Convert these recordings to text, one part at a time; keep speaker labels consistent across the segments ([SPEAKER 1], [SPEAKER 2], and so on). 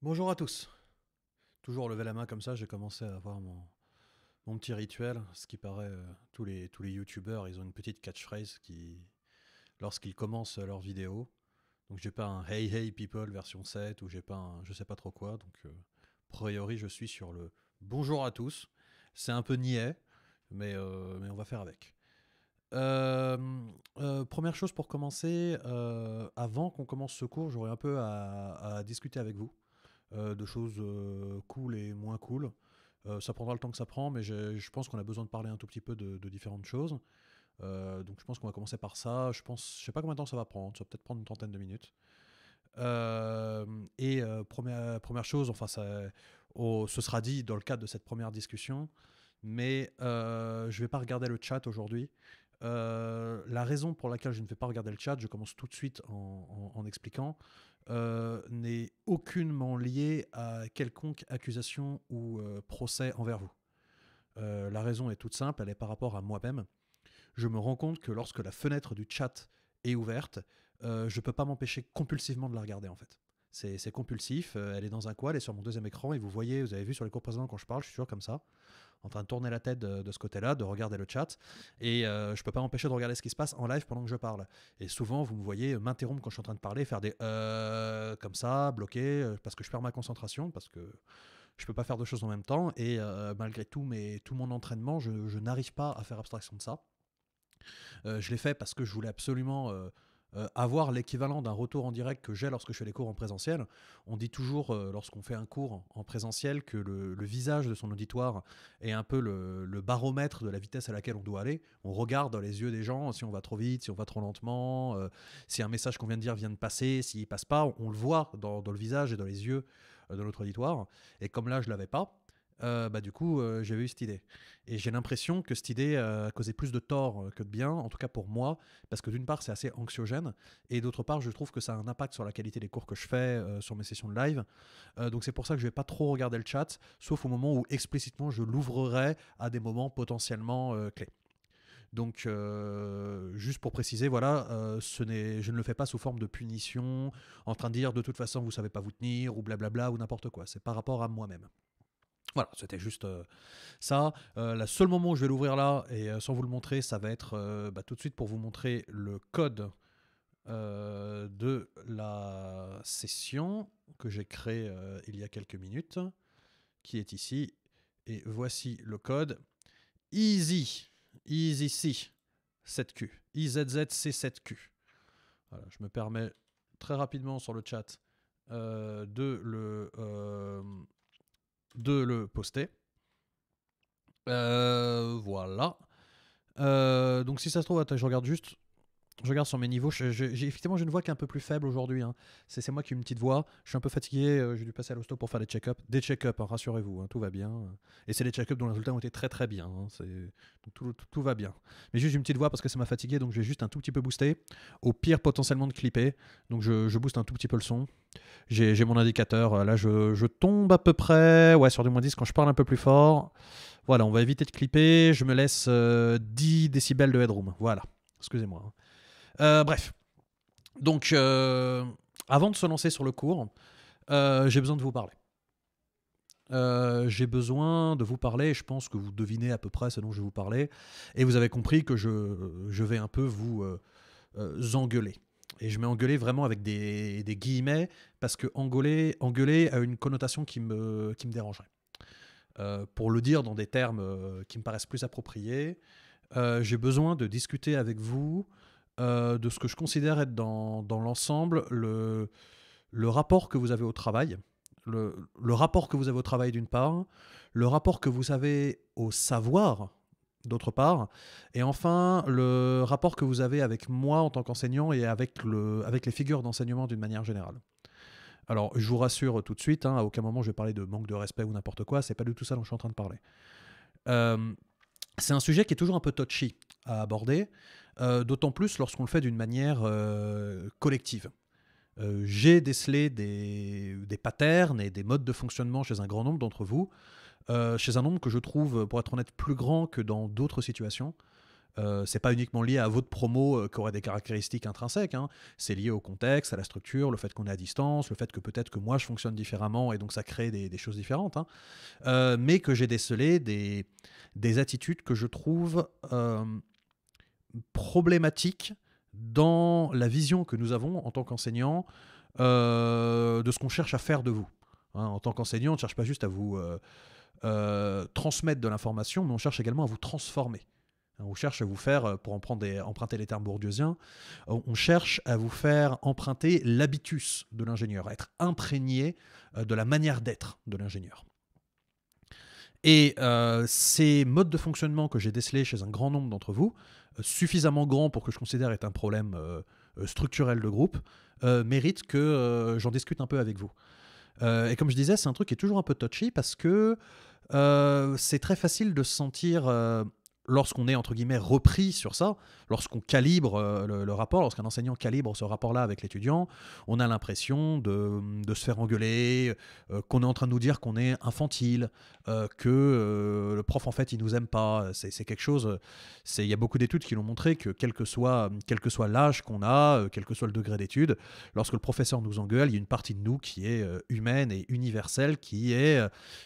[SPEAKER 1] Bonjour à tous. Toujours lever la main comme ça, j'ai commencé à avoir mon, petit rituel. Ce qui paraît, euh, tous les, tous les youtubeurs, ils ont une petite catchphrase qui, lorsqu'ils commencent leur vidéo. Donc j'ai pas un Hey Hey People version 7 ou j'ai pas un je sais pas trop quoi. Donc euh, a priori, je suis sur le Bonjour à tous. C'est un peu niais, mais, euh, on va faire avec. première chose pour commencer, avant qu'on commence ce cours, j'aurais un peu à, discuter avec vous. Euh, de choses euh, cool et moins cool. Euh, ça prendra le temps que ça prend, mais je pense qu'on a besoin de parler un tout petit peu de, différentes choses. donc je pense qu'on va commencer par ça. Je ne sais pas combien de temps ça va prendre. Ça va peut-être prendre une trentaine de minutes. et première, première chose, enfin, ça, ce sera dit dans le cadre de cette première discussion, mais je ne vais pas regarder le chat aujourd'hui. Euh, la raison pour laquelle je ne vais pas regarder le chat, je commence tout de suite en, expliquant, euh, n'est aucunement liée à quelconque accusation ou euh, procès envers vous. la raison est toute simple, elle est par rapport à moi-même. Je me rends compte que lorsque la fenêtre du chat est ouverte, je ne peux pas m'empêcher compulsivement de la regarder en fait. C'est compulsif, elle est dans un coin, elle est sur mon deuxième écran, et vous voyez, vous avez vu sur les cours précédents quand je parle, je suis toujours comme ça en train de tourner la tête de, ce côté-là, de regarder le chat, et je euh, je peux pas m'empêcher de regarder ce qui se passe en live pendant que je parle. Et souvent, vous me voyez m'interrompre quand je suis en train de parler, faire des euh, comme ça, bloqué, euh, parce que je perds ma concentration, parce que je peux pas faire deux choses en même temps, et euh, malgré tout, mais tout mon entraînement, je n'arrive pas à faire abstraction de ça. je l'ai fait parce que je voulais absolument euh, avoir l'équivalent d'un retour en direct que j'ai lorsque je fais les cours en présentiel. On dit toujours, euh, lorsqu'on fait un cours en présentiel, que le, visage de son auditoire est un peu le, baromètre de la vitesse à laquelle on doit aller. On regarde dans les yeux des gens si on va trop vite, si on va trop lentement, euh, si un message qu'on vient de dire vient de passer, s'il passe pas. On, le voit dans, dans, le visage et dans les yeux de notre auditoire. Et comme là, je l'avais pas, euh, bah, du coup, euh, j'ai eu cette idée. Et j'ai l'impression que cette idée a euh, causé plus de tort que de bien, en tout cas pour moi, parce que d'une part, c'est assez anxiogène, et d'autre part, je trouve que ça a un impact sur la qualité des cours que je fais, sur mes sessions de live. donc c'est pour ça que je vais pas trop regarder le chat, sauf au moment où explicitement je l'ouvrirai à des moments potentiellement clés. Donc, juste pour préciser, voilà, je ne le fais pas sous forme de punition, en train de dire de toute façon vous savez pas vous tenir ou blablabla ou n'importe quoi. C'est par rapport à moi-même. Voilà, c'était juste euh, ça. Euh, le seul moment où je vais l'ouvrir là, et euh, sans vous le montrer, ça va être bah, tout de suite pour vous montrer le code de la session que j'ai créé il y a quelques minutes, qui est ici. Et voici le code Easy, C 7Q, IZZC7Q. je me permets très rapidement sur le chat de le de le poster. Euh, voilà. Euh, donc si ça se trouve, attends, je regarde juste je regarde sur mes niveaux, je, effectivement, j'ai une voix qui est un peu plus faible aujourd'hui. Hein. C'est moi qui ai une petite voix. Je suis un peu fatigué. Euh, j'ai dû passer à l'hosto pour faire des check up Des check up hein, rassurez-vous, hein, tout va bien. Et c'est des check up dont les résultats ont été très très bien. tout, va bien. Mais juste une petite voix parce que ça m'a fatigué, donc j'ai juste un tout petit peu boosté Au pire, potentiellement de clipper. Donc je, booste un tout petit peu le son. J'ai mon indicateur. Euh, là, je, tombe à peu près ouais, sur du moins 10 quand je parle un peu plus fort. Voilà, on va éviter de clipper. Je me laisse 10 euh, décibels de headroom. Voilà. Excusez-moi. Euh, bref. Donc, euh, avant de se lancer sur le cours, euh, j'ai besoin de vous parler. j'ai besoin de vous parler, je pense que vous devinez à peu près ce dont je vais vous parler, et vous avez compris que je, vais un peu vous engueuler. Et je mets engueuler vraiment avec des, guillemets, parce que engueuler, engueuler a une connotation qui me, qui me dérangerait. pour le dire dans des termes qui me paraissent plus appropriés, j'ai besoin de discuter avec vous euh, de ce que je considère être dans, dans l'ensemble le, le, rapport que vous avez au travail, le, le rapport que vous avez au travail d'une part, le rapport que vous avez au savoir d'autre part, et enfin le rapport que vous avez avec moi en tant qu'enseignant et avec, le, avec les figures d'enseignement d'une manière générale. Alors, je vous rassure tout de suite, hein, à aucun moment je vais parler de manque de respect ou n'importe quoi, c'est pas du tout ça dont je suis en train de parler. Euh, c'est un sujet qui est toujours un peu touchy à aborder, euh, d'autant plus lorsqu'on le fait d'une manière euh, collective. Euh, j'ai décelé des, des, patterns et des modes de fonctionnement chez un grand nombre d'entre vous, chez un nombre que je trouve, pour être honnête, plus grand que dans d'autres situations ce euh, c'est pas uniquement lié à votre promo euh, qui aurait des caractéristiques intrinsèques. Hein. C'est lié au contexte, à la structure, le fait qu'on est à distance, le fait que peut-être que moi je fonctionne différemment et donc ça crée des, choses différentes. Hein. Euh, mais que j'ai décelé des, attitudes que je trouve problématiques dans la vision que nous avons en tant qu'enseignants de ce qu'on cherche à faire de vous. Hein. en tant qu'enseignant, on ne cherche pas juste à vous transmettre de l'information, mais on cherche également à vous transformer. Hein, on cherche à vous faire, euh, pour emprunter, les termes bourdieusiens, euh, on cherche à vous faire emprunter l'habitus de l'ingénieur, être imprégné euh, de la manière d'être de l'ingénieur. Et ces modes de fonctionnement que j'ai décelés chez un grand nombre d'entre vous, suffisamment grand pour que je considère être un problème structurel de groupe, méritent que j'en discute un peu avec vous. et comme je disais, c'est un truc qui est toujours un peu touchy parce que c'est très facile de se sentir lorsqu'on est entre guillemets repris sur ça, lorsqu'on calibre euh, le, rapport, lorsqu'un enseignant calibre ce rapport-là avec l'étudiant, on a l'impression de, se faire engueuler, euh, qu'on est en train de nous dire qu'on est infantile, euh, que le prof en fait il nous aime pas. C'est quelque chose. Il y a beaucoup d'études qui l'ont montré que quel que soit quel que soit l'âge qu'on a, quel que soit le degré d'étude, lorsque le professeur nous engueule, il y a une partie de nous qui est humaine et universelle, qui est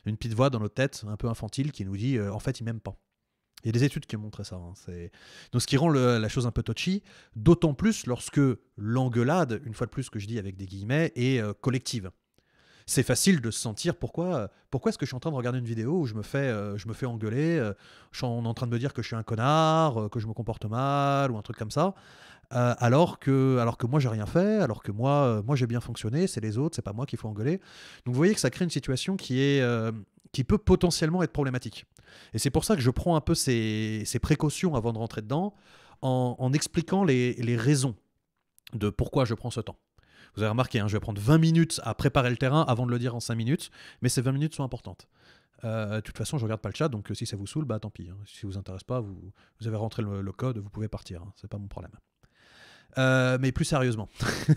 [SPEAKER 1] une petite voix dans nos têtes un peu infantile qui nous dit en fait il m'aime pas. Il y a des études qui ont ça. Hein, donc, ce qui rend la chose un peu touchy, d'autant plus lorsque l'engueulade, une fois de plus que je dis avec des guillemets, est euh, collective. C'est facile de se sentir pourquoi, euh, pourquoi est-ce que je suis en train de regarder une vidéo où je me fais, euh, je me fais engueuler, je suis en, train de me dire que je suis un connard, que je me comporte mal ou un truc comme ça. Euh, alors, que, alors que moi j'ai rien fait, alors que moi, euh, moi j'ai bien fonctionné, c'est les autres, c'est pas moi qu'il faut engueuler. Donc vous voyez que ça crée une situation qui, est, euh, qui peut potentiellement être problématique. Et c'est pour ça que je prends un peu ces, précautions avant de rentrer dedans, en, expliquant les, raisons de pourquoi je prends ce temps. Vous avez remarqué, hein, je vais prendre 20 minutes à préparer le terrain avant de le dire en 5 minutes, mais ces 20 minutes sont importantes. de toute façon, je regarde pas le chat, donc si ça vous saoule, bah tant pis. Hein. Si ça vous intéresse pas, vous, vous avez rentré le, code, vous pouvez partir. Hein. C'est pas mon problème. Euh, mais plus sérieusement.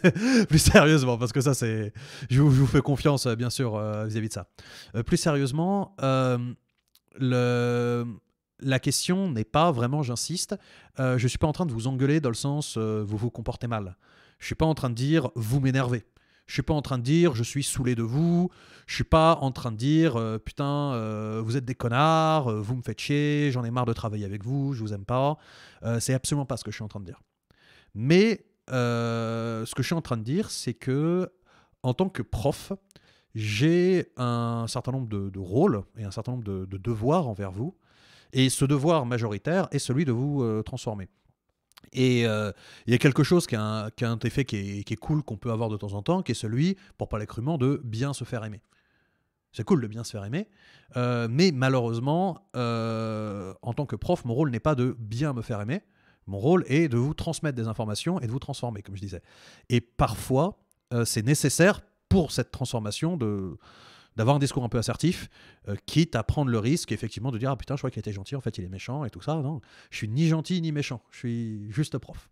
[SPEAKER 1] plus sérieusement, parce que ça, c'est. Je, vous fais confiance, bien sûr, euh, vis-à-vis de ça. Euh, plus sérieusement, le... la question n'est pas vraiment, j'insiste, je ne suis pas en train de vous engueuler dans le sens vous vous comportez mal. Je ne suis pas en train de dire vous m'énervez. Je suis pas en train de dire je suis saoulé de vous. Je suis pas en train de dire putain vous êtes des connards, vous me faites chier, j'en ai marre de travailler avec vous, je vous aime pas. c'est absolument pas ce que je suis en train de dire. Mais euh, ce que je suis en train de dire, c'est que en tant que prof, j'ai un certain nombre de, rôles et un certain nombre de, devoirs envers vous. Et ce devoir majoritaire est celui de vous euh, transformer. Et euh, il y a quelque chose qui a un, effet qui est, cool qu'on peut avoir de temps en temps, qui est celui, pour parler crûment, de bien se faire aimer. C'est cool de bien se faire aimer, mais malheureusement, en tant que prof, mon rôle n'est pas de bien me faire aimer, mon rôle est de vous transmettre des informations et de vous transformer, comme je disais. Et parfois, euh, c'est nécessaire pour cette transformation de d'avoir un discours un peu assertif, euh, quitte à prendre le risque effectivement de dire ah putain je crois qu'il était gentil en fait il est méchant et tout ça non je suis ni gentil ni méchant je suis juste prof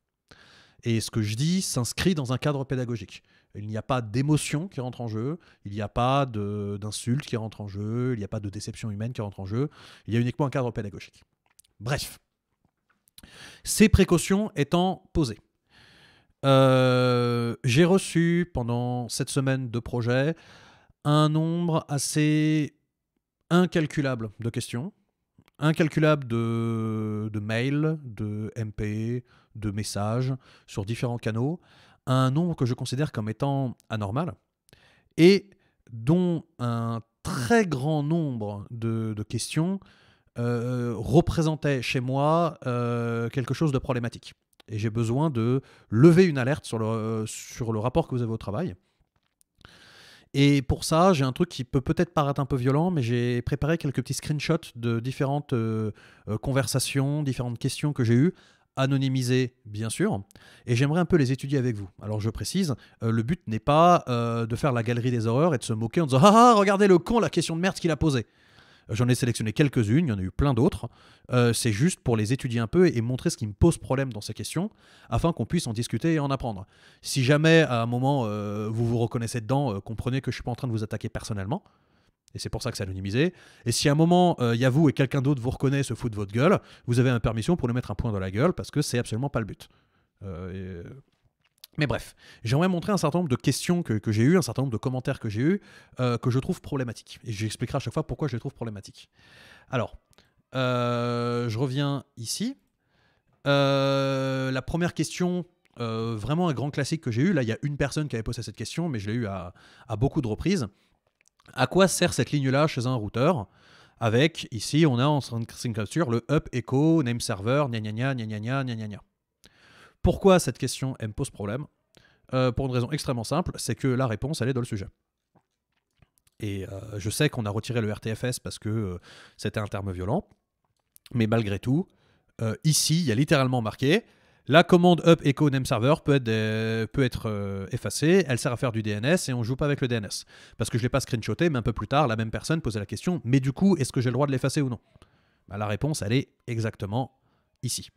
[SPEAKER 1] et ce que je dis s'inscrit dans un cadre pédagogique. Il n'y a pas d'émotion qui rentre en jeu, il n'y a pas d'insulte qui rentre en jeu, il n'y a pas de déception humaine qui rentre en jeu, il y a uniquement un cadre pédagogique. Bref, ces précautions étant posées. Euh, j'ai reçu pendant cette semaine de projet un nombre assez incalculable de questions, incalculable de, mails, de MP, de messages sur différents canaux, un nombre que je considère comme étant anormal et dont un très grand nombre de questions euh, représentait chez moi euh, quelque chose de problématique. Et j'ai besoin de lever une alerte sur le, euh, sur le rapport que vous avez au travail. Et pour ça, j'ai un truc qui peut peut-être paraître un peu violent, mais j'ai préparé quelques petits screenshots de différentes conversations, différentes questions que j'ai eues, anonymisées bien sûr, et j'aimerais un peu les étudier avec vous. Alors je précise, le but n'est pas de faire la galerie des horreurs et de se moquer en disant ah, ⁇ ah, regardez le con, la question de merde qu'il a posée !⁇ J'en ai sélectionné quelques-unes, il y en a eu plein d'autres. Euh, c'est juste pour les étudier un peu et, montrer ce qui me pose problème dans ces questions, afin qu'on puisse en discuter et en apprendre. Si jamais à un moment euh, vous vous reconnaissez dedans, euh, comprenez que je ne suis pas en train de vous attaquer personnellement. Et c'est pour ça que c'est anonymisé. Et si à un moment, il y a vous et quelqu'un d'autre vous reconnaît, se fout de votre gueule, vous avez la permission pour lui mettre un point dans la gueule, parce que c'est absolument pas le but. Mais bref, j'aimerais montrer un certain nombre de questions que, j'ai eues, un certain nombre de commentaires que j'ai eus, euh, que je trouve problématiques. Et j'expliquerai à chaque fois pourquoi je les trouve problématiques. Alors, euh, je reviens ici. Euh, la première question, vraiment un grand classique que j'ai eu, là il y a une personne qui avait posé cette question, mais je l'ai eu à, beaucoup de reprises. À quoi sert cette ligne-là chez un routeur avec, ici, on a en sync le up, echo, name server, gna gna gna gna gna gna gna gna. Pourquoi cette question, me pose problème euh, Pour une raison extrêmement simple, c'est que la réponse, elle est dans le sujet. Et euh, je sais qu'on a retiré le RTFS parce que euh, c'était un terme violent, mais malgré tout, ici, il y a littéralement marqué la commande up echo name server peut être, effacée, elle sert à faire du DNS et on joue pas avec le DNS. Parce que je ne l'ai pas screenshoté, mais un peu plus tard, la même personne posait la question, mais du coup, est-ce que j'ai le droit de l'effacer ou non bah, La réponse, elle est exactement ici.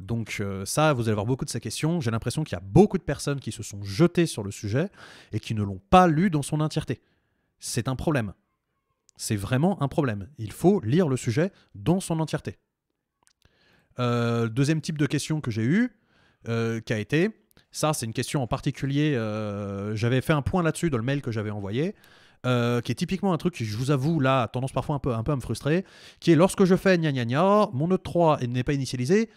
[SPEAKER 1] Donc euh, ça, vous allez avoir beaucoup de ces questions. J'ai l'impression qu'il y a beaucoup de personnes qui se sont jetées sur le sujet et qui ne l'ont pas lu dans son entièreté. C'est un problème. C'est vraiment un problème. Il faut lire le sujet dans son entièreté. Euh, deuxième type de question que j'ai eue, euh, qui a été, ça c'est une question en particulier, j'avais fait un point là-dessus dans le mail que j'avais envoyé, qui est typiquement un truc qui, je vous avoue, là, a tendance parfois un peu, un peu à me frustrer, qui est lorsque je fais gna gna gna, mon node 3 n'est pas initialisé,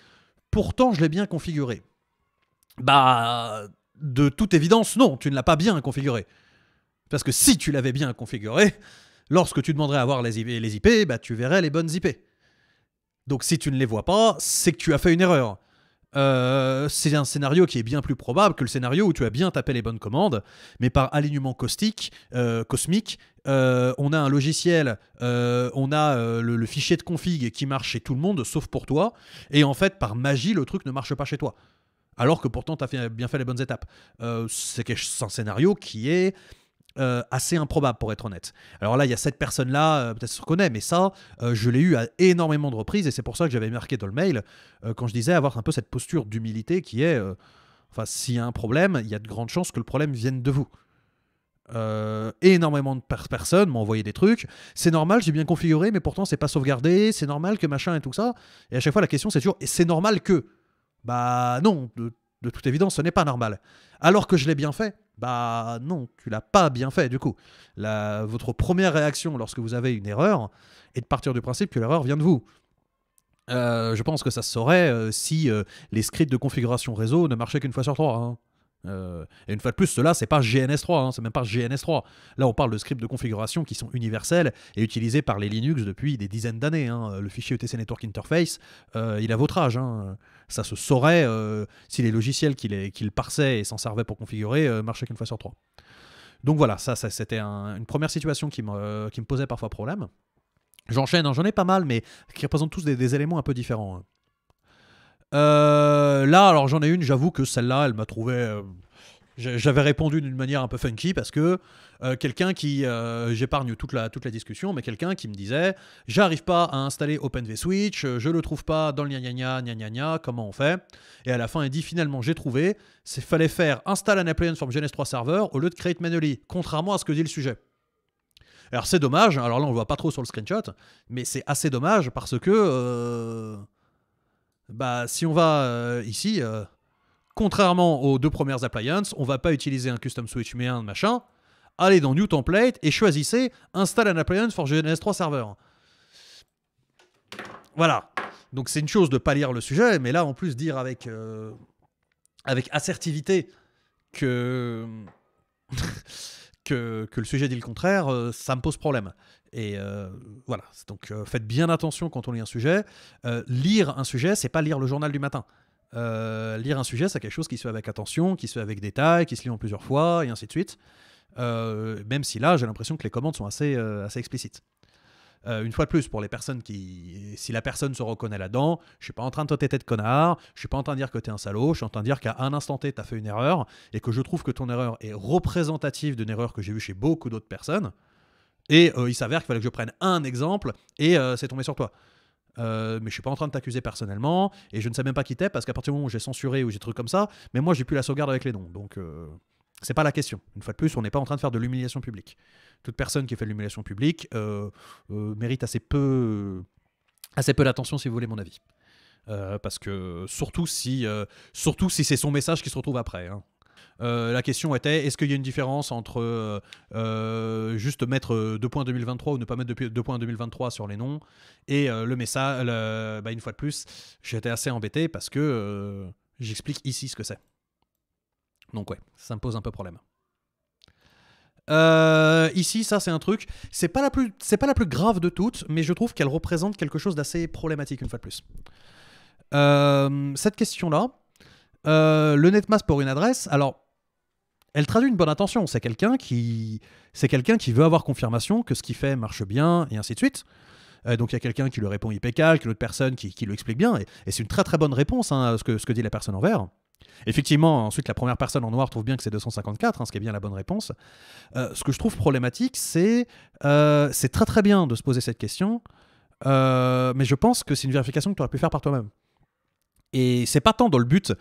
[SPEAKER 1] pourtant je l'ai bien configuré. Bah, de toute évidence, non, tu ne l'as pas bien configuré. Parce que si tu l'avais bien configuré, lorsque tu demanderais à voir les IP, bah, tu verrais les bonnes IP. Donc si tu ne les vois pas, c'est que tu as fait une erreur. Euh, c'est un scénario qui est bien plus probable que le scénario où tu as bien tapé les bonnes commandes, mais par alignement caustique, euh, cosmique, euh, on a un logiciel, euh, on a euh, le, fichier de config qui marche chez tout le monde, sauf pour toi. Et en fait, par magie, le truc ne marche pas chez toi. Alors que pourtant, tu as bien fait les bonnes étapes. c'est un scénario qui est assez improbable, pour être honnête. Alors là, il y a cette personne-là, peut-être se reconnaît, mais ça, je l'ai eu à énormément de reprises. Et c'est pour ça que j'avais marqué dans le mail, quand je disais avoir un peu cette posture d'humilité qui est... Enfin, s'il y a un problème, il y a de grandes chances que le problème vienne de vous. Euh, énormément de personnes m'ont envoyé des trucs. C'est normal, j'ai bien configuré, mais pourtant c'est pas sauvegardé, c'est normal que machin et tout ça. Et à chaque fois, la question c'est toujours, et c'est normal que Bah non, de, toute évidence, ce n'est pas normal. Alors que je l'ai bien fait Bah non, tu l'as pas bien fait du coup. votre première réaction lorsque vous avez une erreur est de partir du principe que l'erreur vient de vous. Euh, je pense que ça se saurait euh, si les scripts de configuration réseau ne marchaient qu'une fois sur trois. Hein. Euh, et une fois de plus, cela, c'est pas GNS3, hein, c'est même pas GNS3. Là, on parle de scripts de configuration qui sont universels et utilisés par les Linux depuis des dizaines d'années. Hein. Le fichier ETC Network Interface, euh, il a votre âge. Hein. Ça se saurait euh, si les logiciels qu'il qu parsait et s'en servait pour configurer marchaient qu'une fois sur trois. Donc voilà, ça, c'était une première situation qui me, posait parfois problème. J'enchaîne, j'en ai pas mal, mais qui représentent tous des éléments un peu différents. Euh, là, alors j'en ai une, j'avoue que celle-là, elle m'a trouvé. Euh, j'avais répondu d'une manière un peu funky parce que euh, quelqu'un qui. J'épargne toute la, toute la discussion, mais quelqu'un qui me disait J'arrive pas à installer OpenVSwitch, je le trouve pas dans le gna gna gna comment on fait Et à la fin, il dit Finalement, j'ai trouvé, il fallait faire install an appliance from GNS3 server au lieu de create manually, contrairement à ce que dit le sujet. Alors c'est dommage, hein, alors là on voit pas trop sur le screenshot, mais c'est assez dommage parce que bah, si on va euh, ici, euh, contrairement aux deux premières appliances, on va pas utiliser un custom switch mais un machin. Allez dans New Template et choisissez Install an appliance for GNS3 server. Voilà. Donc c'est une chose de pas lire le sujet, mais là en plus dire avec, euh, avec assertivité que, que, que, le sujet dit le contraire, ça me pose problème. Et euh, voilà. Donc euh, faites bien attention quand on lit un sujet. Euh, lire un sujet, c'est pas lire le journal du matin. lire un sujet, c'est quelque chose qui se fait avec attention, qui se fait avec détail, qui se lit en plusieurs fois, et ainsi de suite. même si là, j'ai l'impression que les commandes sont assez, assez explicites. une fois de plus, pour les personnes qui. Si la personne se reconnaît là-dedans, je suis pas en train de te têter de connard, je suis pas en train de dire que tu es un salaud, je suis en train de dire qu'à un instant T, tu as fait une erreur et que je trouve que ton erreur est représentative d'une erreur que j'ai vue chez beaucoup d'autres personnes. Et euh, il s'avère qu'il fallait que je prenne un exemple et euh, c'est tombé sur toi. Euh, mais je suis pas en train de t'accuser personnellement et je ne sais même pas qui t'es parce qu'à partir du moment où j'ai censuré ou j'ai trucs comme ça, mais moi j'ai pu la sauvegarde avec les noms. Donc c'est pas la question. Une fois de plus, on n'est pas en train de faire de l'humiliation publique. Toute personne qui fait de l'humiliation publique mérite assez peu, assez peu d'attention si vous voulez mon avis. parce que surtout si, surtout si c'est son message qui se retrouve après. Hein. Euh, la question était est-ce qu'il y a une différence entre euh, euh, juste mettre 2.2023 points 2023 ou ne pas mettre 2.2023 points 2023 sur les noms Et le message, bah, une fois de plus, j'étais assez embêté parce que j'explique ici ce que c'est. Donc ouais, ça me pose un peu problème. ici, ça c'est un truc. C'est pas la plus, c'est pas la plus grave de toutes, mais je trouve qu'elle représente quelque chose d'assez problématique une fois de plus. cette question-là, euh, le netmask pour une adresse, alors, elle traduit une bonne intention. C'est quelqu'un qui, c'est qui veut avoir confirmation que ce qu'il fait marche bien et ainsi de suite. Euh, donc il y a quelqu'un qui lui répond impeccable, une l'autre personne qui, lui explique bien, et, c'est une très très bonne réponse à hein, ce que, dit la personne en vert. Effectivement, ensuite la première personne en noir trouve bien que c'est 254, hein, ce qui est bien la bonne réponse. Euh, ce que je trouve problématique, c'est c'est très très bien de se poser cette question, mais je pense que c'est une vérification que tu aurais pu faire par toi-même. Et c'est pas tant dans le but,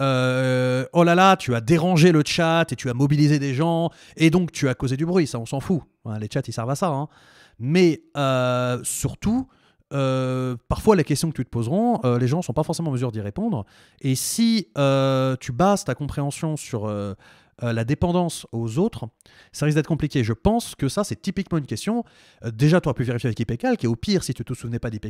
[SPEAKER 1] euh, oh là là, tu as dérangé le chat et tu as mobilisé des gens, et donc tu as causé du bruit, ça on s'en fout. Hein, les chats, ils servent à ça. Hein. Mais euh, surtout, euh, parfois les questions que tu te poseras, les gens ne sont pas forcément en mesure d'y répondre. Et si tu bases ta compréhension sur euh, la dépendance aux autres, ça risque d'être compliqué. Je pense que ça, c'est typiquement une question. Euh, déjà, tu as pu vérifier avec IP et au pire, si tu ne te souvenais pas d'IP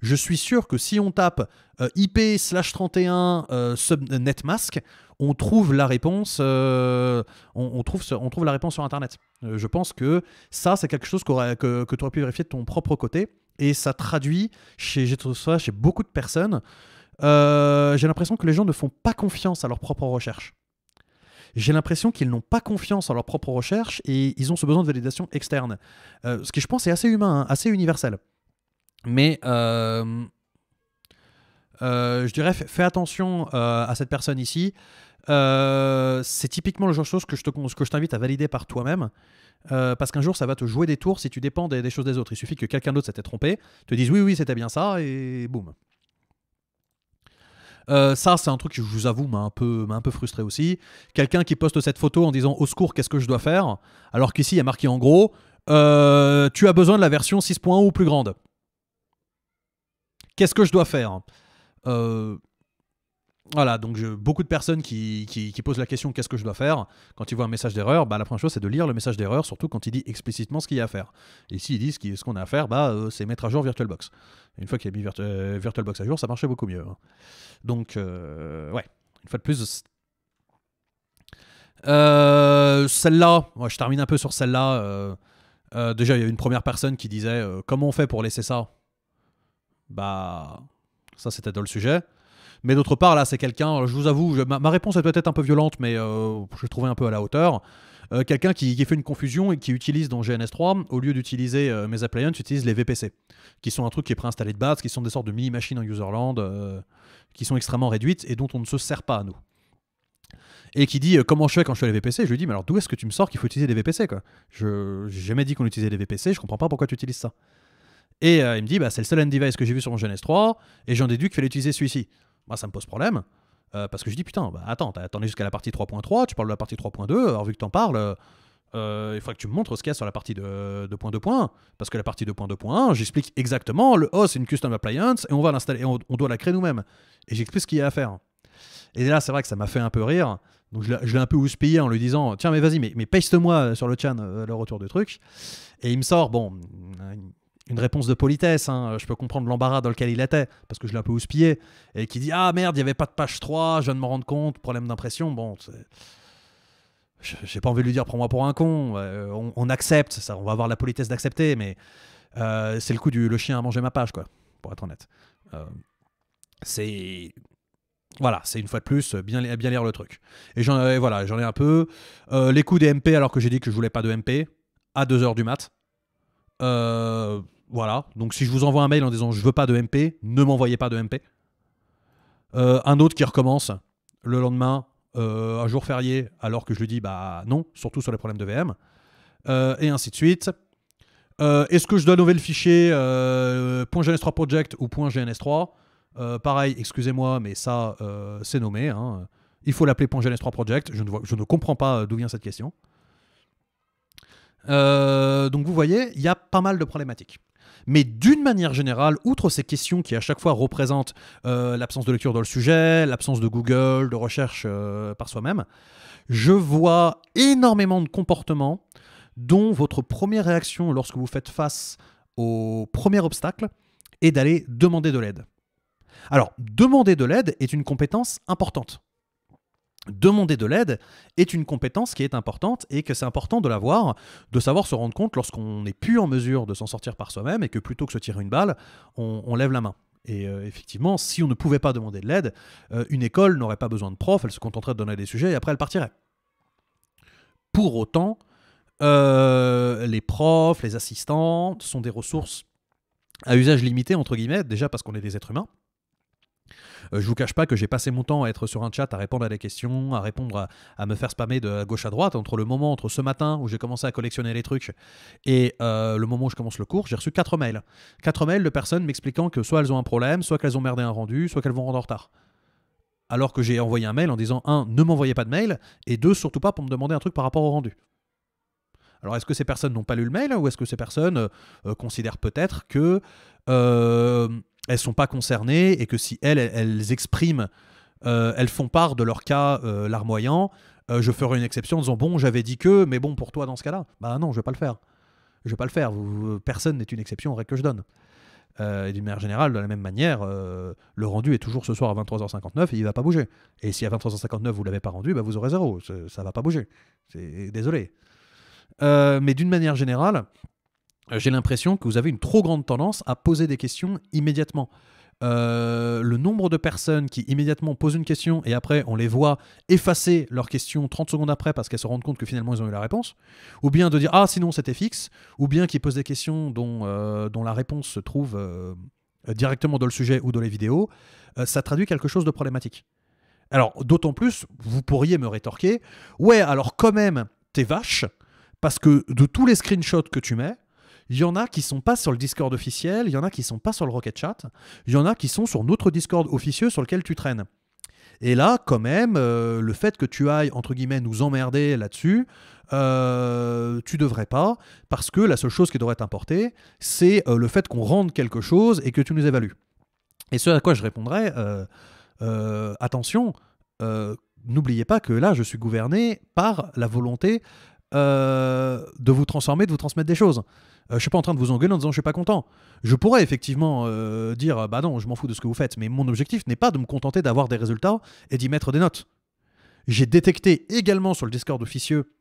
[SPEAKER 1] je suis sûr que si on tape euh, IP slash 31 subnetmask, on trouve la réponse. On, trouve, on trouve la réponse sur Internet. je pense que ça, c'est quelque chose que, tu aurais pu vérifier de ton propre côté, et ça traduit chez, ça, chez beaucoup de personnes. j'ai l'impression que les gens ne font pas confiance à leurs propres recherches j'ai l'impression qu'ils n'ont pas confiance en leurs propres recherches et ils ont ce besoin de validation externe. Euh, ce qui, je pense, est assez humain, hein, assez universel. Mais euh, euh, je dirais, fais attention à cette personne ici. c'est typiquement le genre de choses que je, t'invite à valider par toi-même. parce qu'un jour ça va te jouer des tours si tu dépends des, des choses des autres. Il suffit que quelqu'un d'autre s'était trompé, te dise oui oui c'était bien ça et boum. Euh, ça, c'est un truc que je vous avoue m'a un, peu, un peu frustré aussi. Quelqu'un qui poste cette photo en disant au secours, qu'est-ce que je dois faire Alors qu'ici, il y a marqué en gros euh, Tu as besoin de la version 6.1 ou plus grande. Qu'est-ce que je dois faire euh, voilà, donc beaucoup de personnes qui, posent la question qu'est-ce que je dois faire quand ils voient un message d'erreur bah, La première chose, c'est de lire le message d'erreur, surtout quand il dit explicitement ce qu'il y a à faire. Et s'il dit ce qu'on a à faire, bah, euh, c'est mettre à jour VirtualBox. une fois qu'il a mis euh, VirtualBox à jour, ça marchait beaucoup mieux. Hein. Donc, euh, ouais, une fois de plus. celle-là, je termine un peu sur celle-là. déjà, il y a une première personne qui disait comment on fait pour laisser ça Bah, ça c'était dans le sujet. Mais d'autre part, là, c'est quelqu'un, je vous avoue, ma, réponse est peut-être un peu violente, mais euh, je trouvais un peu à la hauteur. Euh, quelqu'un qui, fait une confusion et qui utilise dans GNS3, au lieu d'utiliser euh, mes appliances, utilise les VPC, qui sont un truc qui est préinstallé de base, qui sont des sortes de mini-machines en userland, euh, qui sont extrêmement réduites et dont on ne se sert pas à nous et qui dit comment je fais quand je fais les VPC, je lui dis mais alors d'où est-ce que tu me sors qu'il faut utiliser des VPC Je n'ai jamais dit qu'on utilisait des VPC, je comprends pas pourquoi tu utilises ça. Et il me dit bah c'est le seul end device que j'ai vu sur mon gns 3 et j'en déduis qu'il fallait utiliser celui-ci. Moi, ça me pose problème. Euh, parce que je dis, putain, bah, attends, t'as attendu jusqu'à la partie 3.3, tu parles de la partie 3.2, alors vu que t'en parles, euh, il faudrait que tu me montres ce qu'il y a sur la partie 2.2.1. Parce que la partie 2.2.1, j'explique exactement, le haut, c'est une custom appliance, et on va l'installer, Et on, doit la créer nous-mêmes. Et j'explique ce qu'il y a à faire. Et là, c'est vrai que ça m'a fait un peu rire. Donc je l'ai un peu houspillé en lui disant Tiens, mais vas-y, mais, mais moi sur le chan euh, le retour de truc. Et il me sort Bon, une réponse de politesse, hein. je peux comprendre l'embarras dans lequel il était, parce que je l'ai un peu houspillé, et qui dit Ah merde, il n'y avait pas de page 3, je viens de me rendre compte, problème d'impression. Bon, j'ai pas envie de lui dire Prends-moi pour un con, on, accepte, ça, on va avoir la politesse d'accepter, mais euh, c'est le coup du Le chien a mangé ma page, quoi, pour être honnête. Euh, c'est voilà, c'est une fois de plus bien, bien lire le truc. Et, j'en, voilà, j'en ai un peu. Euh, les coups des MP alors que j'ai dit que je voulais pas de MP à 2h du mat. Euh, voilà. Donc si je vous envoie un mail en disant je veux pas de MP, ne m'envoyez pas de MP. Euh, un autre qui recommence le lendemain, euh, un jour férié, alors que je lui dis bah non, surtout sur les problèmes de VM. Euh, et ainsi de suite. Est-ce que je dois nommer le fichier .gns3 project ou .gns3 Pareil, excusez-moi, mais ça, c'est nommé. Hein. Il faut l'appeler .gns3 project. je ne comprends pas d'où vient cette question. Euh, donc vous voyez, il y a pas mal de problématiques. Mais d'une manière générale, outre ces questions qui à chaque fois représentent euh, l'absence de lecture dans le sujet, l'absence de Google, de recherche euh, par soi-même, je vois énormément de comportements dont votre première réaction lorsque vous faites face au premier obstacle est d'aller demander de l'aide. Alors, demander de l'aide est une compétence importante. Demander de l'aide est une compétence qui est importante et que c'est important de l'avoir, de savoir se rendre compte lorsqu'on n'est plus en mesure de s'en sortir par soi-même et que plutôt que se tirer une balle, on, lève la main. Et euh, effectivement, si on ne pouvait pas demander de l'aide, euh, une école n'aurait pas besoin de profs, elle se contenterait de donner des sujets et après elle partirait. Pour autant, euh, les profs, les assistantes sont des ressources à usage limité, entre guillemets, déjà parce qu'on est des êtres humains, euh, je vous cache pas que j'ai passé mon temps à être sur un chat, à répondre à des questions, à répondre à, me faire spammer de gauche à droite. Entre le moment, entre ce matin où j'ai commencé à collectionner les trucs et euh, le moment où je commence le cours, j'ai reçu 4 mails. 4 mails de personnes m'expliquant que soit elles ont un problème, soit qu'elles ont merdé un rendu, soit qu'elles vont rendre en retard alors que j'ai envoyé un mail en disant 1. ne m'envoyez pas de mail, et 2. surtout pas pour me demander un truc par rapport au rendu. Alors est-ce que ces personnes n'ont pas lu le mail ou est-ce que ces personnes euh, considèrent peut-être que elles sont pas concernées et que si elles, elles, expriment, euh, elles font part de leur cas euh, larmoyant, euh, je ferai une exception en disant bon, j'avais dit que, mais bon, pour toi dans ce cas-là, bah non, je vais pas le faire. Je vais pas le faire. personne n'est une exception au règle que je donne. et d'une manière générale, de la même manière, le rendu est toujours ce soir à 23h59 et il va pas bouger. Et si à 23h59 vous l'avez pas rendu, bah vous aurez zéro. Ça, va pas bouger. C'est désolé. mais d'une manière générale, euh, j'ai l'impression que vous avez une trop grande tendance à poser des questions immédiatement. Euh, le nombre de personnes qui immédiatement posent une question et après on les voit effacer leur question 30 secondes après parce qu'elles se rendent compte que finalement ils ont eu la réponse, ou bien de dire ah sinon c'était fixe, ou bien qu'ils posent des questions dont, euh, dont la réponse se trouve directement dans le sujet ou dans les vidéos, ça traduit quelque chose de problématique. Alors d'autant plus, vous pourriez me rétorquer, ouais alors quand même t'es vache, parce que de tous les screenshots que tu mets, il y en a qui sont pas sur le Discord officiel, il y en a qui sont pas sur le Rocket Chat, il y en a qui sont sur notre Discord officieux sur lequel tu traînes. Et là, quand même, euh, le fait que tu ailles, entre guillemets, nous emmerder là-dessus, euh, tu devrais pas, parce que la seule chose qui devrait t'importer, c'est euh, le fait qu'on rende quelque chose et que tu nous évalues. Et ce à quoi je répondrais, attention, n'oubliez pas que là, je suis gouverné par la volonté euh, de vous transformer, de vous transmettre des choses. Euh, je suis pas en train de vous engueuler en disant je suis pas content. Je pourrais effectivement euh, dire bah non, je m'en fous de ce que vous faites, mais mon objectif n'est pas de me contenter d'avoir des résultats et d'y mettre des notes. J'ai détecté également sur le Discord officieux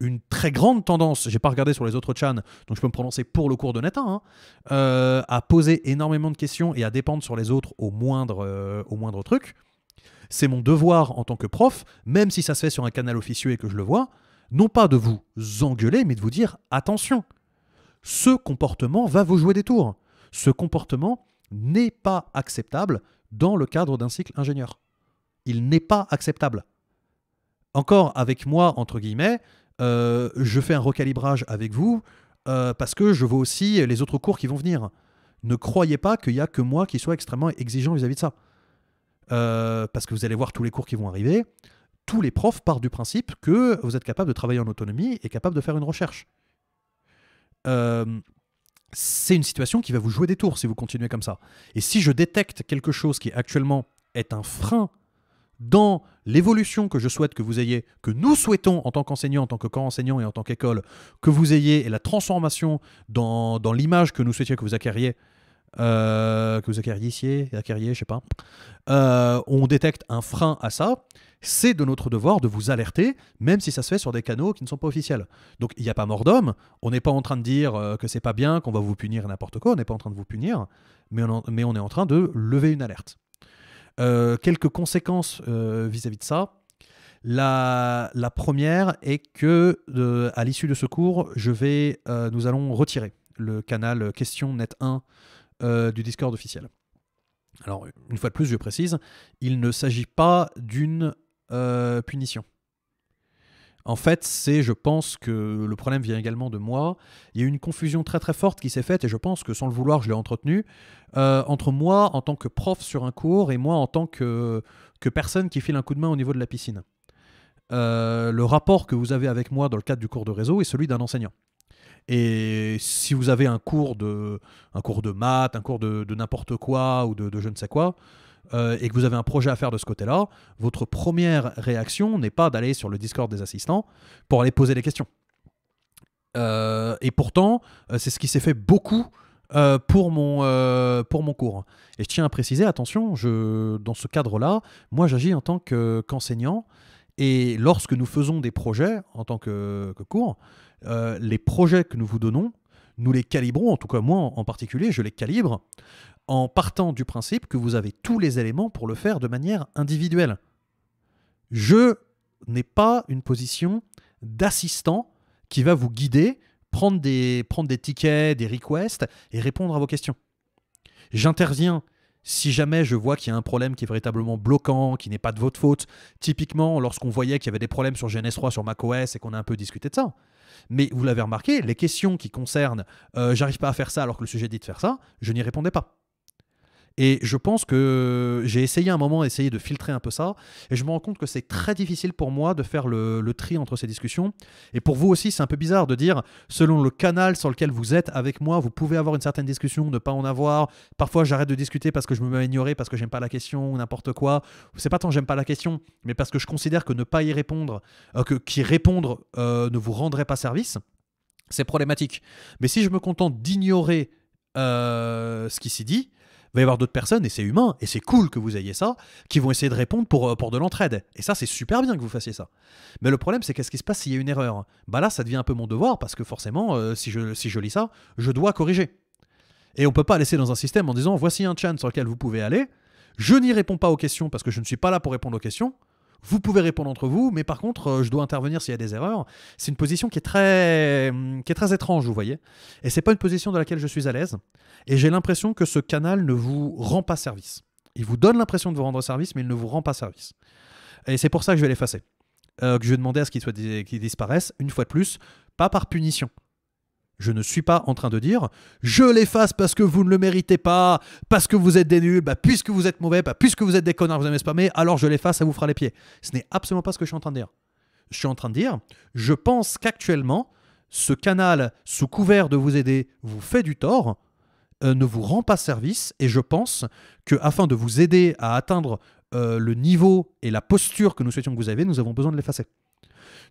[SPEAKER 1] une très grande tendance, j'ai pas regardé sur les autres chans, donc je peux me prononcer pour le cours de Nathan, hein, à poser énormément de questions et à dépendre sur les autres au moindre, au moindre truc. C'est mon devoir en tant que prof, même si ça se fait sur un canal officieux et que je le vois, non pas de vous engueuler, mais de vous dire attention, ce comportement va vous jouer des tours. Ce comportement n'est pas acceptable dans le cadre d'un cycle ingénieur. Il n'est pas acceptable. Encore avec moi, entre guillemets, euh, je fais un recalibrage avec vous euh, parce que je vois aussi les autres cours qui vont venir. Ne croyez pas qu'il n'y a que moi qui soit extrêmement exigeant vis-à-vis de ça. Euh, parce que vous allez voir tous les cours qui vont arriver tous les profs partent du principe que vous êtes capable de travailler en autonomie et capable de faire une recherche. Euh, c'est une situation qui va vous jouer des tours si vous continuez comme ça. Et si je détecte quelque chose qui actuellement est un frein dans l'évolution que je souhaite que vous ayez, que nous souhaitons en tant qu'enseignants, en tant que corps enseignant et en tant qu'école, que vous ayez, et la transformation dans, l'image que nous souhaitions que vous acquériez, euh, que vous acquérissiez, acquériez, je sais pas, euh, on détecte un frein à ça, c'est de notre devoir de vous alerter, même si ça se fait sur des canaux qui ne sont pas officiels. Donc il n'y a pas mort d'homme, on n'est pas en train de dire euh, que c'est pas bien, qu'on va vous punir n'importe quoi, on n'est pas en train de vous punir, mais on, est en train de lever une alerte. Euh, quelques conséquences euh, vis-à-vis de ça. La, première est que à l'issue de ce cours, nous allons retirer le canal Question Net 1 du Discord officiel. Alors, une fois de plus, je précise, il ne s'agit pas d'une euh, punition. En fait, c'est, je pense que le problème vient également de moi. Il y a eu une confusion très très forte qui s'est faite, et je pense que sans le vouloir, je l'ai entretenue, euh, entre moi en tant que prof sur un cours et moi en tant que, que personne qui file un coup de main au niveau de la piscine. Euh, le rapport que vous avez avec moi dans le cadre du cours de réseau est celui d'un enseignant. Et si vous avez un cours de, un cours de maths, un cours de, n'importe quoi ou de, je ne sais quoi, euh, et que vous avez un projet à faire de ce côté-là, votre première réaction n'est pas d'aller sur le Discord des assistants pour aller poser des questions. Euh, et pourtant, euh, c'est ce qui s'est fait beaucoup pour, mon, pour mon cours. Et je tiens à préciser, attention, je, dans ce cadre-là, moi j'agis en tant qu'enseignant, et lorsque nous faisons des projets en tant que, cours, les projets que nous vous donnons, nous les calibrons, en tout cas moi en particulier, je les calibre en partant du principe que vous avez tous les éléments pour le faire de manière individuelle. Je n'ai pas une position d'assistant qui va vous guider, prendre des, prendre des tickets, des requests et répondre à vos questions. J'interviens si jamais je vois qu'il y a un problème qui est véritablement bloquant, qui n'est pas de votre faute, typiquement lorsqu'on voyait qu'il y avait des problèmes sur GNS3, sur macOS et qu'on a un peu discuté de ça. Mais vous l'avez remarqué, les questions qui concernent euh, j'arrive pas à faire ça alors que le sujet dit de faire ça, je n'y répondais pas. Et je pense que j'ai essayé un moment, essayé de filtrer un peu ça, et je me rends compte que c'est très difficile pour moi de faire le, tri entre ces discussions. Et pour vous aussi, c'est un peu bizarre de dire, selon le canal sur lequel vous êtes avec moi, vous pouvez avoir une certaine discussion, ne pas en avoir. Parfois, j'arrête de discuter parce que je me mets à ignorer, parce que j'aime pas la question, n'importe quoi. C'est pas tant j'aime pas la question, mais parce que je considère que ne pas y répondre, euh, que qui répondre euh, ne vous rendrait pas service. C'est problématique. Mais si je me contente d'ignorer euh, ce qui s'y dit, il va y avoir d'autres personnes, et c'est humain, et c'est cool que vous ayez ça, qui vont essayer de répondre pour, euh, pour de l'entraide. Et ça, c'est super bien que vous fassiez ça. Mais le problème, c'est qu'est-ce qui se passe s'il y a une erreur Bah là, ça devient un peu mon devoir, parce que forcément, euh, si, je, si je lis ça, je dois corriger. Et on ne peut pas laisser dans un système en disant voici un chat sur lequel vous pouvez aller, je n'y réponds pas aux questions parce que je ne suis pas là pour répondre aux questions, vous pouvez répondre entre vous, mais par contre, euh, je dois intervenir s'il y a des erreurs. C'est une position qui est très, hum, qui est très étrange, vous voyez. Et ce n'est pas une position dans laquelle je suis à l'aise. Et j'ai l'impression que ce canal ne vous rend pas service. Il vous donne l'impression de vous rendre service, mais il ne vous rend pas service. Et c'est pour ça que je vais l'effacer. Euh, que je vais demander à ce qu'il soit qu'il disparaisse, une fois de plus, pas par punition, je ne suis pas en train de dire je l'efface parce que vous ne le méritez pas, parce que vous êtes des nuls, bah, puisque vous êtes mauvais, bah, puisque vous êtes des connards, vous aimez mais alors je l'efface, ça vous fera les pieds. Ce n'est absolument pas ce que je suis en train de dire. Je suis en train de dire je pense qu'actuellement, ce canal, sous couvert de vous aider, vous fait du tort, euh, ne vous rend pas service, et je pense que afin de vous aider à atteindre euh, le niveau et la posture que nous souhaitions que vous avez, nous avons besoin de l'effacer.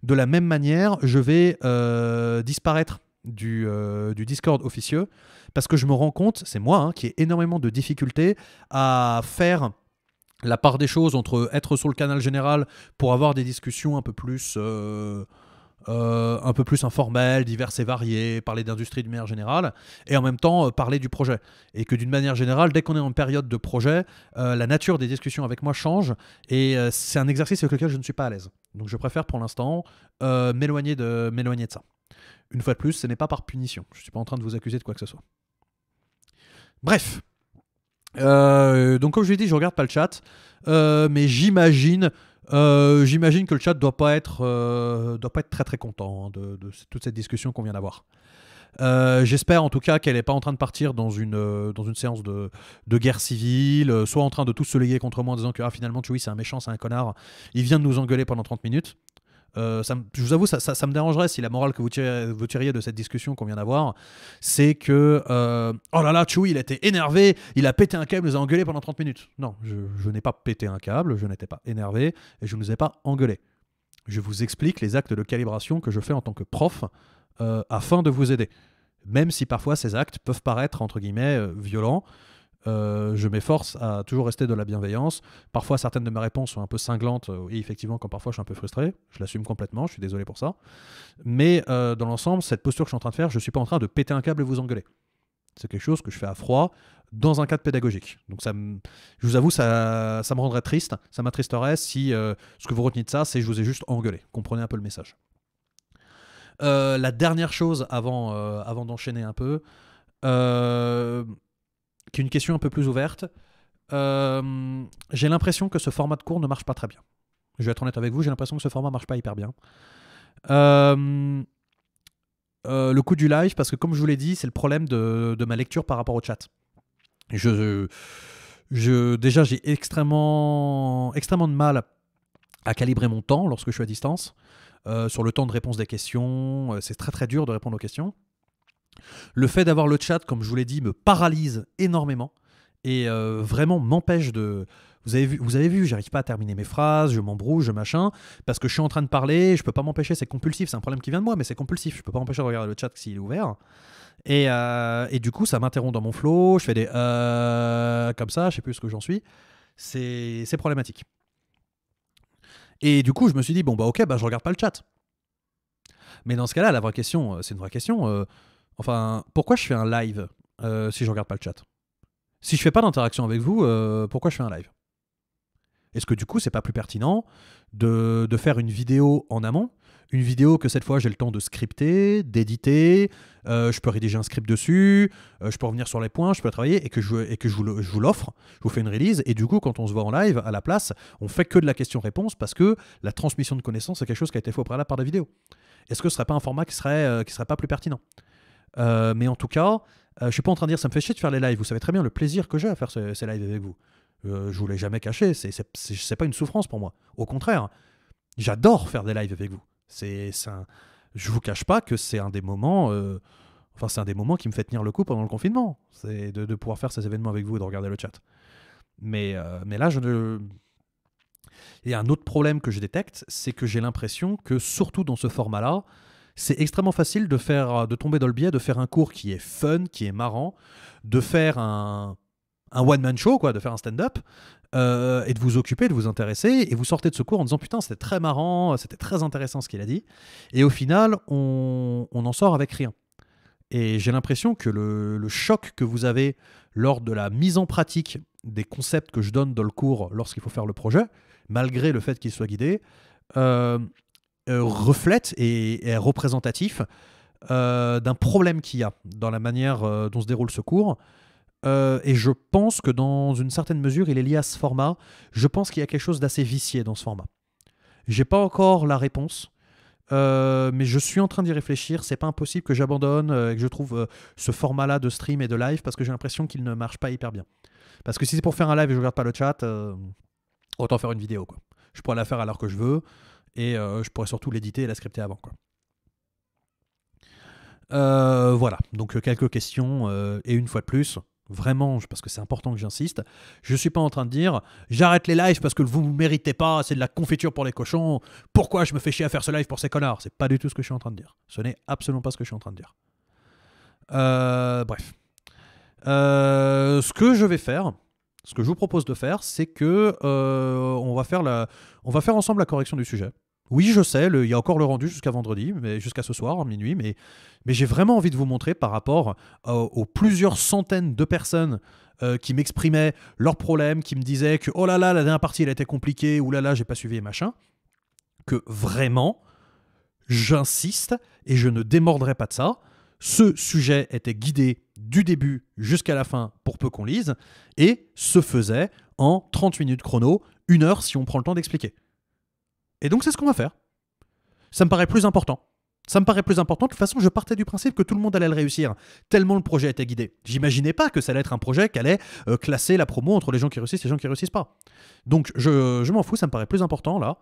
[SPEAKER 1] De la même manière, je vais euh, disparaître du, euh, du Discord officieux, parce que je me rends compte, c'est moi, hein, qui ai énormément de difficultés à faire la part des choses entre être sur le canal général pour avoir des discussions un peu plus... Euh, euh, un peu plus informelles, diverses et variées, parler d'industrie de manière générale, et en même temps parler du projet. Et que d'une manière générale, dès qu'on est en période de projet, la nature des discussions avec moi change, et c'est un exercice avec lequel je ne suis pas à l'aise. Donc je préfère pour l'instant m'éloigner de, de ça. Une fois de plus, ce n'est pas par punition. Je ne suis pas en train de vous accuser de quoi que ce soit. Bref. Euh, donc comme je l'ai dit, je regarde pas le chat, euh, mais j'imagine, euh, j'imagine que le chat doit pas être, doit pas être très très content hein, de, toute cette discussion qu'on vient d'avoir. J'espère en tout cas qu'elle n'est pas en train de partir dans une, dans une séance de, guerre civile, soit en train de tous se léguer contre moi en disant que ah, finalement oui c'est un méchant, c'est un connard, il vient de nous engueuler pendant 30 minutes. Euh, je vous avoue, ça, me dérangerait si la morale que vous, tiriez, de cette discussion qu'on vient d'avoir, c'est que euh, oh là là, chou il était énervé, il a pété un câble, il nous a engueulé pendant 30 minutes. Non, je, n'ai pas pété un câble, je n'étais pas énervé et je ne vous ai pas engueulé. Je vous explique les actes de calibration que je fais en tant que prof euh, afin de vous aider. Même si parfois ces actes peuvent paraître, entre guillemets, violents, euh, je m'efforce à toujours rester de la bienveillance. Parfois, certaines de mes réponses sont un peu cinglantes, euh, et effectivement, quand parfois je suis un peu frustré, je l'assume complètement, je suis désolé pour ça. Mais euh, dans l'ensemble, cette posture que je suis en train de faire, je ne suis pas en train de péter un câble et vous engueuler. C'est quelque chose que je fais à froid, dans un cadre pédagogique. Donc ça, je vous avoue, ça, ça me rendrait triste, ça m'attristerait si ce que vous retenez de ça, c'est que je vous ai juste engueulé. Comprenez un peu le message. la dernière chose avant, avant d'enchaîner un peu, qui est une question un peu plus ouverte. Euh, j'ai l'impression que ce format de cours ne marche pas très bien. Je vais être honnête avec vous, j'ai l'impression que ce format ne marche pas hyper bien. Euh, euh, le coût du live, parce que comme je vous l'ai dit, c'est le problème de, de, ma lecture par rapport au chat. Je, je déjà, j'ai extrêmement, extrêmement de mal à calibrer mon temps lorsque je suis à distance. sur le temps de réponse des questions, c'est très très dur de répondre aux questions. Le fait d'avoir le chat, comme je vous l'ai dit, me paralyse énormément et euh, vraiment m'empêche de. Vous avez vu, vous avez vu, j'arrive pas à terminer mes phrases, je m'embrouille, je machin, parce que je suis en train de parler, je peux pas m'empêcher, c'est compulsif, c'est un problème qui vient de moi, mais c'est compulsif, je peux pas m'empêcher de regarder le chat s'il est ouvert. Et, euh, du coup, ça m'interrompt dans mon flow, je fais des euh, comme ça, je sais plus ce que j'en suis. C'est problématique. Et du coup, je me suis dit, bon, bah ok, bah, je regarde pas le chat. Mais dans ce cas-là, la vraie question, euh, c'est une vraie question, Enfin, pourquoi je fais un live euh, si je regarde pas le chat Si je fais pas d'interaction avec vous, euh, pourquoi je fais un live Est-ce que du coup, c'est pas plus pertinent de, faire une vidéo en amont une vidéo que cette fois j'ai le temps de scripter, d'éditer, euh, je peux rédiger un script dessus, je peux revenir sur les points, je peux travailler et que je, et que je vous l'offre, je vous fais une release et du coup quand on se voit en live à la place, on fait que de la question-réponse parce que la transmission de connaissances c'est quelque chose qui a été fait au préalable par la vidéo. Est-ce que ce serait pas un format qui serait, qui serait pas plus pertinent euh, mais en tout cas, euh, je suis pas en train de dire ça me fait chier de faire les lives. Vous savez très bien le plaisir que j'ai à faire ces lives avec vous. Je euh, je vous l'ai jamais caché. C'est c'est pas une souffrance pour moi. Au contraire, j'adore faire des lives avec vous. C'est un. Je vous cache pas que c'est un des moments. Enfin, c'est un des moments qui me fait tenir le coup pendant le confinement. C'est de, pouvoir faire ces événements avec vous et de regarder le chat. Mais, mais là, je ne. a un autre problème que je détecte, c'est que j'ai l'impression que, surtout dans ce format-là, c'est extrêmement facile de, faire, de tomber dans le biais, de faire un cours qui est fun, qui est marrant, de faire un, un one-man show, quoi, de faire un stand-up, euh, et de vous occuper, de vous intéresser, et vous sortez de ce cours en disant putain, c'était très marrant, c'était très intéressant ce qu'il a dit, et au final, on, on en sort avec rien. Et j'ai l'impression que le, choc que vous avez lors de la mise en pratique des concepts que je donne dans le cours lorsqu'il faut faire le projet, malgré le fait qu'il soit guidé, euh, euh, reflète et est représentatif euh, d'un problème qu'il y a dans la manière euh, dont se déroule ce cours. et je pense que dans une certaine mesure, il est lié à ce format. Je pense qu'il y a quelque chose d'assez vicié dans ce format. J'ai pas encore la réponse, mais je suis en train d'y réfléchir. C'est pas impossible que j'abandonne et que je trouve ce format-là de stream et de live parce que j'ai l'impression qu'il ne marche pas hyper bien. Parce que si c'est pour faire un live et je regarde pas le chat, autant faire une vidéo. Quoi. Je pourrais la faire à l'heure que je veux et euh, je pourrais surtout l'éditer et la scripter avant. Quoi. Euh, voilà, donc euh, quelques questions, et une fois de plus, vraiment, parce que c'est important que j'insiste, je ne suis pas en train de dire j'arrête les lives parce que vous ne méritez pas, c'est de la confiture pour les cochons, pourquoi je me fais chier à faire ce live pour ces connards C'est pas du tout ce que je suis en train de dire. Ce n'est absolument pas ce que je suis en train de dire. bref. ce que je vais faire, ce que je vous propose de faire, c'est que on, va faire la, on va faire ensemble la correction du sujet. Oui, je sais, il y a encore le rendu jusqu'à vendredi, mais jusqu'à ce soir, hein, minuit, mais, j'ai vraiment envie de vous montrer par rapport euh, aux plusieurs centaines de personnes euh, qui m'exprimaient leurs problèmes, qui me disaient que oh là là, la dernière partie elle était compliquée, ou là là, j'ai pas suivi machin, que vraiment, j'insiste et je ne démordrai pas de ça. Ce sujet était guidé du début jusqu'à la fin pour peu qu'on lise et se faisait en 30 minutes chrono, une heure si on prend le temps d'expliquer. Et donc c'est ce qu'on va faire. Ça me paraît plus important. Ça me paraît plus important. De toute façon, je partais du principe que tout le monde allait le réussir, tellement le projet était guidé. J'imaginais pas que ça allait être un projet qui allait euh, classer la promo entre les gens qui réussissent et les gens qui réussissent pas. Donc je, je m'en fous, ça me paraît plus important là.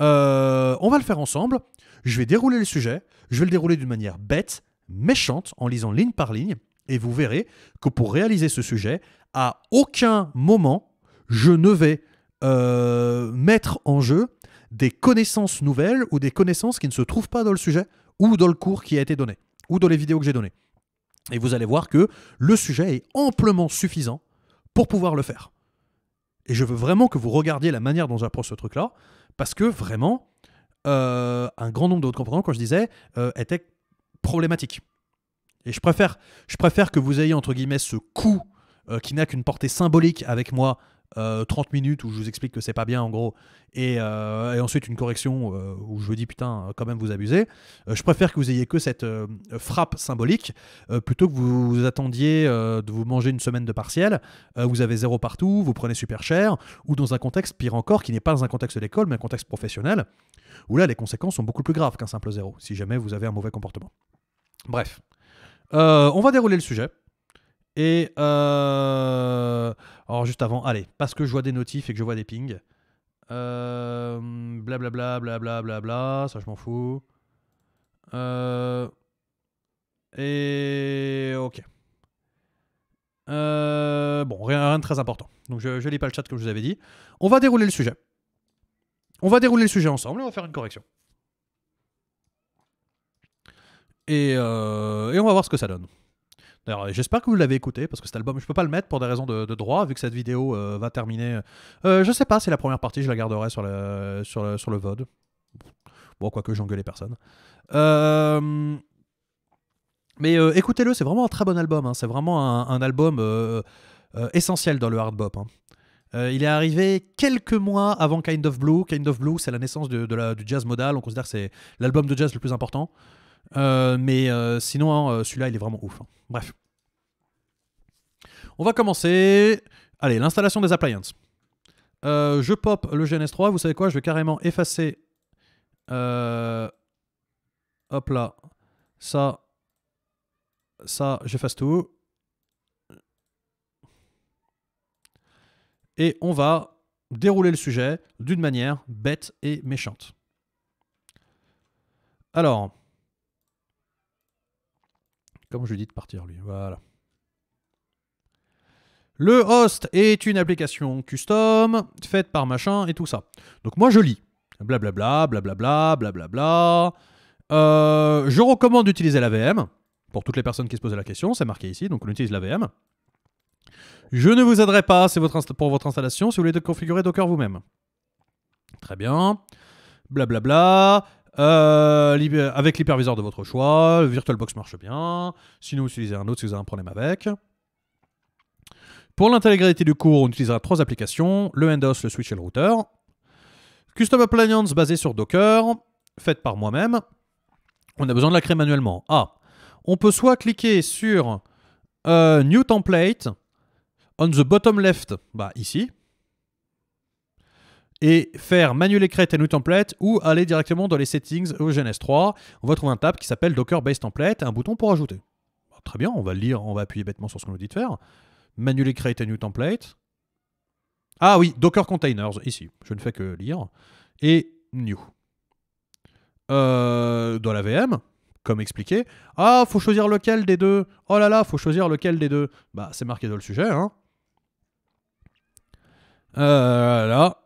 [SPEAKER 1] Euh, on va le faire ensemble. Je vais dérouler le sujet. Je vais le dérouler d'une manière bête, méchante, en lisant ligne par ligne. Et vous verrez que pour réaliser ce sujet, à aucun moment, je ne vais euh, mettre en jeu des connaissances nouvelles ou des connaissances qui ne se trouvent pas dans le sujet ou dans le cours qui a été donné ou dans les vidéos que j'ai données. Et vous allez voir que le sujet est amplement suffisant pour pouvoir le faire. Et je veux vraiment que vous regardiez la manière dont j'approche ce truc-là, parce que vraiment, euh, un grand nombre d'autres compétences, quand je disais, euh, étaient problématiques. Et je préfère, je préfère que vous ayez, entre guillemets, ce coup euh, qui n'a qu'une portée symbolique avec moi 30 euh, minutes où je vous explique que c'est pas bien en gros, et, euh, ensuite une correction euh, où je vous dis putain, quand même vous abusez. je préfère que vous ayez que cette frappe symbolique plutôt que vous, attendiez de vous manger une semaine de partiel. vous avez zéro partout, vous prenez super cher, ou dans un contexte pire encore qui n'est pas dans un contexte de l'école mais un contexte professionnel où là les conséquences sont beaucoup plus graves qu'un simple zéro si jamais vous avez un mauvais comportement. Bref, on va dérouler le sujet. Et euh, alors juste avant, allez, parce que je vois des notifs et que je vois des pings. Blablabla, euh... blablabla, bla, bla, ça je m'en fous. Euh, et ok. Euh, bon, rien, de très important. Donc je, je lis pas le chat comme je vous avais dit. On va dérouler le sujet. On va dérouler le sujet ensemble et on va faire une correction. Et, et, on va voir ce que ça donne j'espère que vous l'avez écouté, parce que cet album, je peux pas le mettre pour des raisons de, droit, vu que cette vidéo euh, va terminer. Euh, euh, je sais pas si la première partie, je la garderai sur le, sur le, sur le VOD. Bon, quoique j'engueulais personne. Euh. Mais euh, écoutez-le, c'est vraiment un très bon album. Hein. C'est vraiment un, album essentiel dans le hard bop. Hein. il est arrivé quelques mois avant Kind of Blue. Kind of Blue, c'est la naissance de, la, du jazz modal. On considère que c'est l'album de jazz le plus important. Euh, mais euh, sinon, hein, euh, celui-là, il est vraiment ouf. Hein. Bref. On va commencer. Allez, l'installation des appliances. je pop le GNS3. Vous savez quoi Je vais carrément effacer. hop là. Ça. Ça, j'efface tout. Et on va dérouler le sujet d'une manière bête et méchante. Alors, comme je lui dis de partir, lui. Voilà. Le host est une application custom faite par machin et tout ça. Donc moi je lis. Blablabla, blablabla, blablabla. Euh, je recommande d'utiliser la VM. Pour toutes les personnes qui se posaient la question, c'est marqué ici, donc on utilise la VM. Je ne vous aiderai pas votre pour votre installation si vous voulez configurer Docker vous-même. Très bien. Blablabla. Euh, avec l'hyperviseur de votre choix, VirtualBox marche bien. Sinon, utilisez un autre si vous avez un problème avec. Pour l'intégralité du cours, on utilisera trois applications le Endos, le Switch et le routeur. Custom Appliance basé sur Docker, faite par moi-même. On a besoin de la créer manuellement. Ah, on peut soit cliquer sur euh, New Template on the bottom left, bah ici, et faire manuel Create a new template ou aller directement dans les settings eugens 3. On va trouver un tab qui s'appelle Docker Base Template, un bouton pour ajouter. très bien, on va lire, on va appuyer bêtement sur ce qu'on nous dit de faire. Manually Create a new template. Ah oui, Docker Containers, ici. Je ne fais que lire. Et new. Euh, dans la VM, comme expliqué. Ah, faut choisir lequel des deux. Oh là là, faut choisir lequel des deux. Bah, c'est marqué dans le sujet, hein. Euh, là,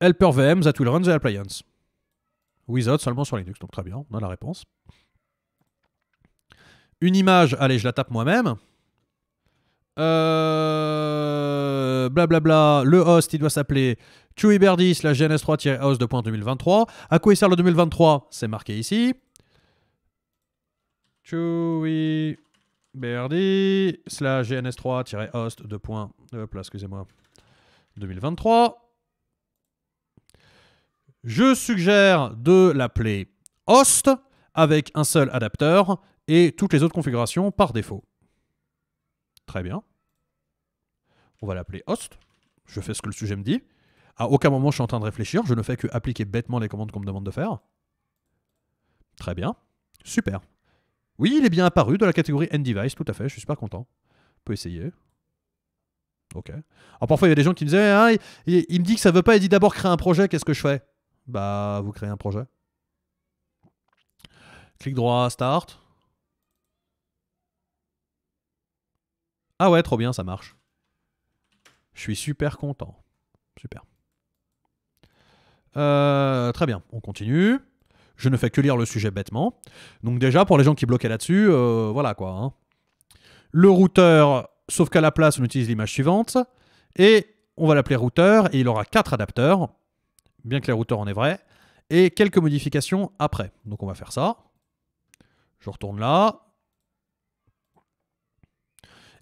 [SPEAKER 1] helper VM that will run the appliance. Without seulement sur Linux, donc très bien, on a la réponse. Une image, allez, je la tape moi-même. Euh, bla, le host, il doit s'appeler chewyberdy la GNS3-host 2.2023. À quoi il sert le 2023 C'est marqué ici. chewyberdy la GNS3-host là, excusez-moi. 2023. Je suggère de l'appeler host avec un seul adapteur et toutes les autres configurations par défaut. Très bien. On va l'appeler host. Je fais ce que le sujet me dit. À aucun moment je suis en train de réfléchir, je ne fais que appliquer bêtement les commandes qu'on me demande de faire. Très bien. Super. Oui, il est bien apparu de la catégorie end-device, tout à fait, je suis super content. On peut essayer. Ok. Alors parfois il y a des gens qui me disent, ah, il, me dit que ça veut pas, il dit d'abord créer un projet, qu'est-ce que je fais bah, vous créez un projet. Clic droit, Start. Ah ouais, trop bien, ça marche. Je suis super content. Super. Euh, très bien, on continue. Je ne fais que lire le sujet bêtement. Donc déjà, pour les gens qui bloquaient là-dessus, euh, voilà quoi. Hein. Le routeur, sauf qu'à la place, on utilise l'image suivante. Et on va l'appeler routeur, et il aura quatre adapteurs bien que les routeurs en aient vrai, et quelques modifications après. Donc on va faire ça. Je retourne là.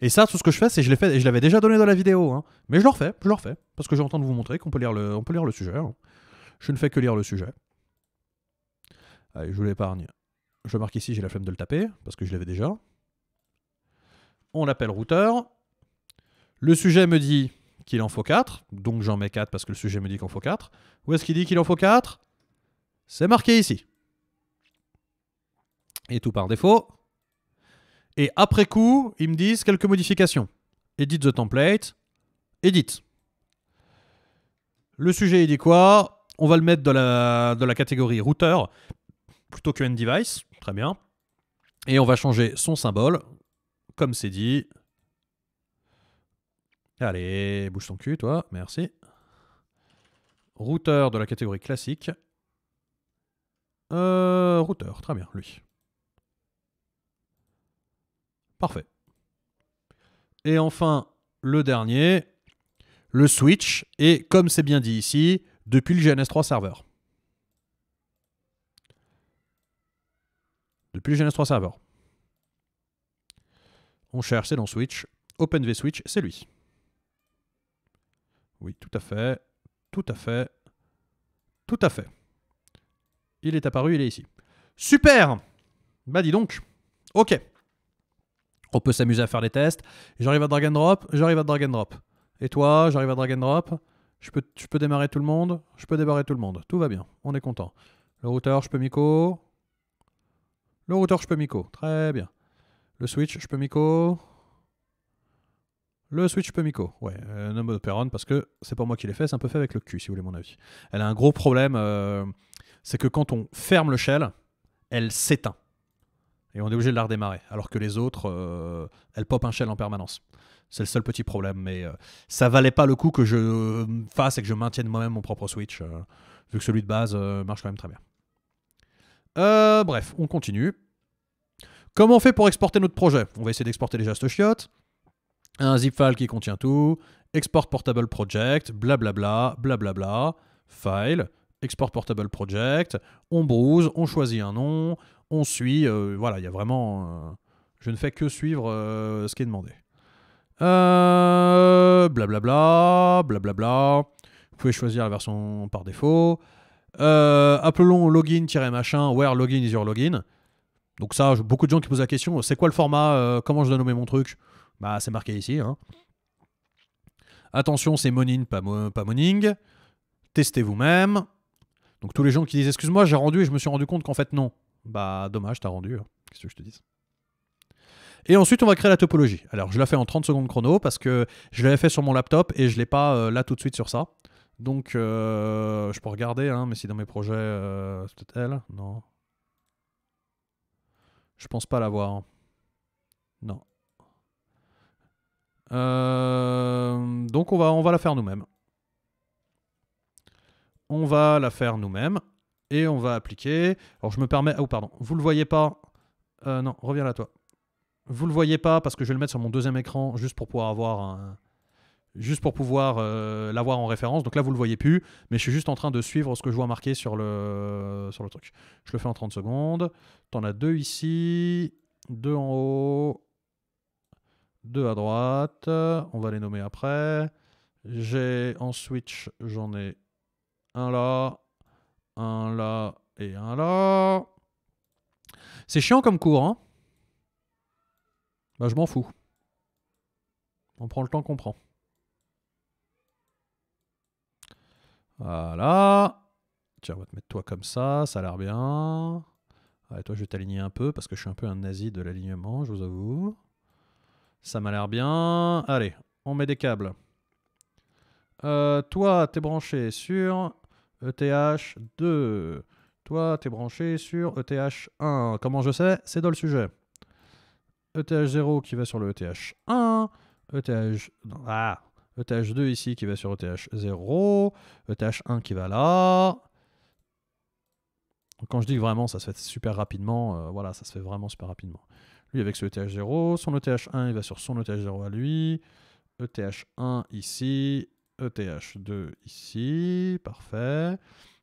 [SPEAKER 1] Et ça, tout ce que je fais, c'est je l'ai fait, et je l'avais déjà donné dans la vidéo, hein. mais je le refais, je le refais, parce que j'ai de vous montrer qu'on peut lire le, peut lire le sujet. Hein. Je ne fais que lire le sujet. Allez, je vous l'épargne. Je marque ici, j'ai la flemme de le taper, parce que je l'avais déjà. On l'appelle routeur. Le sujet me dit qu'il en faut 4, donc j'en mets 4 parce que le sujet me dit qu'il en faut 4, Où est-ce qu'il dit qu'il en faut 4 C'est marqué ici. Et tout par défaut. Et après coup, ils me disent quelques modifications. Edit the template, edit. Le sujet, il dit quoi On va le mettre dans la, dans la catégorie routeur plutôt que end device, très bien. Et on va changer son symbole, comme c'est dit, Allez, bouge ton cul, toi. Merci. Routeur de la catégorie classique. Euh, routeur, très bien, lui. Parfait. Et enfin, le dernier, le switch, et comme c'est bien dit ici, depuis le GNS3 serveur. Depuis le GNS3 serveur. On cherche, c'est dans switch. OpenV switch, c'est lui. Oui, tout à fait. Tout à fait. Tout à fait. Il est apparu, il est ici. Super Bah dis donc. Ok. On peut s'amuser à faire les tests. J'arrive à drag and drop, j'arrive à drag and drop. Et toi, j'arrive à drag and drop. Je peux, je peux démarrer tout le monde, je peux démarrer tout le monde. Tout va bien, on est content. Le routeur, je peux Miko. Le routeur, je peux Miko. Très bien. Le switch, je peux Miko. Le Switch Pemico, ouais, euh, Number Peron, parce que c'est pas moi qui l'ai fait, c'est un peu fait avec le cul, si vous voulez mon avis. Elle a un gros problème, euh, c'est que quand on ferme le shell, elle s'éteint. Et on est obligé de la redémarrer, alors que les autres, euh, elle elles pop un shell en permanence. C'est le seul petit problème, mais euh, ça valait pas le coup que je fasse et que je maintienne moi-même mon propre Switch, vu que celui de base marche quand même très bien. bref, on continue. Comment on fait pour exporter notre projet On va essayer d'exporter déjà ce chiotte un zip file qui contient tout, export portable project, blablabla, blablabla, file, export portable project, on brouse, on choisit un nom, on suit, euh, voilà, il y a vraiment... Euh, je ne fais que suivre euh, ce qui est demandé. Blablabla, blablabla, vous pouvez choisir la version par défaut. appelons login-machin, where login is your login. Donc ça, beaucoup de gens qui posent la question, c'est quoi le format, comment je dois nommer mon truc bah, c'est marqué ici. Hein. Attention, c'est Monin, pas, mo pas Moning. Testez vous-même. Donc tous les gens qui disent excuse-moi, j'ai rendu et je me suis rendu compte qu'en fait non. Bah dommage, t'as rendu. Hein. Qu'est-ce que je te dis et ensuite, on va créer la topologie. Alors, je la fais en 30 secondes chrono parce que je l'avais fait sur mon laptop et je ne l'ai pas euh, là tout de suite sur ça. Donc, euh, je peux regarder, hein, mais si dans mes projets, euh, peut-être elle Non. Je pense pas l'avoir. Non. Euh, donc on va, on va la faire nous-mêmes. On va la faire nous-mêmes et on va appliquer. Alors je me permets. Oh pardon, vous le voyez pas. Euh, non, reviens là toi. Vous le voyez pas parce que je vais le mettre sur mon deuxième écran juste pour pouvoir avoir un... juste pour pouvoir euh, l'avoir en référence. Donc là vous le voyez plus, mais je suis juste en train de suivre ce que je vois marqué sur le sur le truc. Je le fais en 30 secondes. T'en as deux ici, deux en haut deux à droite, on va les nommer après. J'ai en switch, j'en ai un là, un là et un là. C'est chiant comme cours, hein Bah je m'en fous. On prend le temps qu'on prend. Voilà. Tiens, on va te mettre toi comme ça, ça a l'air bien. et toi je vais t'aligner un peu parce que je suis un peu un nazi de l'alignement, je vous avoue. Ça m'a l'air bien. Allez, on met des câbles. Euh, toi, toi, es branché sur ETH 2. Toi, tu es branché sur ETH 1. Comment je sais C'est dans le sujet. ETH 0 qui va sur le ETH 1. ETH... Ah, ETH 2 ici qui va sur ETH 0. ETH 1 qui va là. Quand je dis vraiment ça se fait super rapidement, euh, voilà, ça se fait vraiment super rapidement. Lui, avec ce ETH0, son ETH1, il va sur son ETH0 à lui. ETH1 ici, ETH2 ici. Parfait.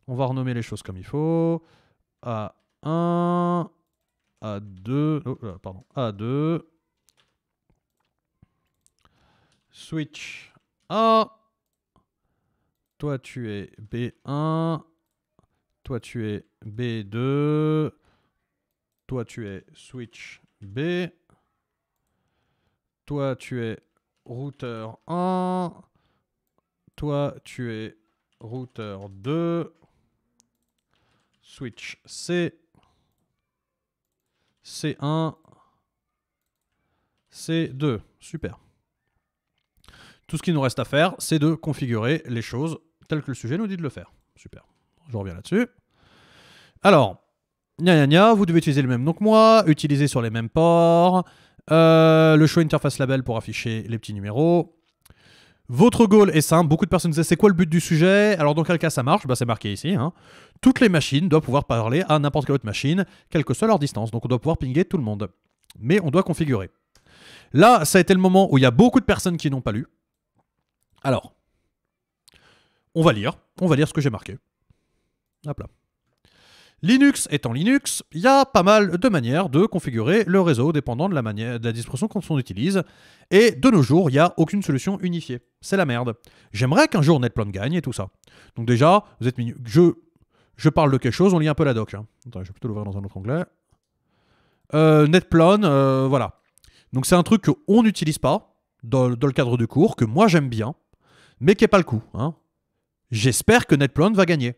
[SPEAKER 1] On va renommer les choses comme il faut. A1, A2, pardon, A2. Switch A. Toi, tu es B1. Toi, tu es B2. Toi, tu es switch B. Toi, tu es routeur 1. Toi, tu es routeur 2. Switch C. C1. C2. Super. Tout ce qu'il nous reste à faire, c'est de configurer les choses telles que le sujet nous dit de le faire. Super. Je reviens là-dessus. Alors, vous devez utiliser le même nom que moi, utiliser sur les mêmes ports, euh, le show interface label pour afficher les petits numéros. Votre goal est simple, beaucoup de personnes disaient c'est quoi le but du sujet Alors dans quel cas ça marche bah, C'est marqué ici. Hein. Toutes les machines doivent pouvoir parler à n'importe quelle autre machine, quelle que soit leur distance. Donc on doit pouvoir pinguer tout le monde. Mais on doit configurer. Là, ça a été le moment où il y a beaucoup de personnes qui n'ont pas lu. Alors, on va lire. On va lire ce que j'ai marqué. Hop là. Linux étant Linux, il y a pas mal de manières de configurer le réseau dépendant de la, manière, de la distribution qu'on utilise. Et de nos jours, il n'y a aucune solution unifiée. C'est la merde. J'aimerais qu'un jour Netplan gagne et tout ça. Donc déjà, vous êtes Je, je parle de quelque chose, on lit un peu la doc. Hein. Attends, je vais plutôt l'ouvrir dans un autre anglais. Euh, euh, voilà. Donc c'est un truc qu'on n'utilise pas dans, le cadre de cours, que moi j'aime bien, mais qui n'est pas le coup. Hein. J'espère que Netplan va gagner.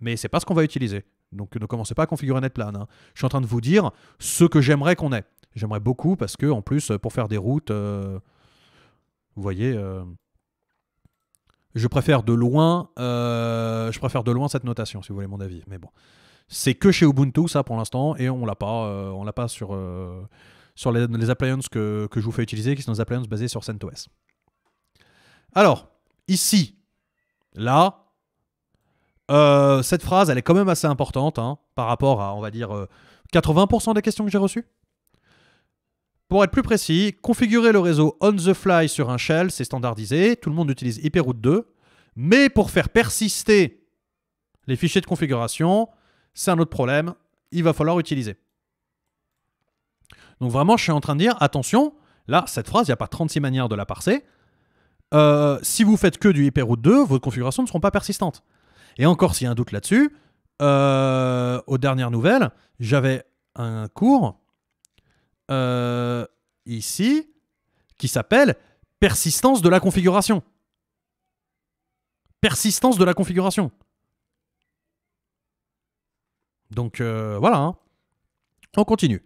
[SPEAKER 1] Mais c'est pas ce qu'on va utiliser. Donc ne commencez pas à configurer Netplan. Hein. Je suis en train de vous dire ce que j'aimerais qu'on ait. J'aimerais beaucoup parce que, en plus, pour faire des routes, euh, vous voyez, euh, je, préfère de loin, euh, je préfère de loin cette notation, si vous voulez mon avis. Mais bon, c'est que chez Ubuntu, ça, pour l'instant, et on l'a pas, on l'a pas sur, sur les, les appliances que, que, je vous fais utiliser, qui sont des appliances basées sur CentOS. Alors, ici, là, euh, cette phrase, elle est quand même assez importante hein, par rapport à, on va dire, 80% euh, des questions que j'ai reçues. Pour être plus précis, configurer le réseau on the fly sur un shell, c'est standardisé, tout le monde utilise Hyperroute 2, mais pour faire persister les fichiers de configuration, c'est un autre problème, il va falloir utiliser. Donc vraiment, je suis en train de dire, attention, là, cette phrase, il n'y a pas 36 manières de la parser. Euh, si vous faites que du Hyperroute 2, vos configurations ne seront pas persistantes. Et encore, s'il y a un doute là-dessus, euh, aux dernières nouvelles, j'avais un cours euh, ici qui s'appelle persistance de la configuration. Persistance de la configuration. Donc euh, voilà, hein. on continue.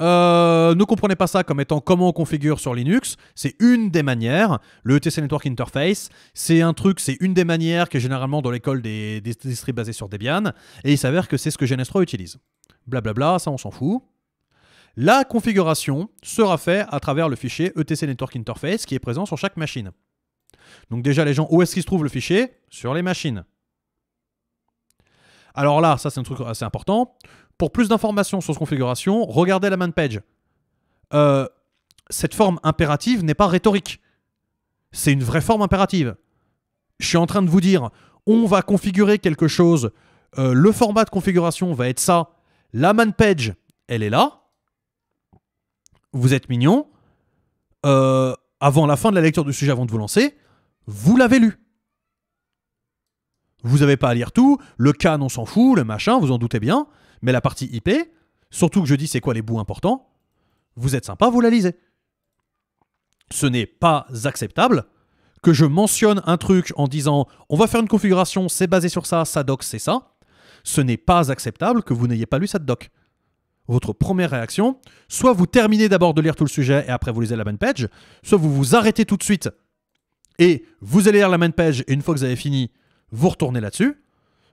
[SPEAKER 1] Euh, ne comprenez pas ça comme étant comment on configure sur Linux, c'est une des manières. Le ETC Network Interface, c'est un truc, c'est une des manières qui est généralement dans l'école des, des basées sur Debian, et il s'avère que c'est ce que GNS3 utilise. Blablabla, ça on s'en fout. La configuration sera faite à travers le fichier ETC Network Interface qui est présent sur chaque machine. Donc déjà les gens, où est-ce qu'il se trouve le fichier Sur les machines. Alors là, ça c'est un truc assez important. Pour plus d'informations sur cette configuration, regardez la man page. Euh, cette forme impérative n'est pas rhétorique. C'est une vraie forme impérative. Je suis en train de vous dire, on va configurer quelque chose, euh, le format de configuration va être ça, la man page, elle est là, vous êtes mignon, euh, avant la fin de la lecture du sujet, avant de vous lancer, vous l'avez lu. Vous n'avez pas à lire tout, le can on s'en fout, le machin, vous en doutez bien, mais la partie IP, surtout que je dis c'est quoi les bouts importants, vous êtes sympa, vous la lisez. Ce n'est pas acceptable que je mentionne un truc en disant on va faire une configuration, c'est basé sur ça, ça doc c'est ça. Ce n'est pas acceptable que vous n'ayez pas lu cette doc. Votre première réaction, soit vous terminez d'abord de lire tout le sujet et après vous lisez la main page, soit vous vous arrêtez tout de suite et vous allez lire la main page et une fois que vous avez fini, vous retournez là-dessus,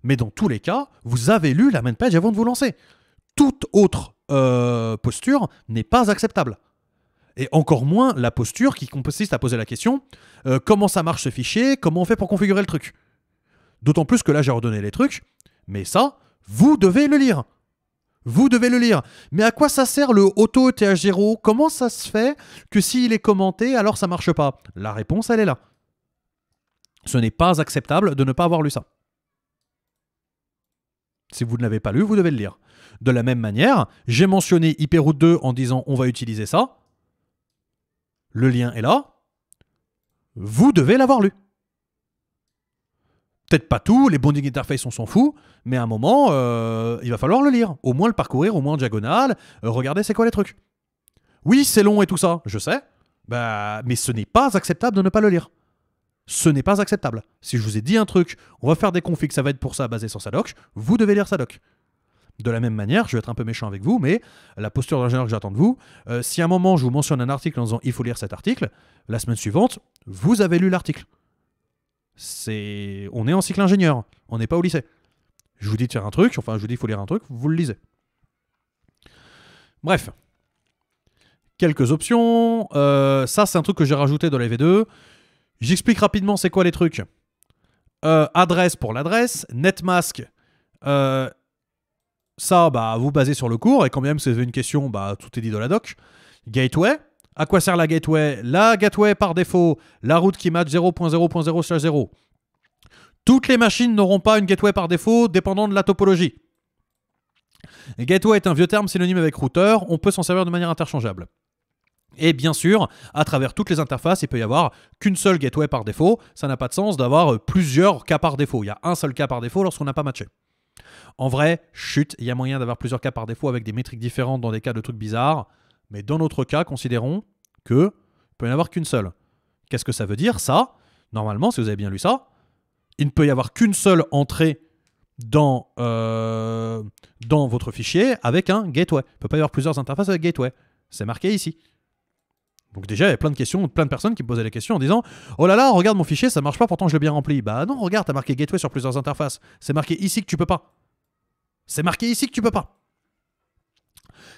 [SPEAKER 1] mais dans tous les cas, vous avez lu la main page avant de vous lancer. Toute autre euh, posture n'est pas acceptable. Et encore moins la posture qui consiste à poser la question euh, comment ça marche ce fichier Comment on fait pour configurer le truc D'autant plus que là, j'ai ordonné les trucs, mais ça, vous devez le lire. Vous devez le lire. Mais à quoi ça sert le auto th Comment ça se fait que s'il est commenté, alors ça marche pas La réponse, elle est là. Ce n'est pas acceptable de ne pas avoir lu ça. Si vous ne l'avez pas lu, vous devez le lire. De la même manière, j'ai mentionné Hyperroute 2 en disant on va utiliser ça. Le lien est là. Vous devez l'avoir lu. Peut-être pas tout, les bonding interfaces, on s'en fout, mais à un moment, euh, il va falloir le lire. Au moins le parcourir, au moins en diagonale, euh, regarder c'est quoi les trucs. Oui, c'est long et tout ça, je sais, bah, mais ce n'est pas acceptable de ne pas le lire. Ce n'est pas acceptable. Si je vous ai dit un truc, on va faire des configs, ça va être pour ça basé sur Sadoc, vous devez lire Sadoc. De la même manière, je vais être un peu méchant avec vous, mais la posture d'ingénieur que j'attends de vous, euh, si à un moment je vous mentionne un article en disant il faut lire cet article, la semaine suivante, vous avez lu l'article. C'est, on est en cycle ingénieur, on n'est pas au lycée. Je vous dis de faire un truc, enfin je vous dis il faut lire un truc, vous le lisez. Bref, quelques options. Euh, ça c'est un truc que j'ai rajouté dans la V2. J'explique rapidement c'est quoi les trucs. Euh, adresse pour l'adresse, netmask. Euh, ça, bah, vous basez sur le cours, et quand même, c'est une question, bah, tout est dit dans la doc. Gateway. À quoi sert la gateway La gateway, par défaut, la route qui match 0.0.0 0. Toutes les machines n'auront pas une gateway par défaut, dépendant de la topologie. Gateway est un vieux terme synonyme avec routeur, on peut s'en servir de manière interchangeable. Et bien sûr, à travers toutes les interfaces, il peut y avoir qu'une seule gateway par défaut. Ça n'a pas de sens d'avoir euh, plusieurs cas par défaut. Il y a un seul cas par défaut lorsqu'on n'a pas matché. En vrai, chut, il y a moyen d'avoir plusieurs cas par défaut avec des métriques différentes dans des cas de trucs bizarres. Mais dans notre cas, considérons que peut y en avoir qu'une seule. Qu'est-ce que ça veut dire ça Normalement, si vous avez bien lu ça, il ne peut y avoir qu'une seule entrée dans, euh, dans votre fichier avec un gateway. Il ne peut pas y avoir plusieurs interfaces avec gateway. C'est marqué ici. Donc déjà, il y a plein de questions, plein de personnes qui me posaient la question en disant "Oh là là, regarde mon fichier, ça marche pas, pourtant je l'ai bien rempli." Bah non, regarde, t'as marqué gateway sur plusieurs interfaces. C'est marqué ici que tu peux pas. C'est marqué ici que tu peux pas.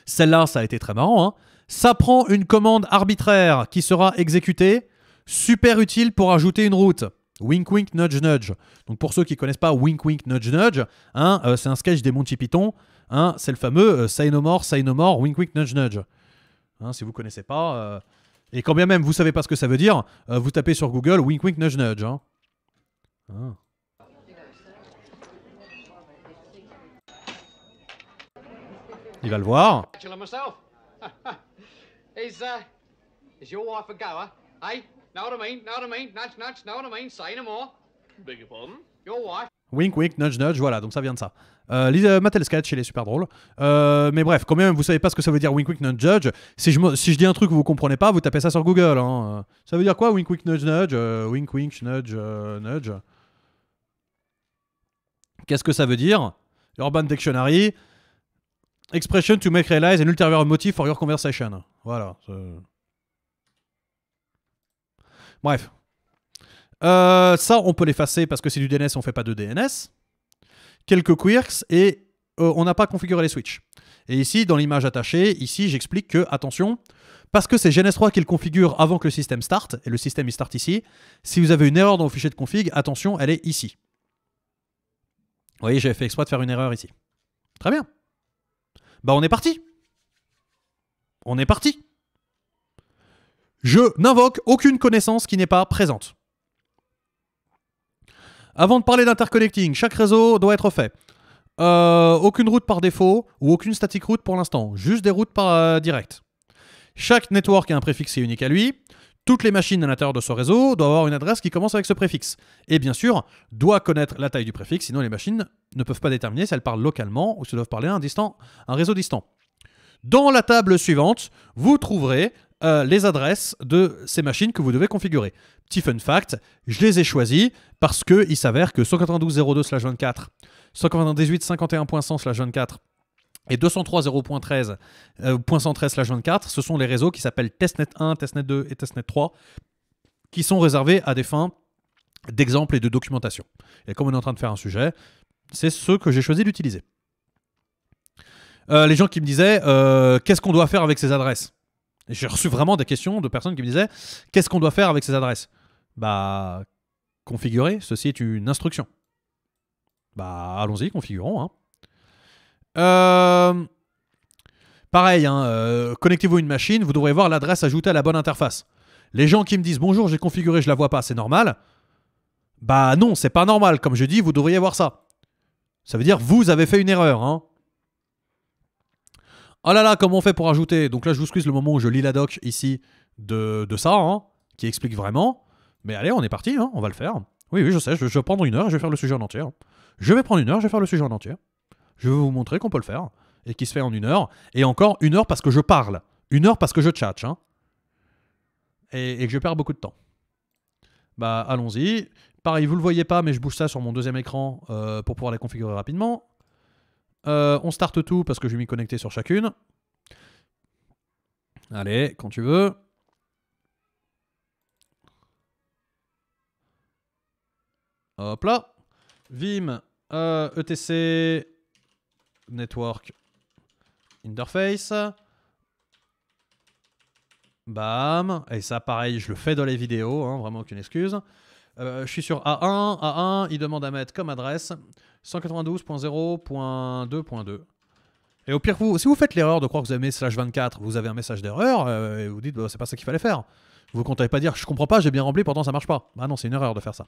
[SPEAKER 1] Celle-là, ça a été très marrant. Hein. Ça prend une commande arbitraire qui sera exécutée, super utile pour ajouter une route. Wink wink nudge nudge. Donc pour ceux qui connaissent pas wink wink nudge nudge, hein, euh, c'est un sketch des Monty Python. Hein, c'est le fameux euh, say no more, no more, wink wink nudge nudge. si vous connaissez pas. Euh, et quand bien même vous savez pas ce que ça veut dire, euh, vous tapez sur Google wink wink nudge nudge. Hein. Ah. Il va le voir. Wink wink nudge nudge, voilà, donc ça vient de ça. Euh, euh sketch, il est super drôle. Euh, mais bref, quand même, vous savez pas ce que ça veut dire wink wink nudge nudge. Si je, si je dis un truc que vous comprenez pas, vous tapez ça sur Google. Hein. Ça veut dire quoi wink wink nudge nudge euh, Wink wink nudge nudge. Qu'est-ce que ça veut dire Urban Dictionary. Expression to make realize an ulterior motive for your conversation. Voilà. Bref. ça, on peut l'effacer parce que c'est du DNS, on fait pas de DNS quelques quirks et euh, on n'a pas configuré les switches. Et ici, dans l'image attachée, ici, j'explique que, attention, parce que c'est GNS3 qui le configure avant que le système start, et le système il start ici, si vous avez une erreur dans vos fichiers de config, attention, elle est ici. Vous voyez, j'ai fait exploit de faire une erreur ici. Très bien. Bah on est parti. On est parti. Je n'invoque aucune connaissance qui n'est pas présente. Avant de parler d'interconnecting, chaque réseau doit être fait. Euh, aucune route par défaut ou aucune static route pour l'instant, juste des routes par euh, direct. Chaque network a un préfixe est unique à lui. Toutes les machines à l'intérieur de ce réseau doivent avoir une adresse qui commence avec ce préfixe. Et bien sûr, doit connaître la taille du préfixe, sinon les machines ne peuvent pas déterminer si elles parlent localement ou si elles doivent parler à un, distant, un réseau distant. Dans la table suivante, vous trouverez euh, les adresses de ces machines que vous devez configurer. Petit fun fact, je les ai choisis parce qu'il s'avère que 192.02/24, 24 et 203.0.13.113/24, euh, ce sont les réseaux qui s'appellent testnet 1, testnet 2 et testnet 3 qui sont réservés à des fins d'exemple et de documentation. Et comme on est en train de faire un sujet, c'est ceux que j'ai choisi d'utiliser. Euh, les gens qui me disaient qu'est-ce qu'on doit faire avec ces adresses j'ai reçu vraiment des questions de personnes qui me disaient qu'est-ce qu'on doit faire avec ces adresses Bah, configurer, ceci est une instruction. Bah, allons-y, configurons. Hein. Euh, pareil, hein, euh, connectez-vous à une machine, vous devriez voir l'adresse ajoutée à la bonne interface. Les gens qui me disent bonjour, j'ai configuré, je la vois pas, c'est normal. Bah non, c'est pas normal. Comme je dis, vous devriez voir ça. Ça veut dire vous avez fait une erreur. Hein. Oh là là, comment on fait pour ajouter Donc là, je vous excuse le moment où je lis la doc ici de, ça, hein, qui explique vraiment. Mais allez, on est parti, hein, on va le faire. Oui, oui, je sais, je, vais prendre une heure et je vais faire le sujet en entier. Je vais prendre une heure, je vais faire le sujet en entier. Je vais vous montrer qu'on peut le faire et qui se fait en une heure. Et encore une heure parce que je parle. Une heure parce que je tchatche. Hein. Et, que je perds beaucoup de temps. Bah allons-y. Pareil, vous ne le voyez pas, mais je bouge ça sur mon deuxième écran euh, pour pouvoir les configurer rapidement. Euh, on starte tout parce que je vais m'y connecter sur chacune. Allez, quand tu veux. Hop là. Vim, ETC, euh, e Network, Interface. Bam. Et ça, pareil, je le fais dans les vidéos, hein, vraiment aucune excuse. Euh, je suis sur A1. A1, il demande à mettre comme adresse 192.0.2.2. Et au pire, vous, si vous faites l'erreur de croire que vous avez slash 24, vous avez un message d'erreur euh, et vous dites bah, c'est pas ça qu'il fallait faire. Vous comptez pas dire je comprends pas, j'ai bien rempli, pourtant ça marche pas. ah non, c'est une erreur de faire ça.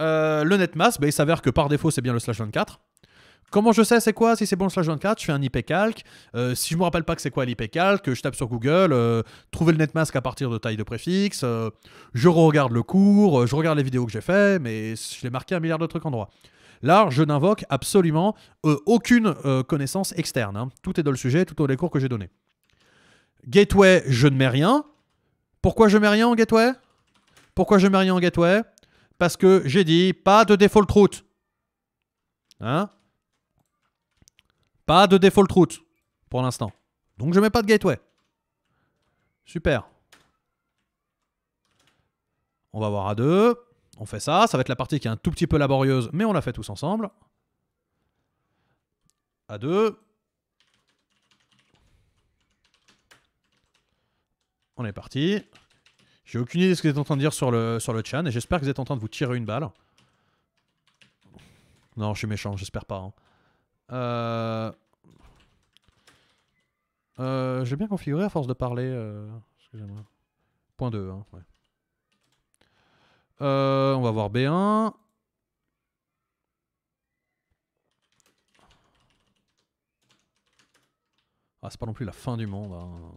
[SPEAKER 1] Euh, le netmask, bah, il s'avère que par défaut c'est bien le slash 24. Comment je sais c'est quoi si c'est bon le slash 24 Je fais un IP calc. Euh, si je me rappelle pas que c'est quoi l'IP calc, je tape sur Google, trouver le netmask à partir de taille de préfixe, je regarde le cours, je regarde les vidéos que j'ai fait, mais je l'ai marqué un milliard de trucs en droit. Là, je n'invoque absolument euh, aucune euh, connaissance externe. Hein. Tout est dans le sujet, tout dans les cours que j'ai donnés. Gateway, je ne mets rien. Pourquoi je mets rien en gateway Pourquoi je mets rien en gateway Parce que j'ai dit pas de default route. Hein Pas de default route pour l'instant. Donc je mets pas de gateway. Super. On va voir à deux on fait ça, ça va être la partie qui est un tout petit peu laborieuse, mais on la fait tous ensemble. À deux. On est parti. J'ai aucune idée de ce que vous êtes en train de dire sur le, sur le et j'espère que vous êtes en train de vous tirer une balle. Non, je suis méchant, j'espère pas. Hein. Euh, euh, J'ai bien configuré à force de parler. Euh, Point 2, hein, ouais. Euh, on va voir B1. Ah, c'est pas non plus la fin du monde. Hein.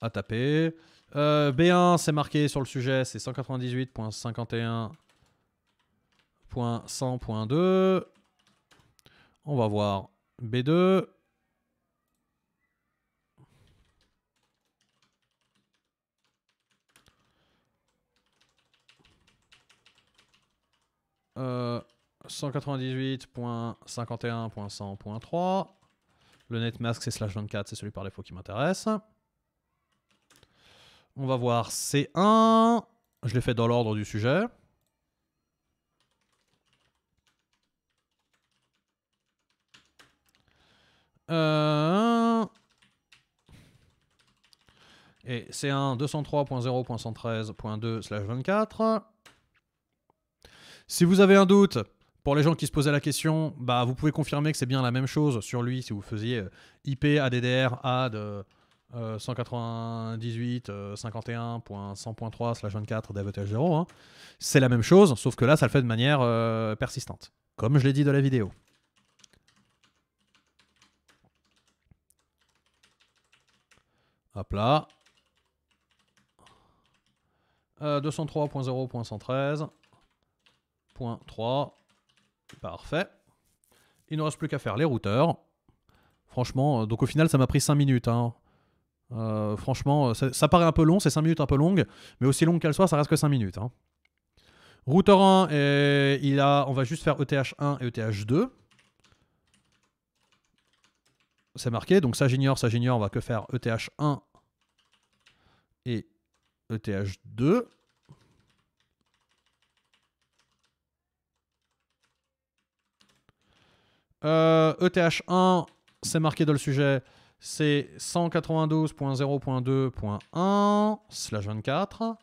[SPEAKER 1] À taper. Euh, B1, c'est marqué sur le sujet, c'est 198.51.100.2. On va voir B2. 198.51.100.3. Euh, Le netmask, c'est slash 24, c'est celui par défaut qui m'intéresse. On va voir C1. Je l'ai fait dans l'ordre du sujet. Euh... Et C1 203.0.113.2 slash 24. Si vous avez un doute, pour les gens qui se posaient la question, bah, vous pouvez confirmer que c'est bien la même chose sur lui si vous faisiez IP, ADDR, AD de 198 0 C'est la même chose, sauf que là, ça le fait de manière euh, persistante, comme je l'ai dit dans la vidéo. Hop là. 203.0.113. Euh, 3 Parfait. Il ne reste plus qu'à faire les routeurs. Franchement, euh, donc au final, ça m'a pris 5 minutes. Hein. Euh, franchement, euh, ça, paraît un peu long, c'est 5 minutes un peu longues, mais aussi longue qu'elle soit, ça reste que 5 minutes. Hein. Routeur 1, et il a, on va juste faire ETH1 et ETH2. C'est marqué, donc ça j'ignore, ça j'ignore, on va que faire ETH1 et ETH2. ETH1, euh, e c'est marqué dans le sujet, c'est 192.0.2.1 24.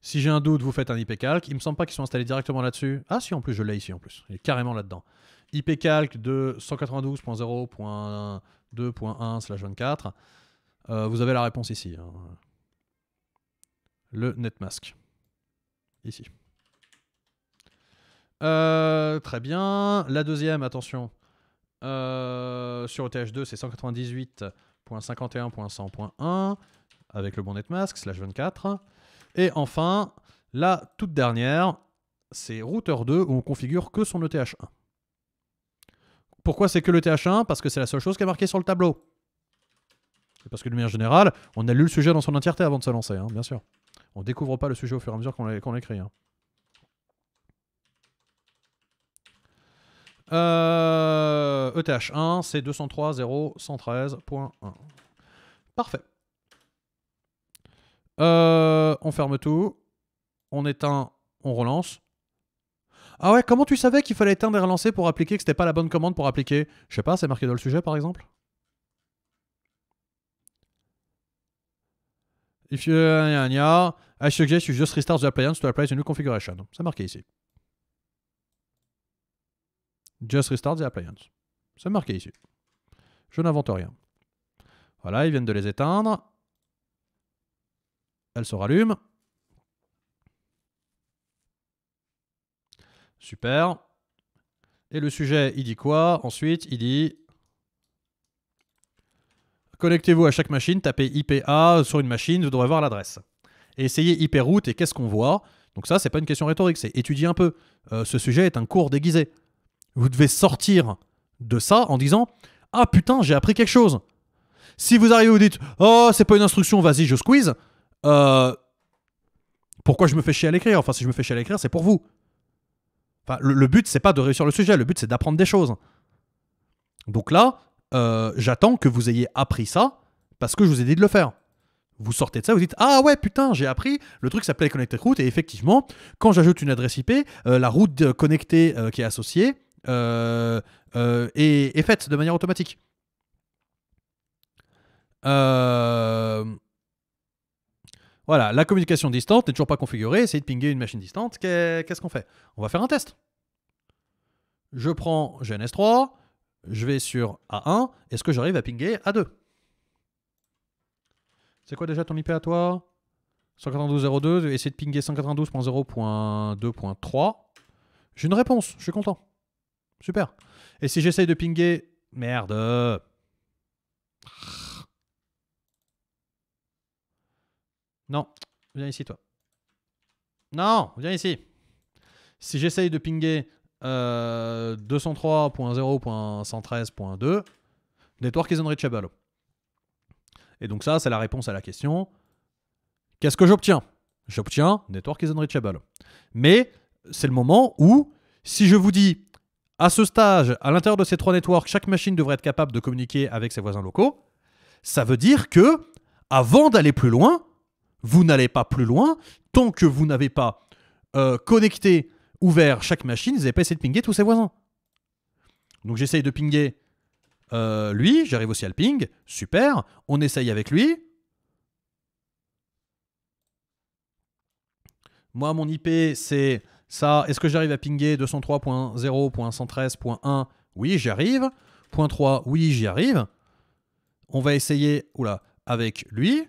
[SPEAKER 1] Si j'ai un doute, vous faites un IP calc. Il me semble pas qu'ils sont installés directement là-dessus. Ah si, en plus, je l'ai ici en plus. Il est carrément là-dedans. IP calc de 192.0.2.1 24. Euh, vous avez la réponse ici. Hein. Le netmask. Ici. Euh, très bien. La deuxième, attention. Euh, sur ETH2, c'est 198.51.100.1 avec le bon netmask, slash 24. Et enfin, la toute dernière, c'est router 2 où on configure que son ETH1. Pourquoi c'est que le TH1 Parce que c'est la seule chose qui est marquée sur le tableau. parce que de manière générale, on a lu le sujet dans son entièreté avant de se lancer, hein, bien sûr. On découvre pas le sujet au fur et à mesure qu'on l'écrit. Hein. ETH1, euh, e c'est 203.0.113.1. Parfait. Euh, on ferme tout. On éteint, on relance. Ah ouais, comment tu savais qu'il fallait éteindre et relancer pour appliquer, que c'était pas la bonne commande pour appliquer Je sais pas, c'est marqué dans le sujet par exemple If you, I suggest you just restart the appliance to apply a new configuration. C'est marqué ici. Just restart the appliance. C'est marqué ici. Je n'invente rien. Voilà, ils viennent de les éteindre. Elles se rallument. Super. Et le sujet, il dit quoi Ensuite, il dit Connectez-vous à chaque machine, tapez IPA sur une machine, vous devrez voir l'adresse. Et essayez IP route et qu'est-ce qu'on voit Donc ça, c'est pas une question rhétorique, c'est étudier un peu. Euh, ce sujet est un cours déguisé vous devez sortir de ça en disant Ah putain, j'ai appris quelque chose. Si vous arrivez vous dites Oh, c'est pas une instruction, vas-y, je squeeze. Euh, pourquoi je me fais chier à l'écrire Enfin, si je me fais chier à l'écrire, c'est pour vous. le, but, c'est pas de réussir le sujet, le but, c'est d'apprendre des choses. Donc là, euh, j'attends que vous ayez appris ça parce que je vous ai dit de le faire. Vous sortez de ça, vous dites Ah ouais, putain, j'ai appris. Le truc s'appelait Connected Route. Et effectivement, quand j'ajoute une adresse IP, euh, la route connectée qui est associée, est, euh, euh, est, faite de manière automatique. Euh, voilà, la communication distante n'est toujours pas configurée. Essayez de pinguer une machine distante. Qu'est-ce qu'on fait On va faire un test. Je prends GNS3, je vais sur A1. Est-ce que j'arrive à pinguer A2 C'est quoi déjà ton IP à toi 192.02, essayez de pinguer 192.0.2.3. J'ai une réponse, je suis content. Super. Et si j'essaye de pinguer. Merde. Non, viens ici, toi. Non, viens ici. Si j'essaye de pinguer 203.0.113.2, euh, network is unreachable. Et donc, ça, c'est la réponse à la question qu'est-ce que j'obtiens J'obtiens network is unreachable. Mais c'est le moment où, si je vous dis à ce stage, à l'intérieur de ces trois networks, chaque machine devrait être capable de communiquer avec ses voisins locaux. Ça veut dire que, avant d'aller plus loin, vous n'allez pas plus loin tant que vous n'avez pas euh, connecté, ouvert chaque machine, vous n'avez pas essayé de pinguer tous ses voisins. Donc j'essaye de pinguer euh, lui, j'arrive aussi à le ping, super, on essaye avec lui. Moi, mon IP, c'est ça, est-ce que j'arrive à pinguer 203.0.113.1 Oui, j'y arrive. Point 3, oui, j'y arrive. On va essayer, avec lui.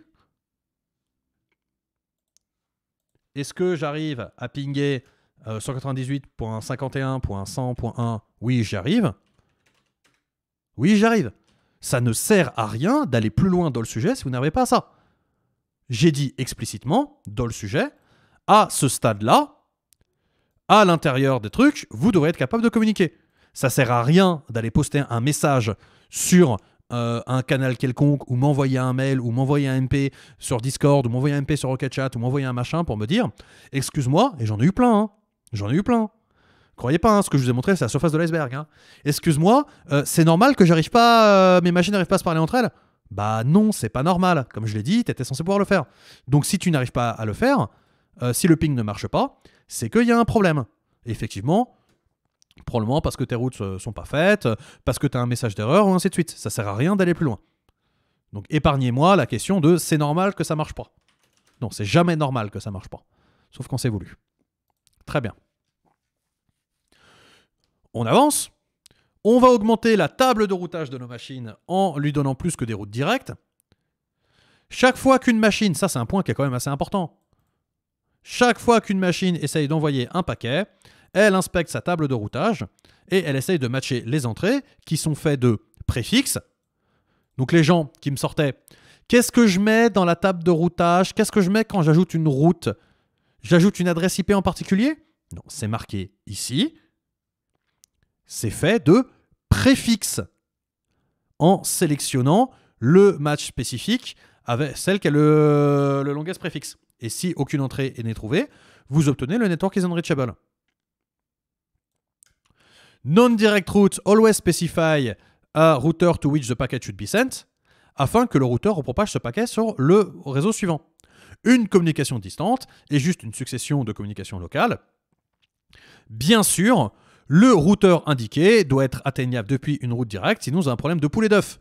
[SPEAKER 1] Est-ce que j'arrive à pinguer 198.51.100.1 euh, Oui, j'y arrive. Oui, j'y arrive. Ça ne sert à rien d'aller plus loin dans le sujet si vous n'arrivez pas à ça. J'ai dit explicitement, dans le sujet, à ce stade-là, à l'intérieur des trucs, vous devrez être capable de communiquer. Ça sert à rien d'aller poster un message sur euh, un canal quelconque ou m'envoyer un mail ou m'envoyer un MP sur Discord ou m'envoyer un MP sur Rocketchat ou m'envoyer un machin pour me dire excuse-moi et j'en ai eu plein hein. j'en ai eu plein croyez pas hein, ce que je vous ai montré c'est la surface de l'iceberg hein. excuse-moi euh, c'est normal que j'arrive pas euh, mes machines n'arrivent pas à se parler entre elles bah non c'est pas normal comme je l'ai dit tu étais censé pouvoir le faire donc si tu n'arrives pas à le faire si le ping ne marche pas c'est qu'il y a un problème. effectivement, probablement parce que tes routes euh, sont pas faites, euh, parce que tu as un message d'erreur, ou ainsi de suite. Ça sert à rien d'aller plus loin. Donc épargnez-moi la question de c'est normal que ça marche pas. Non, c'est jamais normal que ça marche pas. Sauf qu'on s'est voulu. Très bien. On avance. On va augmenter la table de routage de nos machines en lui donnant plus que des routes directes. Chaque fois qu'une machine, ça c'est un point qui est quand même assez important, chaque fois qu'une machine essaye d'envoyer un paquet, elle inspecte sa table de routage et elle essaye de matcher les entrées qui sont faites de préfixes. Donc les gens qui me sortaient, qu'est-ce que je mets dans la table de routage Qu'est-ce que je mets quand j'ajoute une route J'ajoute une adresse IP en particulier Non, c'est marqué ici. C'est fait de préfixes en sélectionnant le match spécifique avec celle qui a le, le longest préfixe. Et si aucune entrée n'est trouvée, vous obtenez le network is unreachable. Non-direct route always specify a router to which the packet should be sent afin que le routeur repropage ce paquet sur le réseau suivant. Une communication distante est juste une succession de communications locales. Bien sûr, le routeur indiqué doit être atteignable depuis une route directe, sinon on un problème de poulet d'œuf.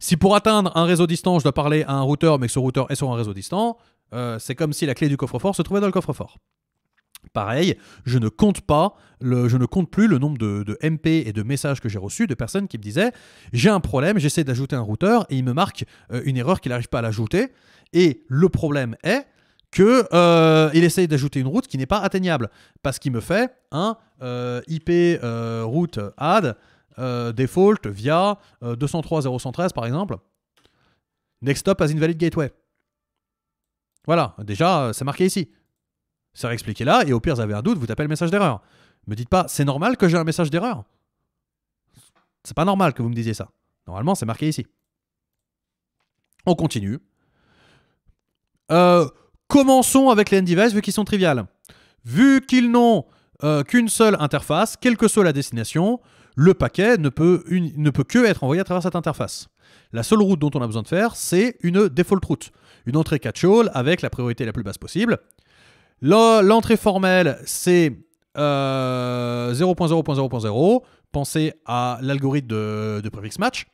[SPEAKER 1] Si pour atteindre un réseau distant, je dois parler à un routeur, mais que ce routeur est sur un réseau distant, euh, c'est comme si la clé du coffre-fort se trouvait dans le coffre-fort. Pareil, je ne compte pas, je ne compte plus le nombre de, MP et de messages que j'ai reçus de personnes qui me disaient j'ai un problème, j'essaie d'ajouter un routeur et il me marque euh, une erreur qu'il n'arrive pas à l'ajouter. Et le problème est que euh, il essaye d'ajouter une route qui n'est pas atteignable parce qu'il me fait un IP route add default via 203.0.113 par exemple. Next stop as invalid gateway. Voilà, déjà, euh, c'est marqué ici. C'est réexpliqué là, et au pire, vous avez un doute, vous tapez le message d'erreur. Me dites pas, c'est normal que j'ai un message d'erreur. C'est pas normal que vous me disiez ça. Normalement, c'est marqué ici. On continue. Euh, commençons avec les end devices vu qu'ils sont triviales. Vu qu'ils n'ont euh, qu'une seule interface, quelle que soit la destination, le paquet ne peut, ne peut que être envoyé à travers cette interface. La seule route dont on a besoin de faire, c'est une default route une entrée catch-all avec la priorité la plus basse possible. L'entrée formelle, c'est 0.0.0.0. Euh, Pensez à l'algorithme de, de préfixe match.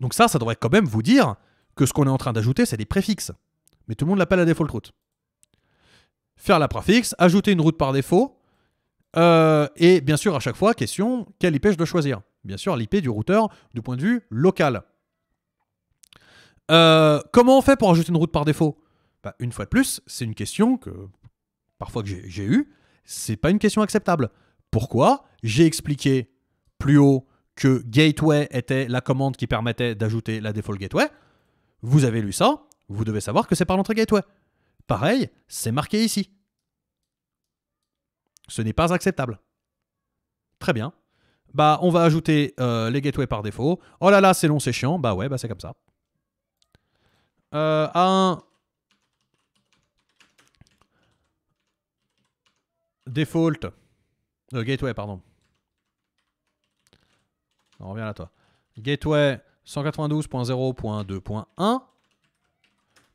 [SPEAKER 1] Donc ça, ça devrait quand même vous dire que ce qu'on est en train d'ajouter, c'est des préfixes. Mais tout le monde l'appelle la default route. Faire la préfixe, ajouter une route par défaut. Euh, et bien sûr, à chaque fois, question, quelle IP je dois choisir Bien sûr, l'IP du routeur du point de vue local. Euh, comment on fait pour ajouter une route par défaut bah, Une fois de plus, c'est une question que parfois que j'ai eue. C'est pas une question acceptable. Pourquoi J'ai expliqué plus haut que gateway était la commande qui permettait d'ajouter la default gateway. Vous avez lu ça, vous devez savoir que c'est par l'entrée gateway. Pareil, c'est marqué ici. Ce n'est pas acceptable. Très bien. Bah, on va ajouter euh, les gateways par défaut. Oh là là, c'est long, c'est chiant. Bah ouais, bah c'est comme ça. Euh, un default euh, gateway pardon. On là toi. Gateway 192.0.2.1.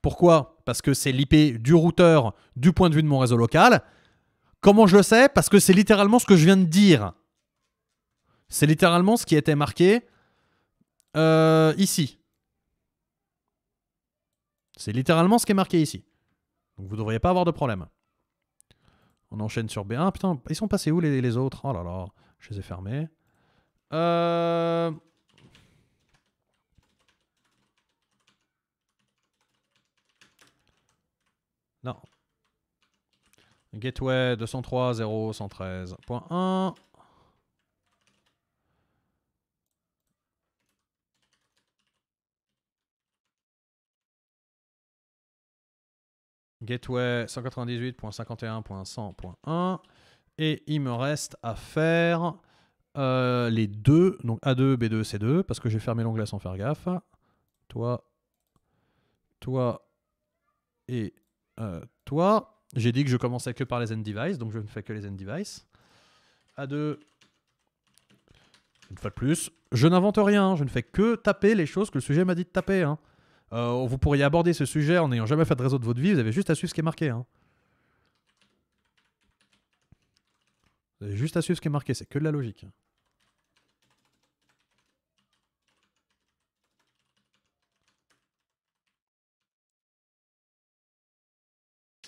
[SPEAKER 1] Pourquoi Parce que c'est l'IP du routeur du point de vue de mon réseau local. Comment je le sais Parce que c'est littéralement ce que je viens de dire. C'est littéralement ce qui était marqué euh, ici. C'est littéralement ce qui est marqué ici. Donc vous ne devriez pas avoir de problème. On enchaîne sur B1. Putain, ils sont passés où les, autres Oh là là, je les ai fermés. Euh... Non. Gateway 203.0.113.1. Gateway 198.51.100.1. Et il me reste à faire euh, les deux, donc A2, B2, C2, parce que j'ai fermé l'onglet sans faire gaffe. Toi, toi et euh, toi. J'ai dit que je commençais que par les end devices, donc je ne fais que les end devices. A2, une fois de plus, je n'invente rien, je ne fais que taper les choses que le sujet m'a dit de taper. Hein. Euh, vous pourriez aborder ce sujet en n'ayant jamais fait de réseau de votre vie, vous avez juste à suivre ce qui est marqué. Hein. Vous avez juste à suivre ce qui est marqué, c'est que de la logique.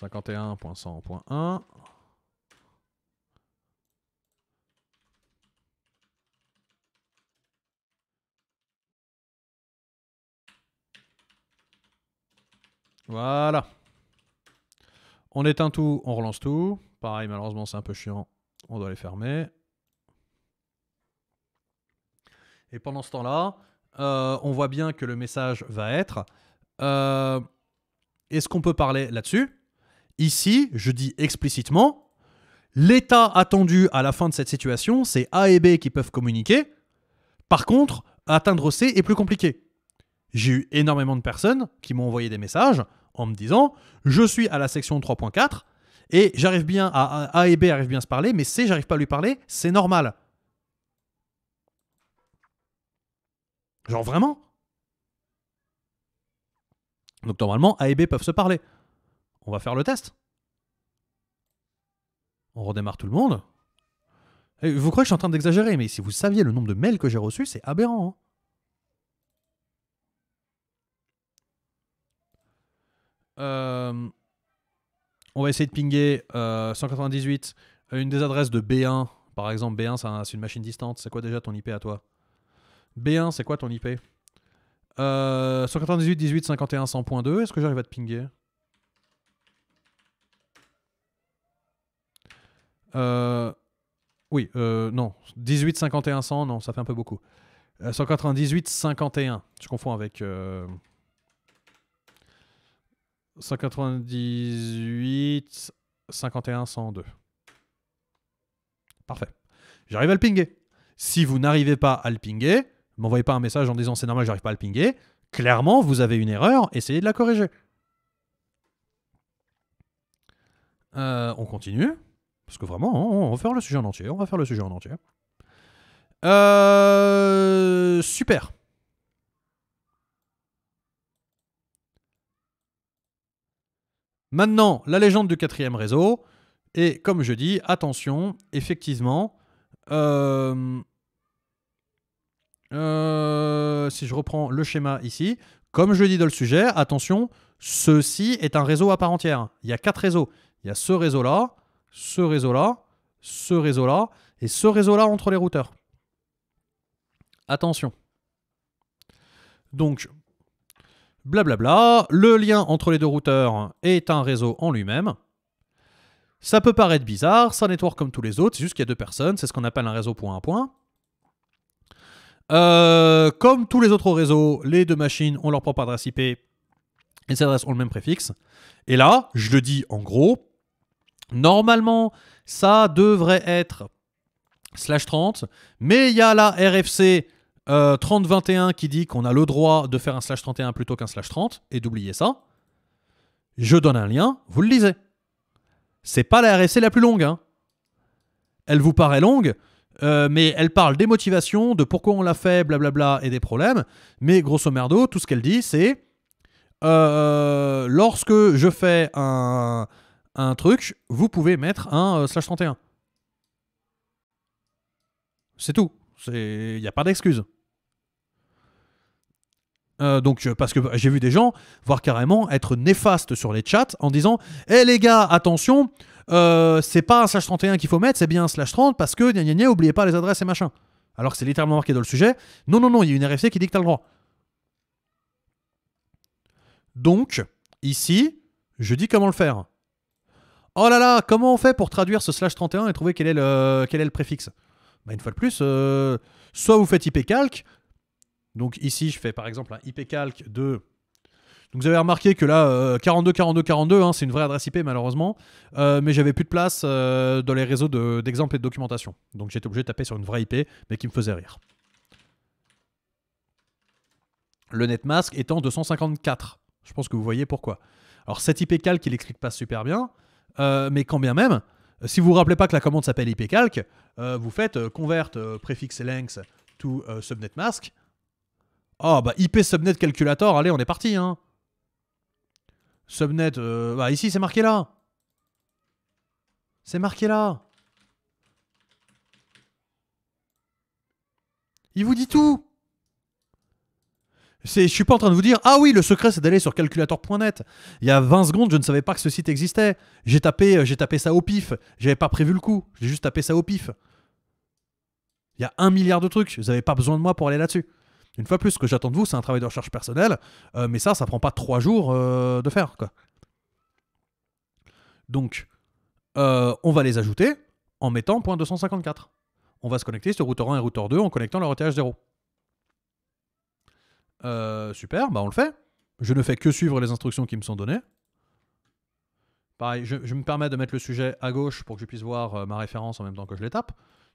[SPEAKER 1] « 51.100.1. Voilà. On éteint tout, on relance tout. Pareil, malheureusement, c'est un peu chiant. On doit les fermer. Et pendant ce temps-là, euh, on voit bien que le message va être euh, est-ce qu'on peut parler là-dessus Ici, je dis explicitement l'état attendu à la fin de cette situation, c'est A et B qui peuvent communiquer. Par contre, atteindre C est plus compliqué j'ai eu énormément de personnes qui m'ont envoyé des messages en me disant je suis à la section 3.4 et j'arrive bien à A et B arrivent bien à se parler, mais C j'arrive pas à lui parler, c'est normal. Genre vraiment Donc normalement A et B peuvent se parler. On va faire le test. On redémarre tout le monde. vous croyez que je suis en train d'exagérer, mais si vous saviez le nombre de mails que j'ai reçus, c'est aberrant. Hein. Euh, on va essayer de pinguer 198 euh, euh, une des adresses de B1. Par exemple, B1, c'est une machine distante. C'est quoi déjà ton IP à toi B1, c'est quoi ton IP euh, 198 18 51 100.2, est-ce que j'arrive à te pinguer Oui, non. 18 51 100, non, ça fait un peu beaucoup. 198 51, je confonds avec. 198, 51, 102. Parfait. J'arrive à le pinguer. Si vous n'arrivez pas à le pinguer, m'envoyez pas un message en disant c'est normal, j'arrive pas à le pinguer. Clairement, vous avez une erreur, essayez de la corriger. Euh, on continue. Parce que vraiment, on va faire le sujet en entier. On va faire le sujet en entier. Euh, super. Maintenant, la légende du quatrième réseau. Et comme je dis, attention, effectivement, euh, euh, si je reprends le schéma ici, comme je dis dans le sujet, attention, ceci est un réseau à part entière. Il y a quatre réseaux. Il y a ce réseau-là, ce réseau-là, ce réseau-là, et ce réseau-là entre les routeurs. Attention. Donc, Blablabla, le lien entre les deux routeurs est un réseau en lui-même. Ça peut paraître bizarre, ça network comme tous les autres, c'est juste qu'il y a deux personnes, c'est ce qu'on appelle un réseau point à point. Euh, comme tous les autres réseaux, les deux machines ont leur propre adresse IP et ces adresses ont le même préfixe. Et là, je le dis en gros, normalement, ça devrait être slash 30, mais il y a la RFC 3021 euh, 30-21 qui dit qu'on a le droit de faire un slash 31 plutôt qu'un slash 30, et d'oublier ça. Je donne un lien, vous le lisez. C'est pas la RSC la plus longue. Hein. Elle vous paraît longue, euh, mais elle parle des motivations, de pourquoi on l'a fait, blablabla, et des problèmes. Mais grosso merdo, tout ce qu'elle dit, c'est euh, lorsque je fais un, truc, vous pouvez mettre un slash 31. C'est tout. Il n'y a pas d'excuses. Euh, donc euh, parce que j'ai vu des gens, voire carrément, être néfastes sur les chats en disant Eh les gars, attention, euh, c'est pas un slash 31 qu'il faut mettre, c'est bien un slash 30 parce que gna gna oubliez pas les adresses et machin. Alors que c'est littéralement marqué dans le sujet. Non, non, non, il y a une RFC qui dit que t'as le droit. Donc, ici, je dis comment le faire. Oh là là, comment on fait pour traduire ce slash 31 et trouver quel est le, préfixe ben, Une fois de plus, soit vous faites IP calque, donc ici, je fais par exemple un IP calc de. Donc vous avez remarqué que là, 42, 42, 42, c'est une vraie adresse IP malheureusement, euh, mais j'avais plus de place euh, dans les réseaux d'exemples et de documentation. Donc j'étais obligé de taper sur une vraie IP, mais qui me faisait rire. Le netmask étant 254. Je pense que vous voyez pourquoi. Alors cet IP calc, il n'explique pas super bien, euh, mais quand bien même, si vous vous rappelez pas que la commande s'appelle IP calc, vous faites convert prefix length to subnet mask, ah bah IP subnet calculator, allez, on est parti. Hein. Subnet, euh, bah ici c'est marqué là. C'est marqué là. Il vous dit tout. Je suis pas en train de vous dire, ah oui, le secret c'est d'aller sur calculator.net. Il y a 20 secondes, je ne savais pas que ce site existait. J'ai tapé, euh, j'ai tapé ça au pif. J'avais pas prévu le coup. J'ai juste tapé ça au pif. Il y a un milliard de trucs. Vous n'avez pas besoin de moi pour aller là-dessus. Une fois plus, ce que j'attends de vous, c'est un travail de recherche personnelle, euh, mais ça, ça prend pas trois jours euh, de faire. Quoi. Donc, euh, on va les ajouter en mettant point 254. On va se connecter sur routeur 1 et routeur 2 en connectant leur ETH 0. super, bah on le fait. Je ne fais que suivre les instructions qui me sont données. Pareil, je, me permets de mettre le sujet à gauche pour que je puisse voir ma référence en même temps que je les De toute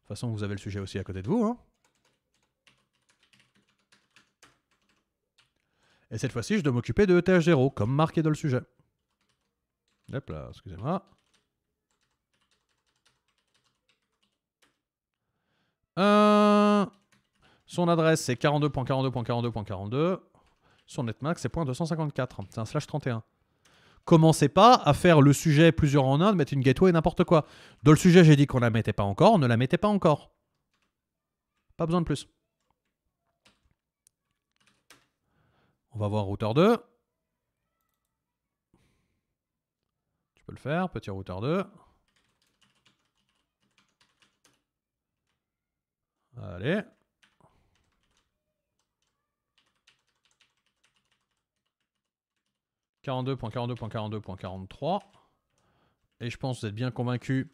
[SPEAKER 1] façon, vous avez le sujet aussi à côté de vous. Hein. Et cette fois-ci, je dois m'occuper de ETH0, comme marqué dans le sujet. Hop là, excusez-moi. Euh, son adresse, c'est 42.42.42.42. Son netmax, c'est .254. C'est un slash 31. Commencez pas à faire le sujet plusieurs en un, de mettre une gateway, n'importe quoi. Dans le sujet, j'ai dit qu'on ne la mettait pas encore, ne la mettez pas encore. Pas besoin de plus. On va voir routeur 2. Tu peux le faire, petit routeur 2. Allez. .42.42.42.43 et je pense que vous êtes bien convaincu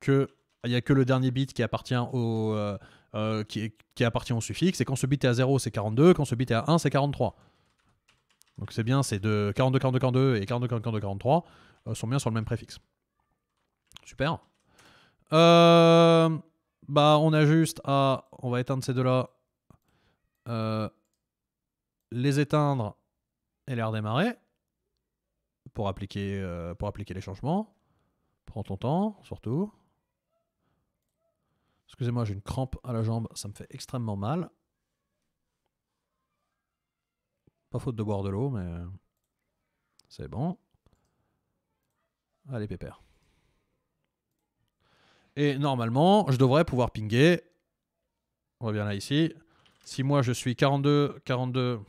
[SPEAKER 1] que il n'y a que le dernier bit qui appartient au euh, euh, qui, qui, appartient au suffixe et quand ce bit est à 0 c'est 42 quand ce bit est à 1 c'est 43 donc c'est bien, c'est de 42, 42, 42 et 42, 42, 43 sont bien sur le même préfixe. Super. Euh, bah, on a juste à. On va éteindre ces deux-là. Euh, les éteindre et les redémarrer pour appliquer, euh, pour appliquer les changements. Prends ton temps, surtout. Excusez-moi, j'ai une crampe à la jambe, ça me fait extrêmement mal. faute de boire de l'eau, mais c'est bon. Allez, pépère. Et normalement, je devrais pouvoir pinguer. On bien là ici. Si moi je suis 42, 42,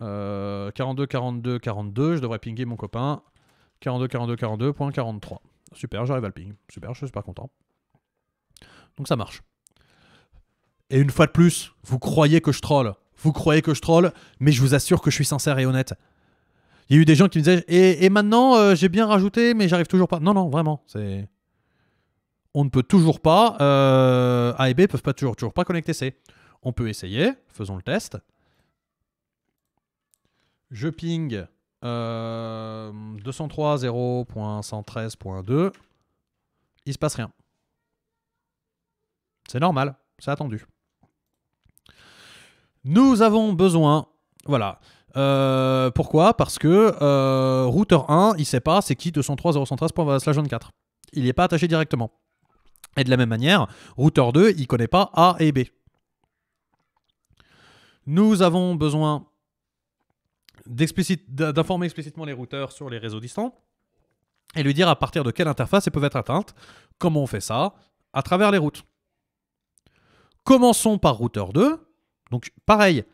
[SPEAKER 1] 42, 42, 42, je devrais pinguer mon copain. 42, 42, 42, point 43. Super, j'arrive à le ping. Super, je suis super content. Donc ça marche. Et une fois de plus, vous croyez que je troll vous croyez que je troll, mais je vous assure que je suis sincère et honnête. Il y a eu des gens qui me disaient et, maintenant euh, j'ai bien rajouté, mais j'arrive toujours pas. Non, non, vraiment, c'est on ne peut toujours pas euh, A et B peuvent pas toujours pas connecter C. On peut essayer, faisons le test. Je ping 203.0.113.2. Euh, Il se passe rien. C'est normal, c'est attendu. Nous avons besoin. Voilà. Euh, pourquoi Parce que euh, routeur 1, il ne sait pas c'est qui 24. Il n'est pas attaché directement. Et de la même manière, routeur 2, il ne connaît pas A et B. Nous avons besoin d'informer explicitement les routeurs sur les réseaux distants et lui dire à partir de quelle interface ils peuvent être atteints, Comment on fait ça À travers les routes. Commençons par routeur 2 donc pareil,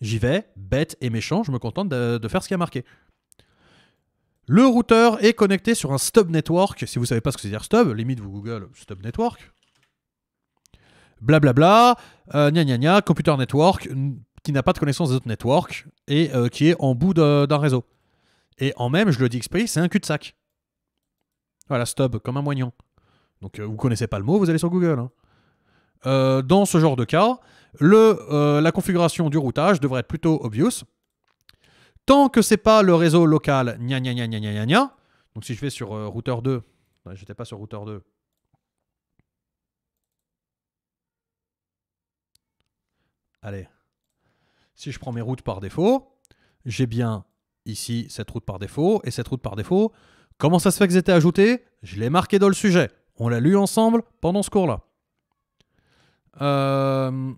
[SPEAKER 1] j'y vais, bête et méchant, je me contente de, faire ce qui a marqué. Le routeur est connecté sur un stub network. Si vous ne savez pas ce que c'est dire stub, limite vous Google stub network. Blablabla, euh, gna gna computer network qui n'a pas de connaissance des autres networks et euh, qui est en bout d'un réseau. Et en même, je le dis exprès, c'est un cul-de-sac. Voilà, stub, comme un moignon. Donc vous euh, vous connaissez pas le mot, vous allez sur Google. Hein. Euh, dans ce genre de cas, euh, la configuration du routage devrait être plutôt obvious. Tant que ce n'est pas le réseau local, gna gna gna gna gna gna Donc si je vais sur euh, routeur 2, je j'étais pas sur routeur 2. Allez, si je prends mes routes par défaut, j'ai bien ici cette route par défaut et cette route par défaut. Comment ça se fait que étaient ajoutées Je l'ai marqué dans le sujet. On l'a lu ensemble pendant ce cours-là. Euh...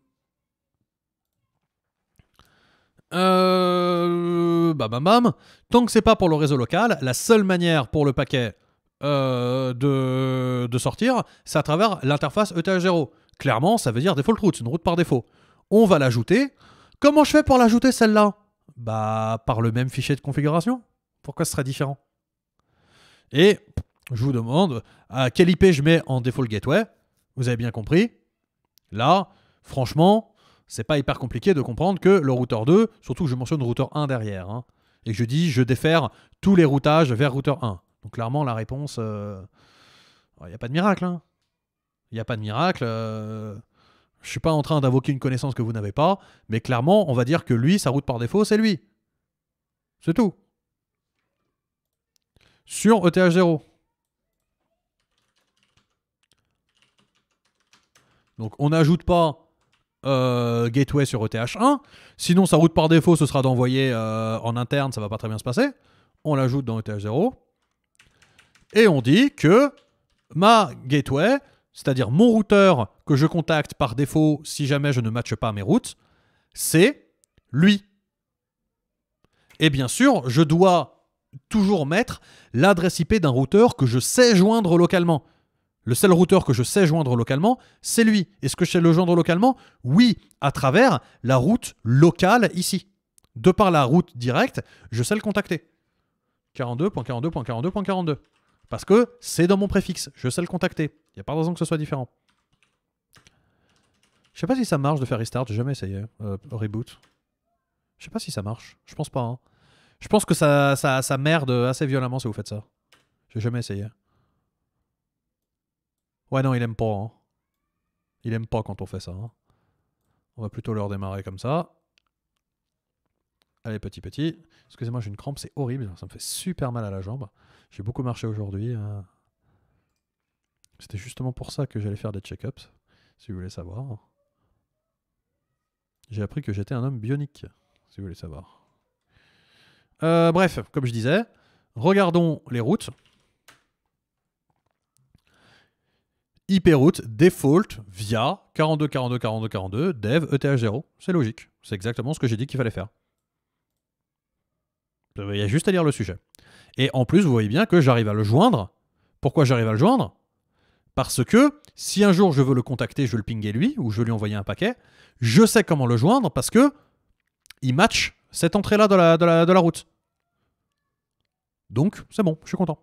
[SPEAKER 1] euh bam, bam, Tant que c'est pas pour le réseau local, la seule manière pour le paquet euh, de... sortir, c'est à travers l'interface ETH0. Clairement, ça veut dire default route, c'est une route par défaut. On va l'ajouter. Comment je fais pour l'ajouter celle-là Bah, par le même fichier de configuration. Pourquoi ce serait différent Et je vous demande à quel IP je mets en default gateway. Vous avez bien compris, Là, franchement, c'est pas hyper compliqué de comprendre que le routeur 2, surtout que je mentionne routeur 1 derrière, hein, et que je dis je défère tous les routages vers routeur 1. Donc clairement, la réponse, euh, il n'y a pas de miracle. Il hein. n'y a pas de miracle. Je euh, Je suis pas en train d'invoquer une connaissance que vous n'avez pas, mais clairement, on va dire que lui, sa route par défaut, c'est lui. C'est tout. Sur ETH0. Donc on n'ajoute pas euh, gateway sur ETH1. Sinon, sa route par défaut, ce sera d'envoyer euh, en interne, ça va pas très bien se passer. On l'ajoute dans ETH0. Et on dit que ma gateway, c'est-à-dire mon routeur que je contacte par défaut si jamais je ne matche pas mes routes, c'est lui. Et bien sûr, je dois toujours mettre l'adresse IP d'un routeur que je sais joindre localement. Le seul routeur que je sais joindre localement, c'est lui. Est-ce que je sais le joindre localement Oui, à travers la route locale ici. De par la route directe, je sais le contacter. 42.42.42.42. Parce que c'est dans mon préfixe. Je sais le contacter. Il n'y a pas de raison que ce soit différent. Je sais pas si ça marche de faire restart. J'ai jamais essayé. Euh, reboot. Je sais pas si ça marche. Je pense pas. Hein. Je pense que ça, ça, ça merde assez violemment si vous faites ça. J'ai jamais essayé. Ouais, non, il aime pas. Hein. Il aime pas quand on fait ça. Hein. On va plutôt leur démarrer comme ça. Allez, petit, petit. Excusez-moi, j'ai une crampe, c'est horrible. Ça me fait super mal à la jambe. J'ai beaucoup marché aujourd'hui. Euh. C'était justement pour ça que j'allais faire des check-ups, si vous voulez savoir. J'ai appris que j'étais un homme bionique, si vous voulez savoir. Euh, bref, comme je disais, regardons les routes. Hyperroute default via 42 42 42 42 dev ETH0. C'est logique. C'est exactement ce que j'ai dit qu'il fallait faire. Euh, il y a juste à lire le sujet. Et en plus, vous voyez bien que j'arrive à le joindre. Pourquoi j'arrive à le joindre Parce que si un jour je veux le contacter, je veux le pinguer lui ou je veux lui envoyer un paquet, je sais comment le joindre parce que il match cette entrée-là de de la, de la route. Donc, c'est bon, je suis content.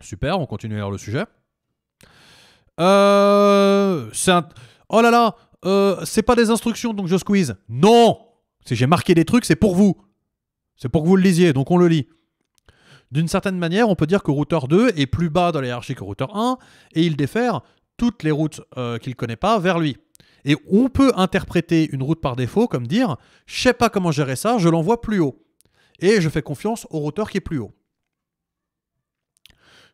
[SPEAKER 1] Super, on continue à lire le sujet. Euh, oh là là, euh, c'est pas des instructions, donc je squeeze. Non Si j'ai marqué des trucs, c'est pour vous. C'est pour que vous le lisiez, donc on le lit. D'une certaine manière, on peut dire que routeur 2 est plus bas dans la hiérarchie que routeur 1, et il défère toutes les routes euh, qu'il ne connaît pas vers lui. Et on peut interpréter une route par défaut comme dire « je sais pas comment gérer ça, je l'envoie plus haut ». Et je fais confiance au routeur qui est plus haut.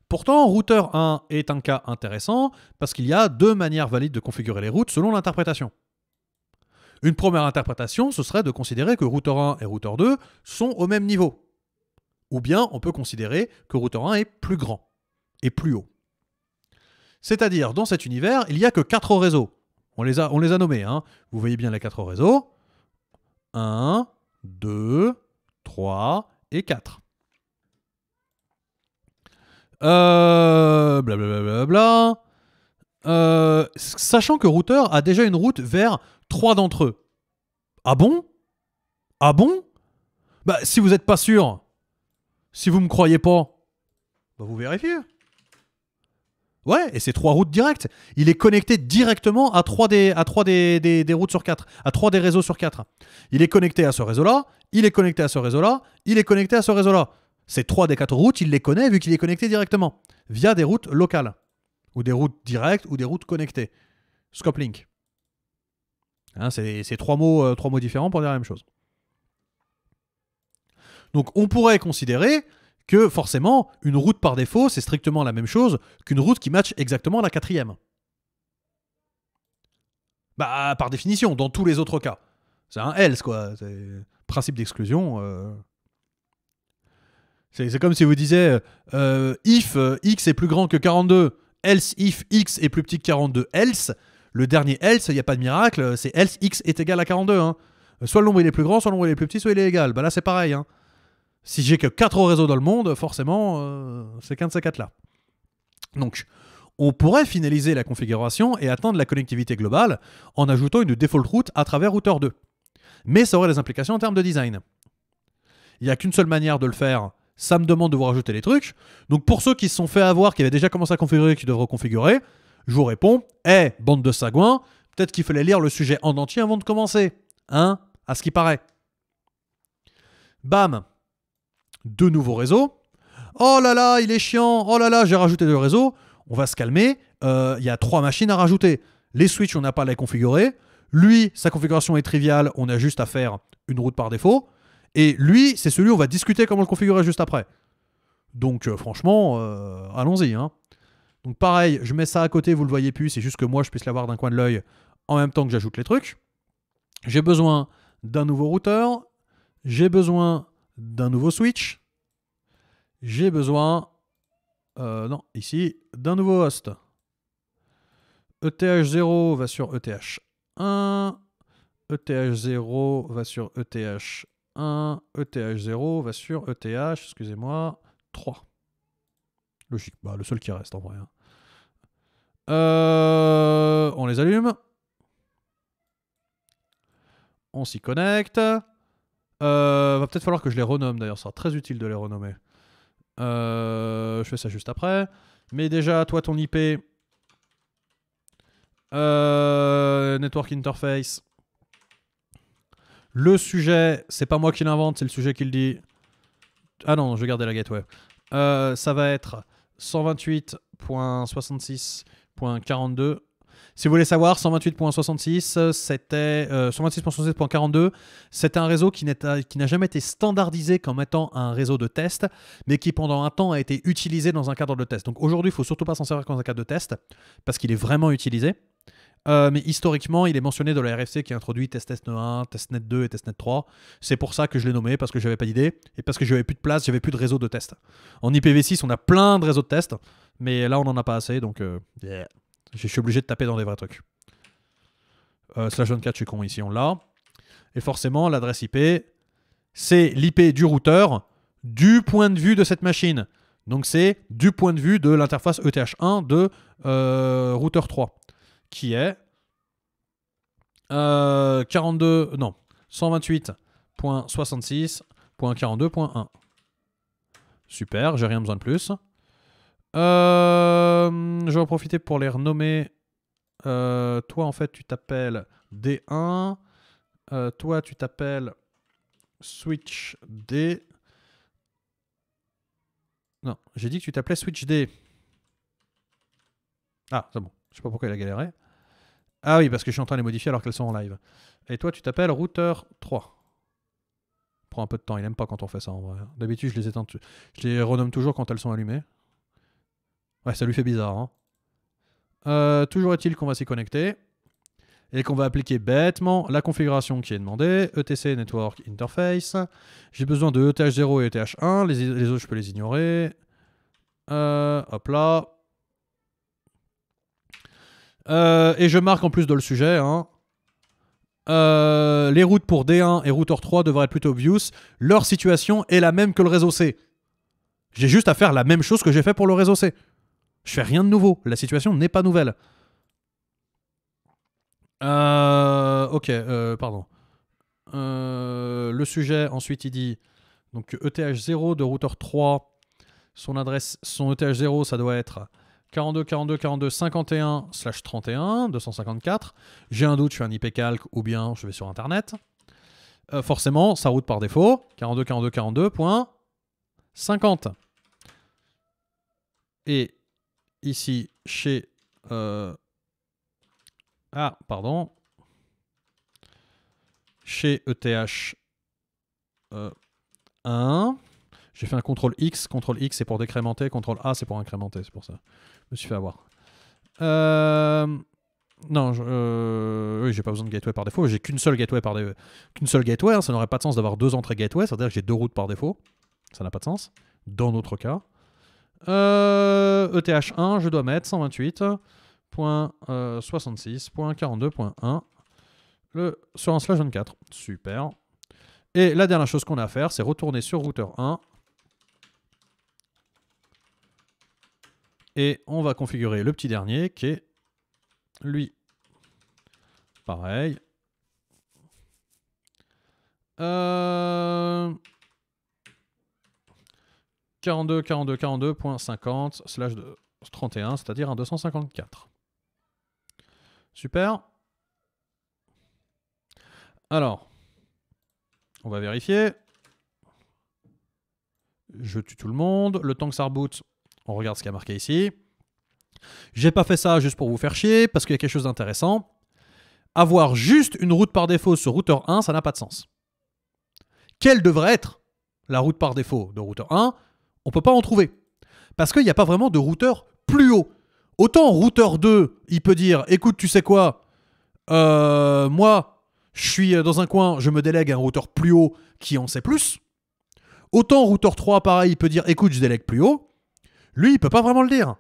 [SPEAKER 1] Pourtant, routeur 1 est un cas intéressant parce qu'il y a deux manières valides de configurer les routes selon l'interprétation. Une première interprétation, ce serait de considérer que routeur 1 et routeur 2 sont au même niveau. Ou bien on peut considérer que routeur 1 est plus grand et plus haut. C'est-à-dire, dans cet univers, il n'y a que 4 réseaux. On les a, nommés. Hein. Vous voyez bien les quatre réseaux. 1, 2, 3 et 4. Euh, blablabla. Euh, sachant que Router a déjà une route vers trois d'entre eux. Ah bon Ah bon Bah si vous n'êtes pas sûr, si vous me croyez pas, bah vous vérifiez. Ouais, et c'est trois routes directes. Il est connecté directement à trois des, à trois routes sur quatre, à trois des réseaux sur quatre. Il est connecté à ce réseau-là, il est connecté à ce réseau-là, il est connecté à ce réseau-là. Ces trois des quatre routes, il les connaît vu qu'il est connecté directement, via des routes locales, ou des routes directes, ou des routes connectées. Scoplink. Hein, c'est trois mots, euh, trois mots différents pour dire la même chose. Donc on pourrait considérer que forcément, une route par défaut, c'est strictement la même chose qu'une route qui matche exactement la quatrième. Bah, par définition, dans tous les autres cas. C'est un else, quoi. Principe d'exclusion, euh, c'est comme si vous disiez euh, if euh, x est plus grand que 42, else if x est plus petit que 42, else. Le dernier else, il n'y a pas de miracle, c'est else x est égal à 42. Hein. Soit le nombre il est plus grand, soit le nombre il est plus petit, soit il est égal. Bah là c'est pareil. Hein. Si j'ai que 4 réseaux dans le monde, forcément, euh, c'est qu'un de ces 4 là. Donc, on pourrait finaliser la configuration et atteindre la connectivité globale en ajoutant une default route à travers routeur 2. Mais ça aurait des implications en termes de design. Il n'y a qu'une seule manière de le faire ça me demande de vous rajouter les trucs. Donc pour ceux qui se sont fait avoir, qui avaient déjà commencé à configurer, qui doivent reconfigurer, je vous réponds, hé, eh, bande de sagouins, peut-être qu'il fallait lire le sujet en entier avant de commencer. Hein À ce qui paraît. Bam Deux nouveaux réseaux. Oh là là, il est chiant. Oh là là, j'ai rajouté deux réseaux. On va se calmer. Euh, il y a trois machines à rajouter. Les switches, on n'a pas à les configurer. Lui, sa configuration est triviale. On a juste à faire une route par défaut. Et lui, c'est celui où on va discuter comment le configurer juste après. Donc euh, franchement, euh, allons-y. Hein. Donc pareil, je mets ça à côté, vous le voyez plus, c'est juste que moi je puisse l'avoir d'un coin de l'œil en même temps que j'ajoute les trucs. J'ai besoin d'un nouveau routeur, j'ai besoin d'un nouveau switch, j'ai besoin, euh, non, ici, d'un nouveau host. ETH0 va sur ETH1, ETH0 va sur ETH 1, ETH0 va sur ETH, excusez-moi, 3. Logique, bah, le seul qui reste en vrai. Hein. Euh, on les allume. On s'y connecte. Euh, va peut-être falloir que je les renomme d'ailleurs, ça sera très utile de les renommer. Euh, je fais ça juste après. Mais déjà, toi, ton IP. network interface. Le sujet, c'est pas moi qui l'invente, c'est le sujet qui le dit. Ah non, je vais garder la gateway. Euh, ça va être 128.66.42. Si vous voulez savoir, 128.66, c'était euh, c'était un réseau qui n'a jamais été standardisé comme étant un réseau de test, mais qui pendant un temps a été utilisé dans un cadre de test. Donc aujourd'hui, il faut surtout pas s'en servir dans un cadre de test, parce qu'il est vraiment utilisé. Euh, mais historiquement, il est mentionné dans la RFC qui a introduit testnet 1, testnet 2 et testnet 3. C'est pour ça que je l'ai nommé, parce que j'avais pas d'idée et parce que j'avais plus de place, j'avais plus de réseau de tests. En IPv6, on a plein de réseaux de tests, mais là, on n'en a pas assez, donc euh, je suis obligé de taper dans des vrais trucs. Euh, slash 24, je suis con ici, on l'a. Et forcément, l'adresse IP, c'est l'IP du routeur du point de vue de cette machine. Donc c'est du point de vue de l'interface ETH1 de routeur 3 qui est 42, euh, non, 128.66.42.1. Super, j'ai rien besoin de plus. Euh, je vais en profiter pour les renommer. Euh, toi, en fait, tu t'appelles D1. toi, tu t'appelles Switch D. Non, j'ai dit que tu t'appelais Switch D. Ah, c'est bon sais pas pourquoi il a galéré. Ah oui, parce que je suis en train de les modifier alors qu'elles sont en live. Et toi, tu t'appelles router 3. Prends un peu de temps, il n'aime pas quand on fait ça en vrai. D'habitude, je les éteins, je les renomme toujours quand elles sont allumées. Ouais, ça lui fait bizarre. Hein. Euh, toujours est-il qu'on va s'y connecter et qu'on va appliquer bêtement la configuration qui est demandée, ETC Network Interface. J'ai besoin de ETH0 et ETH1, les, autres je peux les ignorer. Euh, hop là, euh, et je marque en plus de le sujet. Hein. Euh, les routes pour D1 et routeur 3 devraient être plutôt obvious. Leur situation est la même que le réseau C. J'ai juste à faire la même chose que j'ai fait pour le réseau C. Je fais rien de nouveau. La situation n'est pas nouvelle. Euh, ok, pardon. le sujet, ensuite, il dit donc ETH0 de routeur 3. Son adresse, son ETH0, ça doit être 42, 42, 42, 51, slash 31, 254. J'ai un doute, je suis un IP calque ou bien je vais sur Internet. Euh, forcément, ça route par défaut. 42, 42, 42, 50. Et ici, chez... Euh, ah, pardon. Chez ETH 1, euh, j'ai fait un contrôle X, contrôle X c'est pour décrémenter, contrôle A c'est pour incrémenter, c'est pour ça. Je me suis fait avoir. Euh, non, euh, j'ai pas besoin de gateway par défaut. J'ai qu'une seule gateway par défaut. Qu'une seule gateway, hein. ça n'aurait pas de sens d'avoir deux entrées gateway. ça à dire que j'ai deux routes par défaut. Ça n'a pas de sens. Dans notre cas. ETH1, euh, e je dois mettre 128.66.42.1. Le sur un slash 24. Super. Et la dernière chose qu'on a à faire, c'est retourner sur routeur 1 Et on va configurer le petit dernier qui est lui. Pareil. 42, 42, 42.50 slash 31, c'est-à-dire un 254. Super. Alors, on va vérifier. Je tue tout le monde. Le temps que ça reboot, on regarde ce qu'il y a marqué ici. J'ai pas fait ça juste pour vous faire chier, parce qu'il y a quelque chose d'intéressant. Avoir juste une route par défaut sur routeur 1, ça n'a pas de sens. Quelle devrait être la route par défaut de routeur 1 On ne peut pas en trouver. Parce qu'il n'y a pas vraiment de routeur plus haut. Autant routeur 2, il peut dire écoute, tu sais quoi euh, Moi, je suis dans un coin, je me délègue à un routeur plus haut qui en sait plus. Autant routeur 3, pareil, il peut dire écoute, je délègue plus haut. Lui, il peut pas vraiment le dire.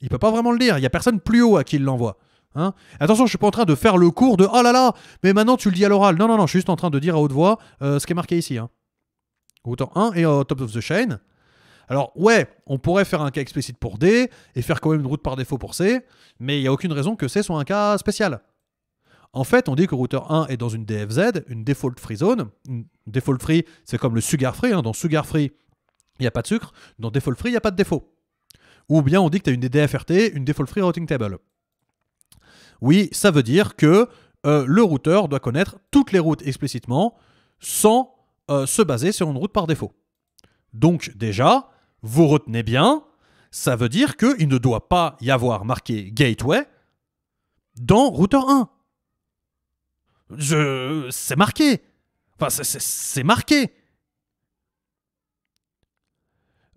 [SPEAKER 1] Il peut pas vraiment le dire. Il y a personne plus haut à qui il l'envoie. Hein. Attention, je suis pas en train de faire le cours de oh là là, mais maintenant tu le dis à l'oral. Non, non, non, je suis juste en train de dire à haute voix euh, ce qui est marqué ici. Router hein. Autant 1 et au euh, top of the chain. Alors ouais, on pourrait faire un cas explicite pour D et faire quand même une route par défaut pour C, mais il n'y a aucune raison que C soit un cas spécial. En fait, on dit que routeur 1 est dans une DFZ, une default free zone. default free, c'est comme le sugar free. Hein. Dans sugar free, il n'y a pas de sucre. Dans default free, il n'y a pas de défaut ou bien on dit que tu as une DFRT, une Default Free Routing Table. Oui, ça veut dire que euh, le routeur doit connaître toutes les routes explicitement sans euh, se baser sur une route par défaut. Donc déjà, vous retenez bien, ça veut dire qu'il ne doit pas y avoir marqué gateway dans routeur 1. Je... C'est marqué. Enfin, c'est marqué.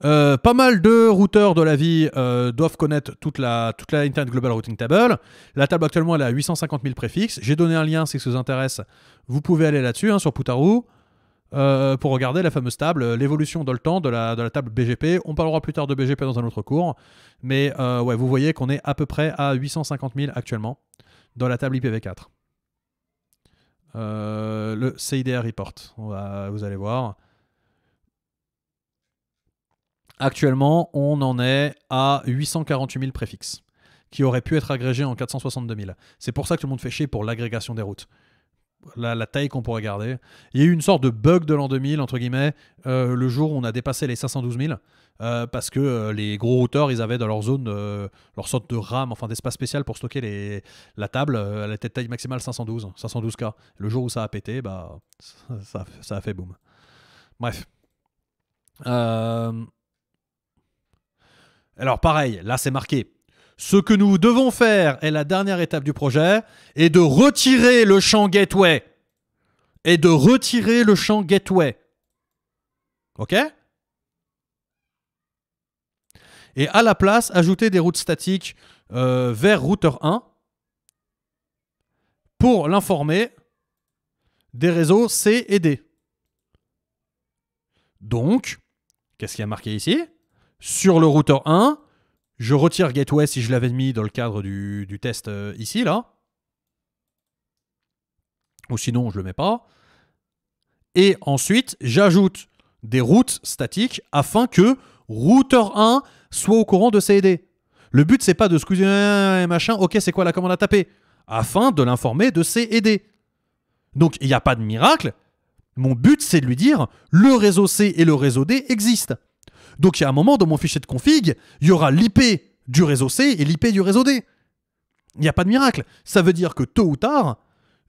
[SPEAKER 1] Euh, pas mal de routeurs de la vie euh, doivent connaître toute la, toute la Internet Global Routing Table. La table actuellement, elle est à 850 000 préfixes. J'ai donné un lien si ça vous intéresse. Vous pouvez aller là-dessus, hein, sur Putaru, euh, pour regarder la fameuse table, l'évolution dans le temps de la, de la table BGP. On parlera plus tard de BGP dans un autre cours. Mais ouais, vous voyez qu'on est à peu près à 850 000 actuellement dans la table IPv4. le CIDR report, vous allez voir. Actuellement, on en est à 848 000 préfixes qui auraient pu être agrégés en 462 000. C'est pour ça que tout le monde fait chier pour l'agrégation des routes. La, taille qu'on pourrait garder. Il y a eu une sorte de bug de l'an 2000, entre guillemets, euh, le jour où on a dépassé les 512 000, euh, parce que euh, les gros routeurs, ils avaient dans leur zone leur sorte de RAM, enfin d'espace spécial pour stocker les, la table. elle était taille maximale 512, 512K. Le jour où ça a pété, bah, ça, a fait boom. Bref. Euh, alors pareil, là c'est marqué. Ce que nous devons faire est la dernière étape du projet est de retirer le champ gateway. Et de retirer le champ gateway. OK Et à la place, ajouter des routes statiques euh, vers routeur 1 pour l'informer des réseaux C et D. Donc, qu'est-ce qu'il y a marqué ici sur le routeur 1. Je retire gateway si je l'avais mis dans le cadre du, test euh, ici, là. Ou sinon, je ne le mets pas. Et ensuite, j'ajoute des routes statiques afin que routeur 1 soit au courant de D. Le but, c'est pas de squeeze, machin, ok, c'est quoi la commande à taper Afin de l'informer de C D. Donc, il n'y a pas de miracle. Mon but, c'est de lui dire le réseau C et le réseau D existent. Donc il y a un moment dans mon fichier de config, il y aura l'IP du réseau C et l'IP du réseau D. Il n'y a pas de miracle. Ça veut dire que tôt ou tard,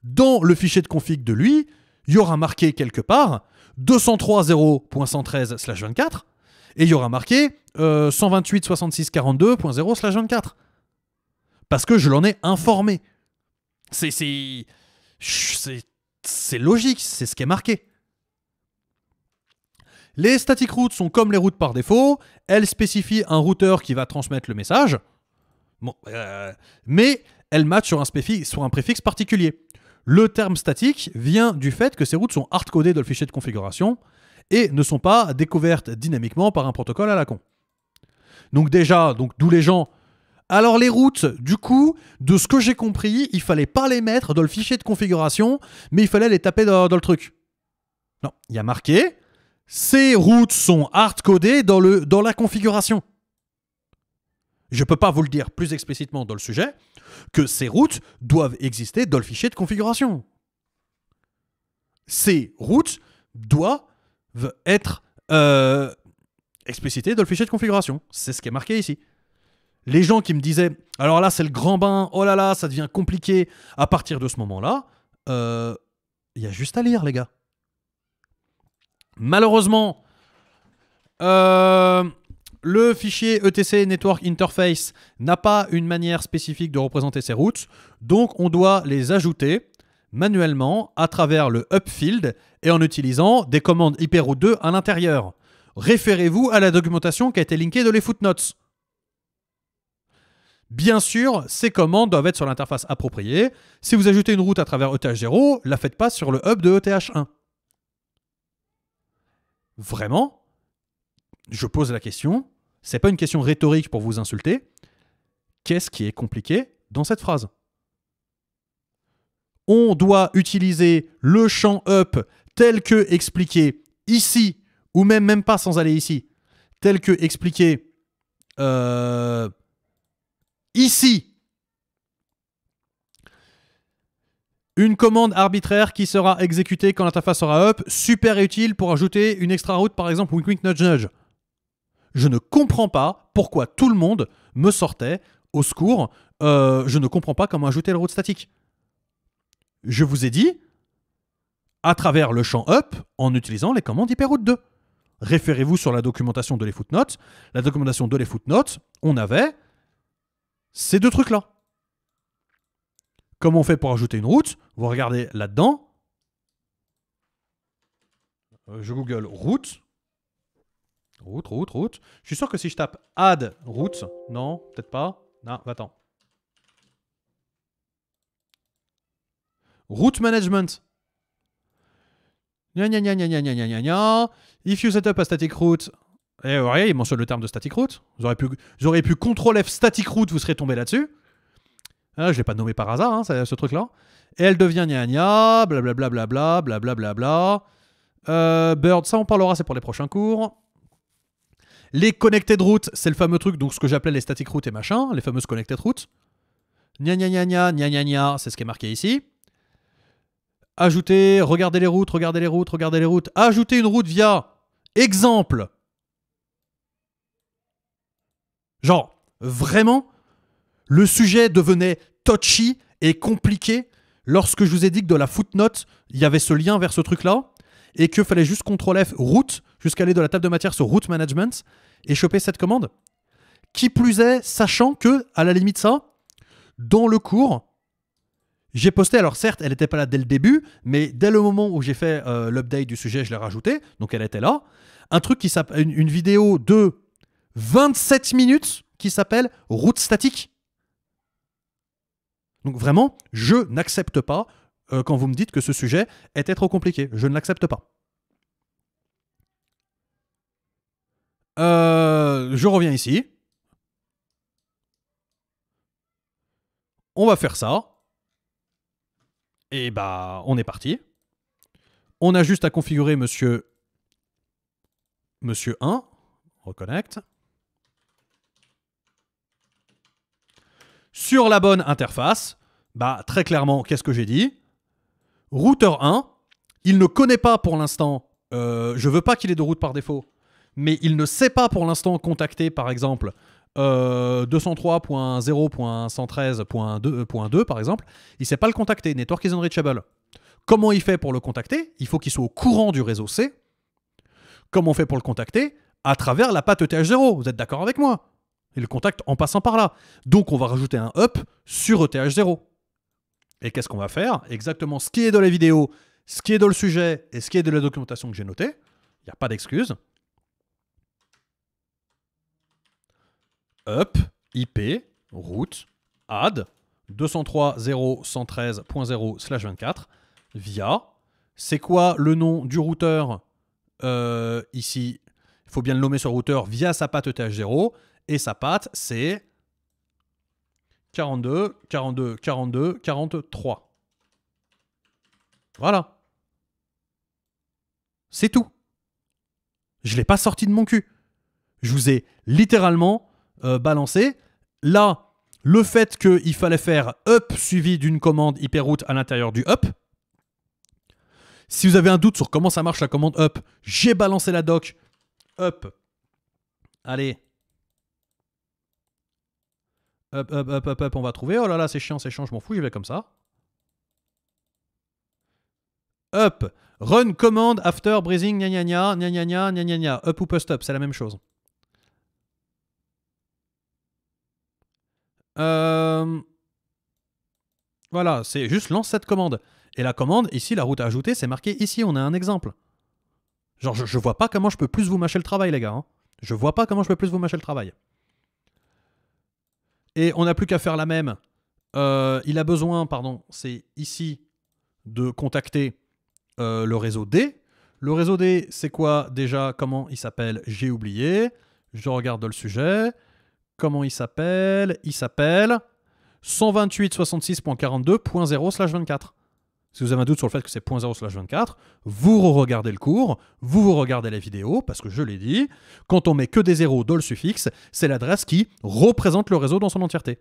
[SPEAKER 1] dans le fichier de config de lui, il y aura marqué quelque part 203.0.113/24 et il y aura marqué 128.66.42.0/24 euh, parce que je l'en ai informé. C'est c'est logique, c'est ce qui est marqué. Les static routes sont comme les routes par défaut, elles spécifient un routeur qui va transmettre le message, euh, mais elles matchent sur un, préfixe particulier. Le terme statique vient du fait que ces routes sont hardcodées dans le fichier de configuration et ne sont pas découvertes dynamiquement par un protocole à la con. Donc déjà, donc d'où les gens. Alors les routes, du coup, de ce que j'ai compris, il fallait pas les mettre dans le fichier de configuration, mais il fallait les taper dans le truc. Non, il y a marqué ces routes sont hard-codées dans, dans la configuration. Je ne peux pas vous le dire plus explicitement dans le sujet que ces routes doivent exister dans le fichier de configuration. Ces routes doivent être euh, explicitées dans le fichier de configuration. C'est ce qui est marqué ici. Les gens qui me disaient, alors là c'est le grand bain, oh là là, ça devient compliqué, à partir de ce moment-là, euh, il y a juste à lire les gars. Malheureusement, euh, le fichier ETC Network Interface n'a pas une manière spécifique de représenter ces routes, donc on doit les ajouter manuellement à travers le upfield et en utilisant des commandes hyperroute 2 à l'intérieur. Référez-vous à la documentation qui a été linkée dans les footnotes. Bien sûr, ces commandes doivent être sur l'interface appropriée. Si vous ajoutez une route à travers ETH0, la faites pas sur le hub de ETH1. Vraiment Je pose la question. C'est pas une question rhétorique pour vous insulter. Qu'est-ce qui est compliqué dans cette phrase On doit utiliser le champ up tel que expliqué ici, ou même même pas sans aller ici, tel que expliqué euh, ici Une commande arbitraire qui sera exécutée quand l'interface sera up, super utile pour ajouter une extra route par exemple, wink wink nudge nudge. Je ne comprends pas pourquoi tout le monde me sortait au secours. Euh, je ne comprends pas comment ajouter le route statique. Je vous ai dit, à travers le champ up, en utilisant les commandes hyperroute 2. Référez-vous sur la documentation de les footnotes. La documentation de les footnotes, on avait ces deux trucs-là. Comment on fait pour ajouter une route Vous regardez là-dedans. Euh, je google route. Route, route, route. Je suis sûr que si je tape add route, non, peut-être pas. Non, va-t'en. Route management. Gna, gna, gna, If you set up a static route. eh vous voyez, il mentionne le terme de static route. Vous auriez pu, vous pu CTRL F static route, vous serez tombé là-dessus. Ah, je ne l'ai pas nommé par hasard, hein, ce truc-là. Et elle devient gna gna, blablabla, blablabla, blablabla. Bla, euh, Bird, ça on parlera, c'est pour les prochains cours. Les connected routes, c'est le fameux truc, donc ce que j'appelais les static routes et machin, les fameuses connected routes. Nia Nia Nia c'est ce qui est marqué ici. Ajouter, regarder les routes, regarder les routes, regarder les routes. Ajouter une route via exemple. Genre, vraiment, le sujet devenait touchy et compliqué lorsque je vous ai dit que de la footnote, il y avait ce lien vers ce truc-là, et que fallait juste CTRL F route jusqu'à aller de la table de matière sur route management et choper cette commande. Qui plus est, sachant que, à la limite, ça, dans le cours, j'ai posté, alors certes, elle n'était pas là dès le début, mais dès le moment où j'ai fait euh, l'update du sujet, je l'ai rajouté, donc elle était là. Un truc qui s'appelle une, vidéo de 27 minutes qui s'appelle Route statique. Donc vraiment, je n'accepte pas euh, quand vous me dites que ce sujet était trop compliqué. Je ne l'accepte pas. Euh, je reviens ici. On va faire ça. Et bah, on est parti. On a juste à configurer monsieur, monsieur 1. Reconnect. sur la bonne interface, bah très clairement, qu'est-ce que j'ai dit Routeur 1, il ne connaît pas pour l'instant, je euh, je veux pas qu'il ait de route par défaut, mais il ne sait pas pour l'instant contacter par exemple euh, 203.0.113.2.2 euh, par exemple, il ne sait pas le contacter, Network is reachable. Comment il fait pour le contacter Il faut qu'il soit au courant du réseau C. Comment on fait pour le contacter À travers la patte ETH0, vous êtes d'accord avec moi et le contact en passant par là. Donc on va rajouter un up sur ETH0. Et qu'est-ce qu'on va faire Exactement ce qui est dans la vidéo, ce qui est dans le sujet et ce qui est de la documentation que j'ai notée. Il n'y a pas d'excuse. Up, IP, route, add 203.0.113.0/24 via. C'est quoi le nom du routeur euh, ici Il faut bien le nommer sur routeur via sa patte ETH0 et sa patte, c'est 42, 42, 42, 43. Voilà. C'est tout. Je ne l'ai pas sorti de mon cul. Je vous ai littéralement euh, balancé. Là, le fait qu'il fallait faire up suivi d'une commande hyper route à l'intérieur du up. Si vous avez un doute sur comment ça marche la commande up, j'ai balancé la doc up. Allez, Hop, hop, hop, hop, on va trouver. Oh là là, c'est chiant, c'est chiant, je m'en fous, je vais comme ça. Up, run command after breathing, gna gna gna, gna gna gna, gna Up ou post up, c'est la même chose. Euh, voilà, c'est juste lance cette commande. Et la commande, ici, la route à ajouter, c'est marqué ici, on a un exemple. Genre, je, vois pas comment je peux plus vous mâcher le travail, les gars. Hein. Je vois pas comment je peux plus vous mâcher le travail. Et on n'a plus qu'à faire la même. Euh, il a besoin, pardon, c'est ici, de contacter euh, le réseau D. Le réseau D, c'est quoi déjà Comment il s'appelle J'ai oublié. Je regarde le sujet. Comment il s'appelle Il s'appelle 128.66.42.0/24. Si vous avez un doute sur le fait que c'est 0.0/24, vous re-regardez le cours, vous vous regardez la vidéo, parce que je l'ai dit, quand on met que des zéros dans le suffixe, c'est l'adresse qui représente le réseau dans son entièreté.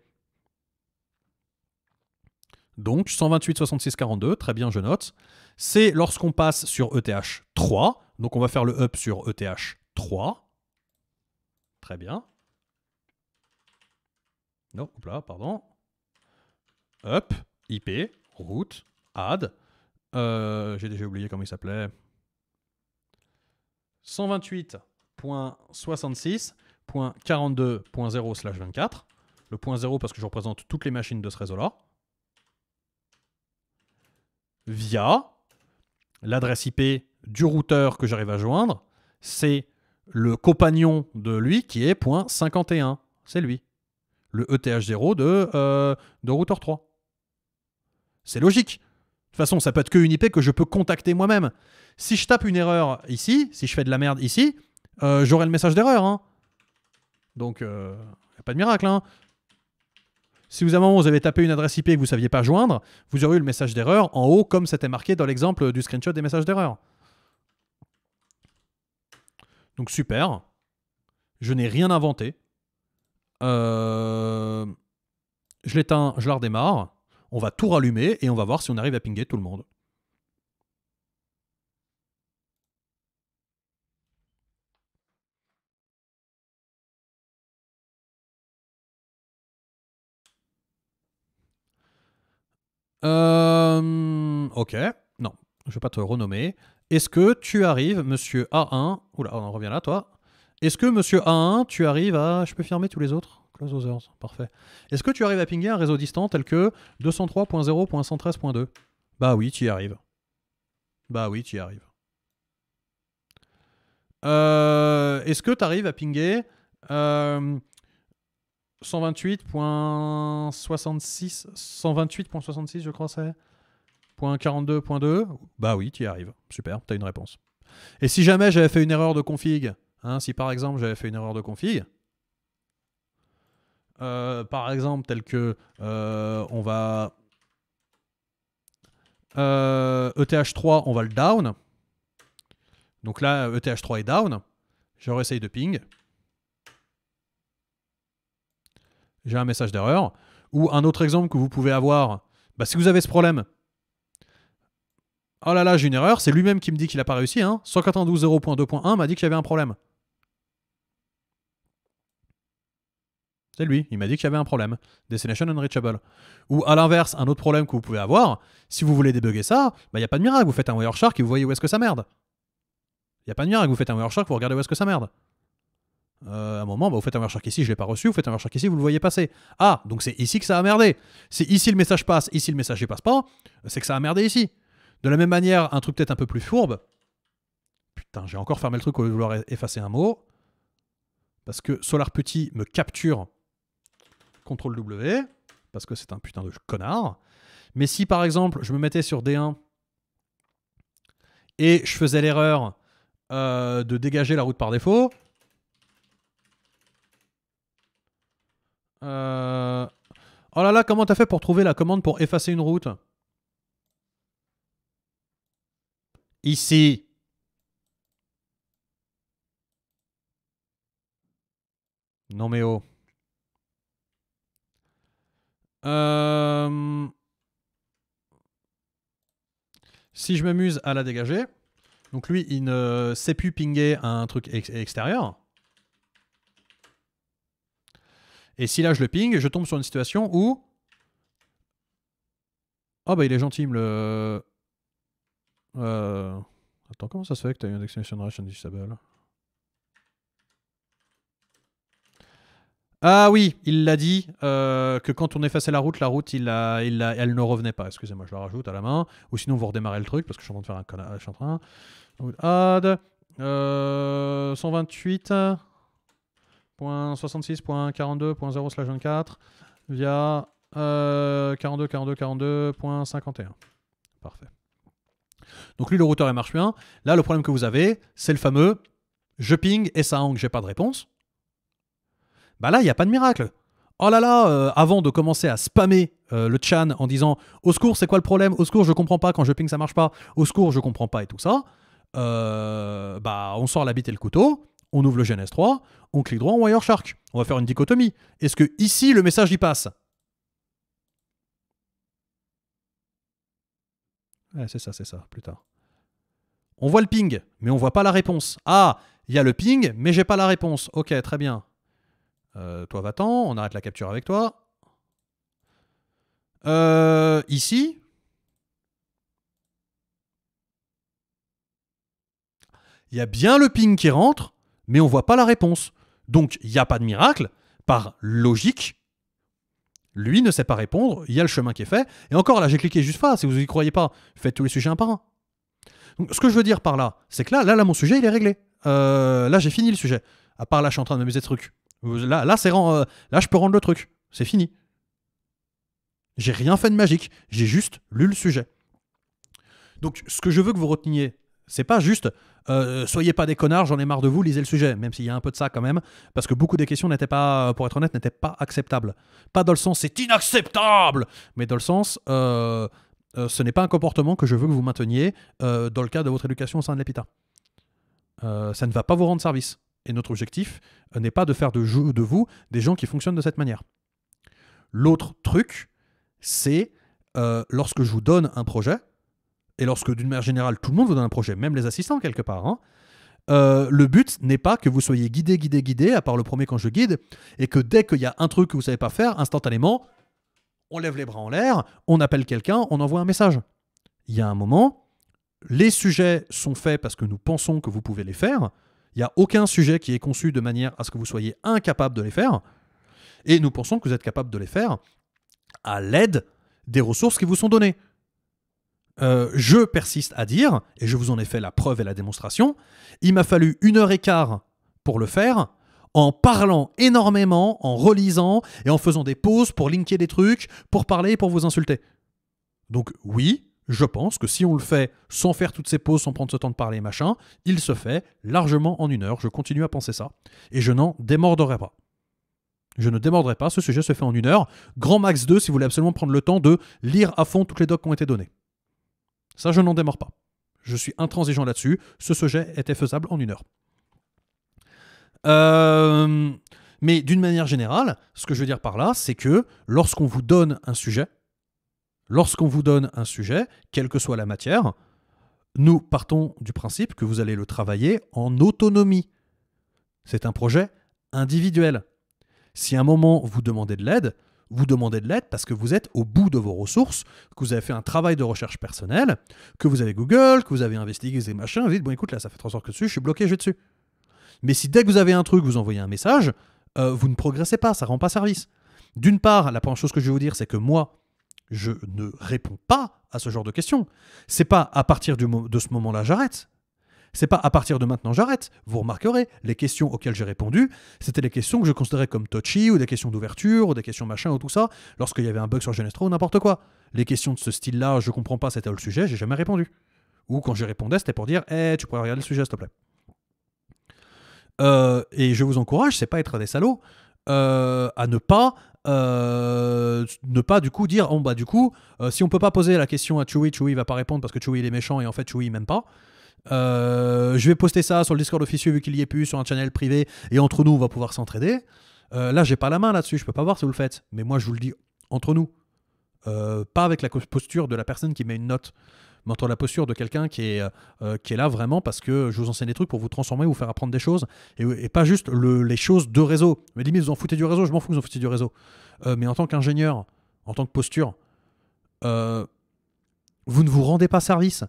[SPEAKER 1] Donc 128.66.42, très bien, je note. C'est lorsqu'on passe sur ETH 3, donc on va faire le up sur ETH 3. Très bien. Non, là, pardon. Up, IP, route, Add, euh, J'ai déjà oublié comment il s'appelait. 128.66.42.0/24. Le point 0 parce que je représente toutes les machines de ce réseau-là. Via l'adresse IP du routeur que j'arrive à joindre, c'est le compagnon de lui qui est point 51. C'est lui. Le ETH0 de, euh, de routeur 3. C'est logique toute façon, ça peut être que une IP que je peux contacter moi-même. Si je tape une erreur ici, si je fais de la merde ici, euh, j'aurai le message d'erreur. Hein. Donc, il euh, n'y a pas de miracle. Hein. Si vous, à un moment, vous avez tapé une adresse IP que vous ne saviez pas joindre, vous aurez eu le message d'erreur en haut, comme c'était marqué dans l'exemple du screenshot des messages d'erreur. Donc, super. Je n'ai rien inventé. Euh, je l'éteins, je la redémarre on va tout rallumer et on va voir si on arrive à pinguer tout le monde. Euh, ok, non, je vais pas te renommer. Est-ce que tu arrives, monsieur A1, oula, on en revient là, toi. Est-ce que monsieur A1, tu arrives à... Je peux fermer tous les autres Close others, parfait. Est-ce que tu arrives à pinguer un réseau distant tel que 203.0.113.2 Bah oui, tu y arrives. Bah oui, tu y arrives. Euh, est-ce que tu arrives à pinguer 128.66 128.66 je crois c'est 42.2 Bah oui, tu y arrives. Super, tu as une réponse. Et si jamais j'avais fait une erreur de config, hein, si par exemple j'avais fait une erreur de config, euh, par exemple, tel que euh, on va ETH3, euh, e on va le down. Donc là, ETH3 est down. Je réessaye de ping. J'ai un message d'erreur. Ou un autre exemple que vous pouvez avoir, bah, si vous avez ce problème, oh là là, j'ai une erreur, c'est lui-même qui me dit qu'il n'a pas réussi, hein. 192.0.2.1 m'a dit qu'il y avait un problème. C'est lui, il m'a dit qu'il y avait un problème. Destination Unreachable. Ou à l'inverse, un autre problème que vous pouvez avoir, si vous voulez débugger ça, bah, il y n'y a pas de miracle, vous faites un Wireshark et vous voyez où est-ce que ça merde. Il n'y a pas de miracle, vous faites un Wireshark, vous regardez où est-ce que ça merde. Euh, à un moment, bah, vous faites un Wireshark ici, je ne l'ai pas reçu, vous faites un Wireshark ici, vous le voyez passer. Ah, donc c'est ici que ça a merdé. C'est ici le message passe, ici le message ne passe pas, c'est que ça a merdé ici. De la même manière, un truc peut-être un peu plus fourbe. Putain, j'ai encore fermé le truc au lieu de vouloir e-, effacer un mot. Parce que Solar me capture CTRL W, parce que c'est un putain de connard. Mais si par exemple je me mettais sur D1 et je faisais l'erreur euh, de dégager la route par défaut, euh, oh là là, comment t'as fait pour trouver la commande pour effacer une route Ici. Non mais oh. Euh, si je m'amuse à la dégager, donc lui, il ne sait plus pinguer un truc extérieur. Et si là, je le ping, je tombe sur une situation où... Oh bah il est gentil, le... Euh, attends, comment ça se fait que tu as une de rush là Ah oui, il l'a dit euh, que quand on effaçait la route, la route, elle ne revenait pas. Excusez-moi, je la rajoute à la main. Ou sinon, vous redémarrez le truc parce que je suis en train de faire un connard. Je suis en train. Add euh, 128.66.42.0 24 via euh, 42 Parfait. Donc lui, le routeur, il marche bien. Là, le problème que vous avez, c'est le fameux je ping et ça hang, j'ai pas de réponse. Bah là, il n'y a pas de miracle. Oh là là, euh, avant de commencer à spammer euh, le chan en disant au secours, c'est quoi le problème Au secours, je comprends pas quand je ping, ça marche pas. Au secours, je comprends pas et tout ça. Euh, bah, on sort la bite et le couteau, on ouvre le GNS3, on clique droit en Wireshark. On va faire une dichotomie. Est-ce que ici le message y passe ouais, C'est ça, c'est ça, plus tard. On voit le ping, mais on voit pas la réponse. Ah, il y a le ping, mais j'ai pas la réponse. Ok, très bien. Euh, toi, va-t'en, on arrête la capture avec toi. Euh, ici. Il y a bien le ping qui rentre, mais on voit pas la réponse. Donc, il n'y a pas de miracle. Par logique, lui ne sait pas répondre, il y a le chemin qui est fait. Et encore, là, j'ai cliqué juste face, si vous n'y croyez pas, faites tous les sujets un par un. Donc, ce que je veux dire par là, c'est que là, là, mon sujet, il est réglé. Euh, là, j'ai fini le sujet. À part là, je suis en train de m'amuser de trucs. Là, euh, là, je peux rendre le truc. C'est fini. J'ai rien fait de magique. J'ai juste lu le sujet. Donc, ce que je veux que vous reteniez, c'est pas juste euh, euh, soyez pas des connards, j'en ai marre de vous, lisez le sujet, même s'il y a un peu de ça quand même, parce que beaucoup des questions n'étaient pas, pour être honnête, n'étaient pas acceptables. Pas dans le sens c'est inacceptable, mais dans le sens ce n'est pas un comportement que je veux que vous mainteniez dans le cadre de votre éducation au sein de l'EPITA. ça ne va pas vous rendre service. Et notre objectif euh, n'est pas de faire de, vous des gens qui fonctionnent de cette manière. L'autre truc, c'est euh, lorsque je vous donne un projet, et lorsque d'une manière générale tout le monde vous donne un projet, même les assistants quelque part, hein, euh, le but n'est pas que vous soyez guidé, guidé, guidé, à part le premier quand je guide, et que dès qu'il y a un truc que vous ne savez pas faire, instantanément, on lève les bras en l'air, on appelle quelqu'un, on envoie un message. Il y a un moment, les sujets sont faits parce que nous pensons que vous pouvez les faire. Il n'y a aucun sujet qui est conçu de manière à ce que vous soyez incapable de les faire. Et nous pensons que vous êtes capable de les faire à l'aide des ressources qui vous sont données. Euh, je persiste à dire, et je vous en ai fait la preuve et la démonstration, il m'a fallu une heure et quart pour le faire, en parlant énormément, en relisant et en faisant des pauses pour linker des trucs, pour parler et pour vous insulter. Donc oui, je pense que si on le fait sans faire toutes ces pauses, sans prendre ce temps de parler, machin, il se fait largement en une heure. Je continue à penser ça. Et je n'en démorderai pas. Je ne démorderai pas. Ce sujet se fait en une heure. Grand max 2 si vous voulez absolument prendre le temps de lire à fond toutes les docs qui ont été donnés. Ça, je n'en démords pas. Je suis intransigeant là-dessus. Ce sujet était faisable en une heure. Euh, mais d'une manière générale, ce que je veux dire par là, c'est que lorsqu'on vous donne un sujet, Lorsqu'on vous donne un sujet, quelle que soit la matière, nous partons du principe que vous allez le travailler en autonomie. C'est un projet individuel. Si à un moment vous demandez de l'aide, vous demandez de l'aide parce que vous êtes au bout de vos ressources, que vous avez fait un travail de recherche personnelle, que vous avez Google, que vous avez investigué ces machins, vous dites bon écoute là ça fait trois heures que dessus, je suis bloqué, je dessus. Mais si dès que vous avez un truc, vous envoyez un message, euh, vous ne progressez pas, ça rend pas service. D'une part, la première chose que je vais vous dire, c'est que moi, je ne réponds pas à ce genre de questions. C'est pas à partir du de ce moment-là j'arrête. C'est pas à partir de maintenant j'arrête. Vous remarquerez, les questions auxquelles j'ai répondu, c'était les questions que je considérais comme touchy ou des questions d'ouverture ou des questions machin ou tout ça, lorsqu'il y avait un bug sur Genestro ou n'importe quoi. Les questions de ce style-là, je comprends pas, c'était le sujet, j'ai jamais répondu. Ou quand j'y répondais, c'était pour dire, Eh, tu pourrais regarder le sujet, s'il te plaît. Euh, et je vous encourage, c'est pas être des salauds, euh, à ne pas euh, ne pas du coup dire, bah du coup, euh, si on peut pas poser la question à Chewie, Chewie va pas répondre parce que Chewie il est méchant et en fait Chewie il m'aime pas. Euh, je vais poster ça sur le Discord officieux vu qu'il y est plus, sur un channel privé et entre nous on va pouvoir s'entraider. là j'ai pas la main là-dessus, je peux pas voir si vous le faites, mais moi je vous le dis entre nous, pas avec la posture de la personne qui met une note mais la posture de quelqu'un qui, est euh, euh, qui est là vraiment parce que je vous enseigne des trucs pour vous transformer, vous faire apprendre des choses, et, pas juste les choses de réseau. Mais limite, vous en foutez du réseau, je m'en fous que vous en foutez du réseau. Euh, mais en tant qu'ingénieur, en tant que posture, vous ne vous rendez pas service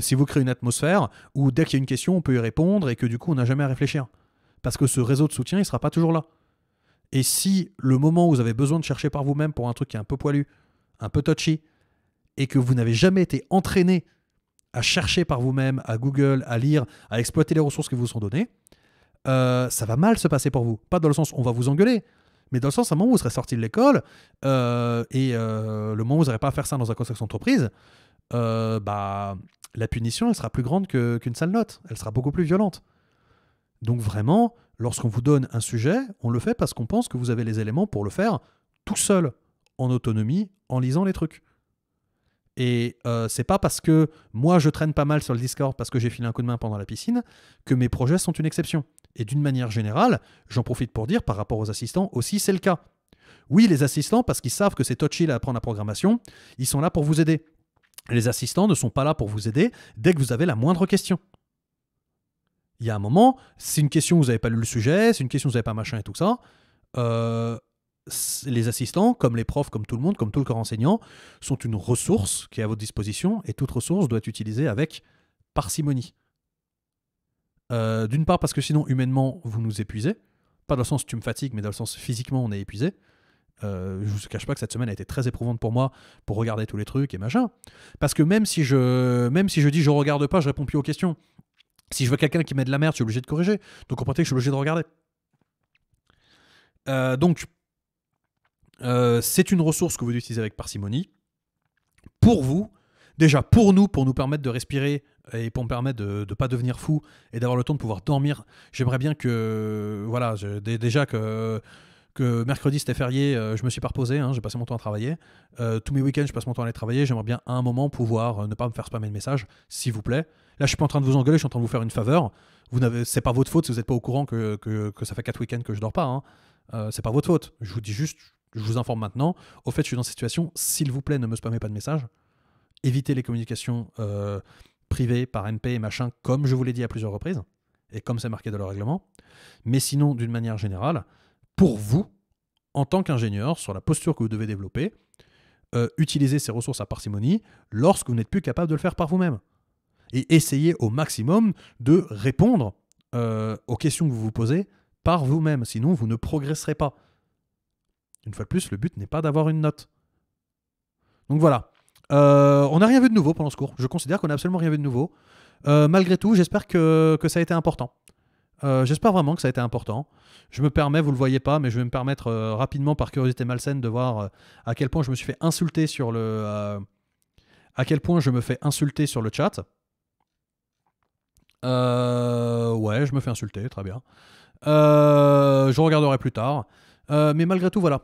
[SPEAKER 1] si vous créez une atmosphère où dès qu'il y a une question, on peut y répondre et que du coup, on n'a jamais à réfléchir. Parce que ce réseau de soutien, il ne sera pas toujours là. Et si le moment où vous avez besoin de chercher par vous-même pour un truc qui est un peu poilu, un peu touchy, et que vous n'avez jamais été entraîné à chercher par vous-même, à Google, à lire, à exploiter les ressources qui vous sont données, euh, ça va mal se passer pour vous. Pas dans le sens on va vous engueuler, mais dans le sens à un moment où vous serez sorti de l'école euh, et euh, le moment où vous n'aurez pas à faire ça dans un contexte d'entreprise, bah, la punition elle sera plus grande qu'une seule sale note, elle sera beaucoup plus violente. Donc vraiment, lorsqu'on vous donne un sujet, on le fait parce qu'on pense que vous avez les éléments pour le faire tout seul, en autonomie, en lisant les trucs. Et euh, c'est pas parce que moi je traîne pas mal sur le Discord parce que j'ai filé un coup de main pendant la piscine que mes projets sont une exception. Et d'une manière générale, j'en profite pour dire par rapport aux assistants aussi c'est le cas. Oui, les assistants, parce qu'ils savent que c'est touchy à apprendre la programmation, ils sont là pour vous aider. Les assistants ne sont pas là pour vous aider dès que vous avez la moindre question. Il y a un moment, c'est une question vous n'avez pas lu le sujet, c'est une question vous n'avez pas machin et tout ça. Euh, les assistants, comme les profs, comme tout le monde, comme tout le corps enseignant, sont une ressource qui est à votre disposition et toute ressource doit être utilisée avec parcimonie. Euh, d'une part parce que sinon humainement vous nous épuisez, pas dans le sens tu me fatigues, mais dans le sens physiquement on est épuisé. Euh, je vous cache pas que cette semaine a été très éprouvante pour moi pour regarder tous les trucs et machin. Parce que même si je, même si je dis je regarde pas, je réponds plus aux questions. Si je veux quelqu'un qui met de la merde, je suis obligé de corriger. Donc comprenez que je suis obligé de regarder. Euh, donc euh, c'est une ressource que vous utilisez avec parcimonie. Pour vous, déjà pour nous, pour nous permettre de respirer et pour me permettre de ne pas devenir fou et d'avoir le temps de pouvoir dormir, j'aimerais bien que, voilà, déjà que, que mercredi c'était férié, euh, je me suis pas reposé, hein, j'ai passé mon temps à travailler. Euh, tous mes week-ends, je passe mon temps à aller travailler. J'aimerais bien un moment pouvoir ne pas me faire spammer de messages, s'il vous plaît. Là, je suis pas en train de vous engueuler, je suis en train de vous faire une faveur. Vous n'avez, c'est pas votre faute si vous n'êtes pas au courant que, que, ça fait 4 week-ends que je dors pas. Hein. c'est pas votre faute. Je vous dis juste, je vous informe maintenant, au fait, je suis dans cette situation, s'il vous plaît, ne me spammez pas de messages. Évitez les communications euh, privées par MP et machin, comme je vous l'ai dit à plusieurs reprises, et comme c'est marqué dans le règlement. Mais sinon, d'une manière générale, pour vous, en tant qu'ingénieur, sur la posture que vous devez développer, euh, utilisez ces ressources à parcimonie lorsque vous n'êtes plus capable de le faire par vous-même. Et essayez au maximum de répondre euh, aux questions que vous vous posez par vous-même, sinon vous ne progresserez pas. Une fois de plus, le but n'est pas d'avoir une note. Donc voilà. Euh, on n'a rien vu de nouveau pendant ce cours. Je considère qu'on n'a absolument rien vu de nouveau. Euh, malgré tout, j'espère que, ça a été important. Euh, j'espère vraiment que ça a été important. Je me permets, vous ne le voyez pas, mais je vais me permettre rapidement, par curiosité malsaine, de voir à quel point je me suis fait insulter sur le. à quel point je me fais insulter sur le chat. ouais, je me fais insulter, très bien. je regarderai plus tard. Euh, mais malgré tout, voilà.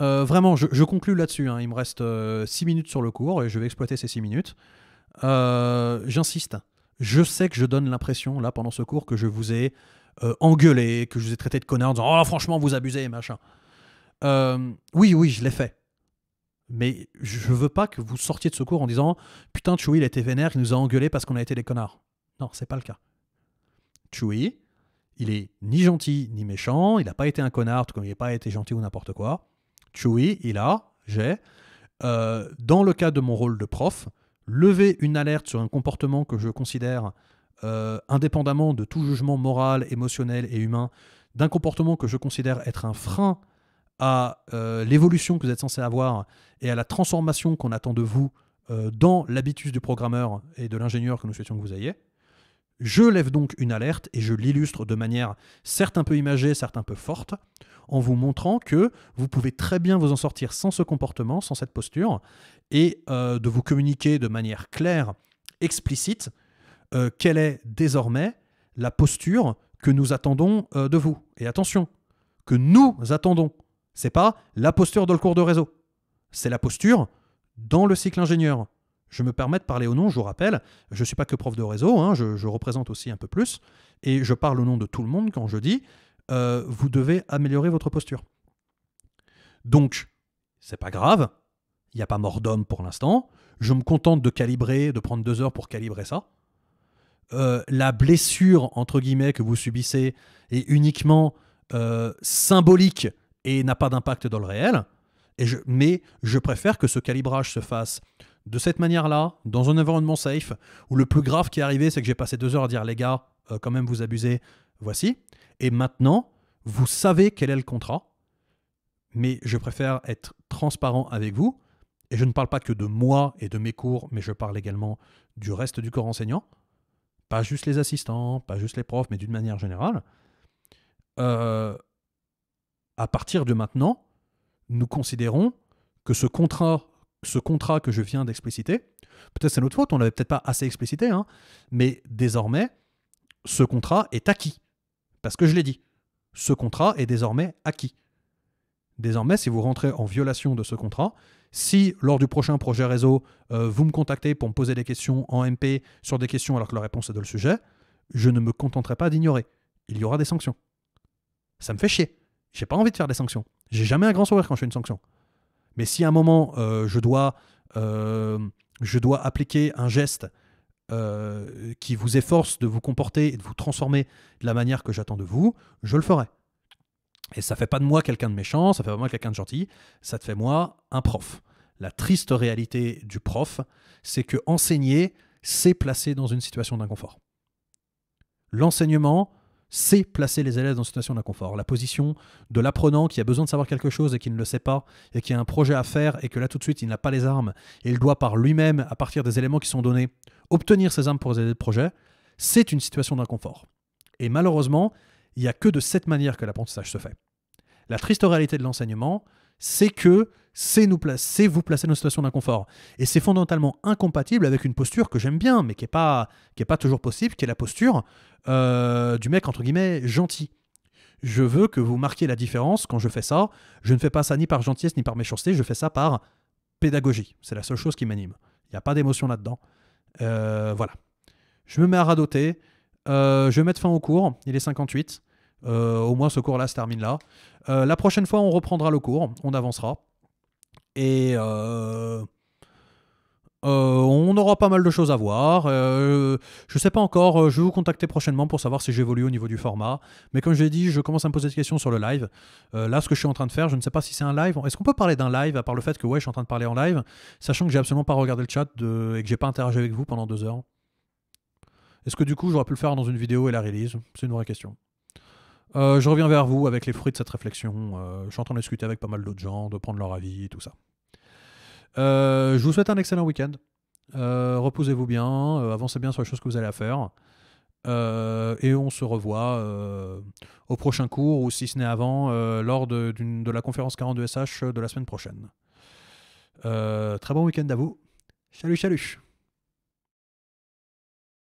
[SPEAKER 1] Euh, vraiment, je, conclue là-dessus. Hein. Il me reste 6 euh, minutes sur le cours et je vais exploiter ces 6 minutes. J'insiste. Je sais que je donne l'impression, là, pendant ce cours, que je vous ai engueulé, que je vous ai traité de connard en disant Oh, franchement, vous abusez, machin. oui, oui, je l'ai fait. Mais je veux pas que vous sortiez de ce cours en disant Putain, Chewie, il était vénère, il nous a engueulé parce qu'on a été des connards. Non, c'est pas le cas. Chewie, il est ni gentil ni méchant, il n'a pas été un connard, comme il n'a pas été gentil ou n'importe quoi. Chewie, il a, j'ai, euh, dans le cas de mon rôle de prof, levé une alerte sur un comportement que je considère, euh, indépendamment de tout jugement moral, émotionnel et humain, d'un comportement que je considère être un frein à euh, l'évolution que vous êtes censé avoir et à la transformation qu'on attend de vous dans l'habitus du programmeur et de l'ingénieur que nous souhaitions que vous ayez. Je lève donc une alerte et je l'illustre de manière certes un peu imagée, certes un peu forte, en vous montrant que vous pouvez très bien vous en sortir sans ce comportement, sans cette posture, et euh, de vous communiquer de manière claire, explicite, euh, quelle est désormais la posture que nous attendons euh, de vous. Et attention, que nous attendons. C'est pas la posture dans le cours de réseau. C'est la posture dans le cycle ingénieur je me permets de parler au nom, je vous rappelle, je ne suis pas que prof de réseau, hein, je, représente aussi un peu plus, et je parle au nom de tout le monde quand je dis, euh, vous devez améliorer votre posture. Donc, c'est pas grave, il n'y a pas mort d'homme pour l'instant, je me contente de calibrer, de prendre deux heures pour calibrer ça. Euh, la blessure, entre guillemets, que vous subissez est uniquement euh, symbolique et n'a pas d'impact dans le réel, mais je préfère que ce calibrage se fasse de cette manière-là, dans un environnement safe, où le plus grave qui est arrivé, c'est que j'ai passé deux heures à dire les gars, euh, quand même vous abusez, voici. Et maintenant, vous savez quel est le contrat, mais je préfère être transparent avec vous. Et je ne parle pas que de moi et de mes cours, mais je parle également du reste du corps enseignant. Pas juste les assistants, pas juste les profs, mais d'une manière générale. Euh, à partir de maintenant, nous considérons que ce contrat ce contrat que je viens d'expliciter, peut-être c'est notre faute, on l'avait peut-être pas assez explicité, hein. mais désormais, ce contrat est acquis. Parce que je l'ai dit, ce contrat est désormais acquis. Désormais, si vous rentrez en violation de ce contrat, si lors du prochain projet réseau, euh, vous me contactez pour me poser des questions en MP sur des questions alors que la réponse est de le sujet, je ne me contenterai pas d'ignorer. Il y aura des sanctions. Ça me fait chier. J'ai pas envie de faire des sanctions. J'ai jamais un grand sourire quand je fais une sanction. Mais si à un moment, euh, je, dois, euh, je dois appliquer un geste euh, qui vous efforce de vous comporter et de vous transformer de la manière que j'attends de vous, je le ferai. Et ça fait pas de moi quelqu'un de méchant, ça fait pas de moi quelqu'un de gentil, ça te fait moi un prof. La triste réalité du prof, c'est que enseigner, c'est placer dans une situation d'inconfort. L'enseignement, c'est placer les élèves dans une situation d'inconfort. La position de l'apprenant qui a besoin de savoir quelque chose et qui ne le sait pas, et qui a un projet à faire, et que là tout de suite il n'a pas les armes, et il doit par lui-même, à partir des éléments qui sont donnés, obtenir ses armes pour aider le projet, c'est une situation d'inconfort. Et malheureusement, il n'y a que de cette manière que l'apprentissage se fait. La triste réalité de l'enseignement, c'est que c'est nous vous placer dans une situation d'inconfort. Et c'est fondamentalement incompatible avec une posture que j'aime bien, mais qui n'est pas, toujours possible, qui est la posture euh, du mec, entre guillemets, gentil. Je veux que vous marquiez la différence quand je fais ça. Je ne fais pas ça ni par gentillesse ni par méchanceté, je fais ça par pédagogie. C'est la seule chose qui m'anime. Il n'y a pas d'émotion là-dedans. Euh, voilà. Je me mets à radoter. Euh, je vais mettre fin au cours. Il est 58. au moins, ce cours-là se termine là. la prochaine fois, on reprendra le cours. On avancera. Et euh, euh, on aura pas mal de choses à voir. Euh, je sais pas encore, je vais vous contacter prochainement pour savoir si j'évolue au niveau du format. Mais comme je l'ai dit, je commence à me poser des questions sur le live. là, ce que je suis en train de faire, je ne sais pas si c'est un live. Est-ce qu'on peut parler d'un live à part le fait que ouais, je suis en train de parler en live, sachant que j'ai absolument pas regardé le chat et que j'ai pas interagi avec vous pendant deux heures est-ce que du coup j'aurais pu le faire dans une vidéo et la release C'est une vraie question. Euh, je reviens vers vous avec les fruits de cette réflexion. Euh, je suis en train de discuter avec pas mal d'autres gens, de prendre leur avis, tout ça. Euh, je vous souhaite un excellent week-end. Euh, reposez-vous bien, avancez bien sur les choses que vous allez à faire. et on se revoit au prochain cours, ou si ce n'est avant, lors de, de, la conférence 42SH de la semaine prochaine. très bon week-end à vous. Salut, salut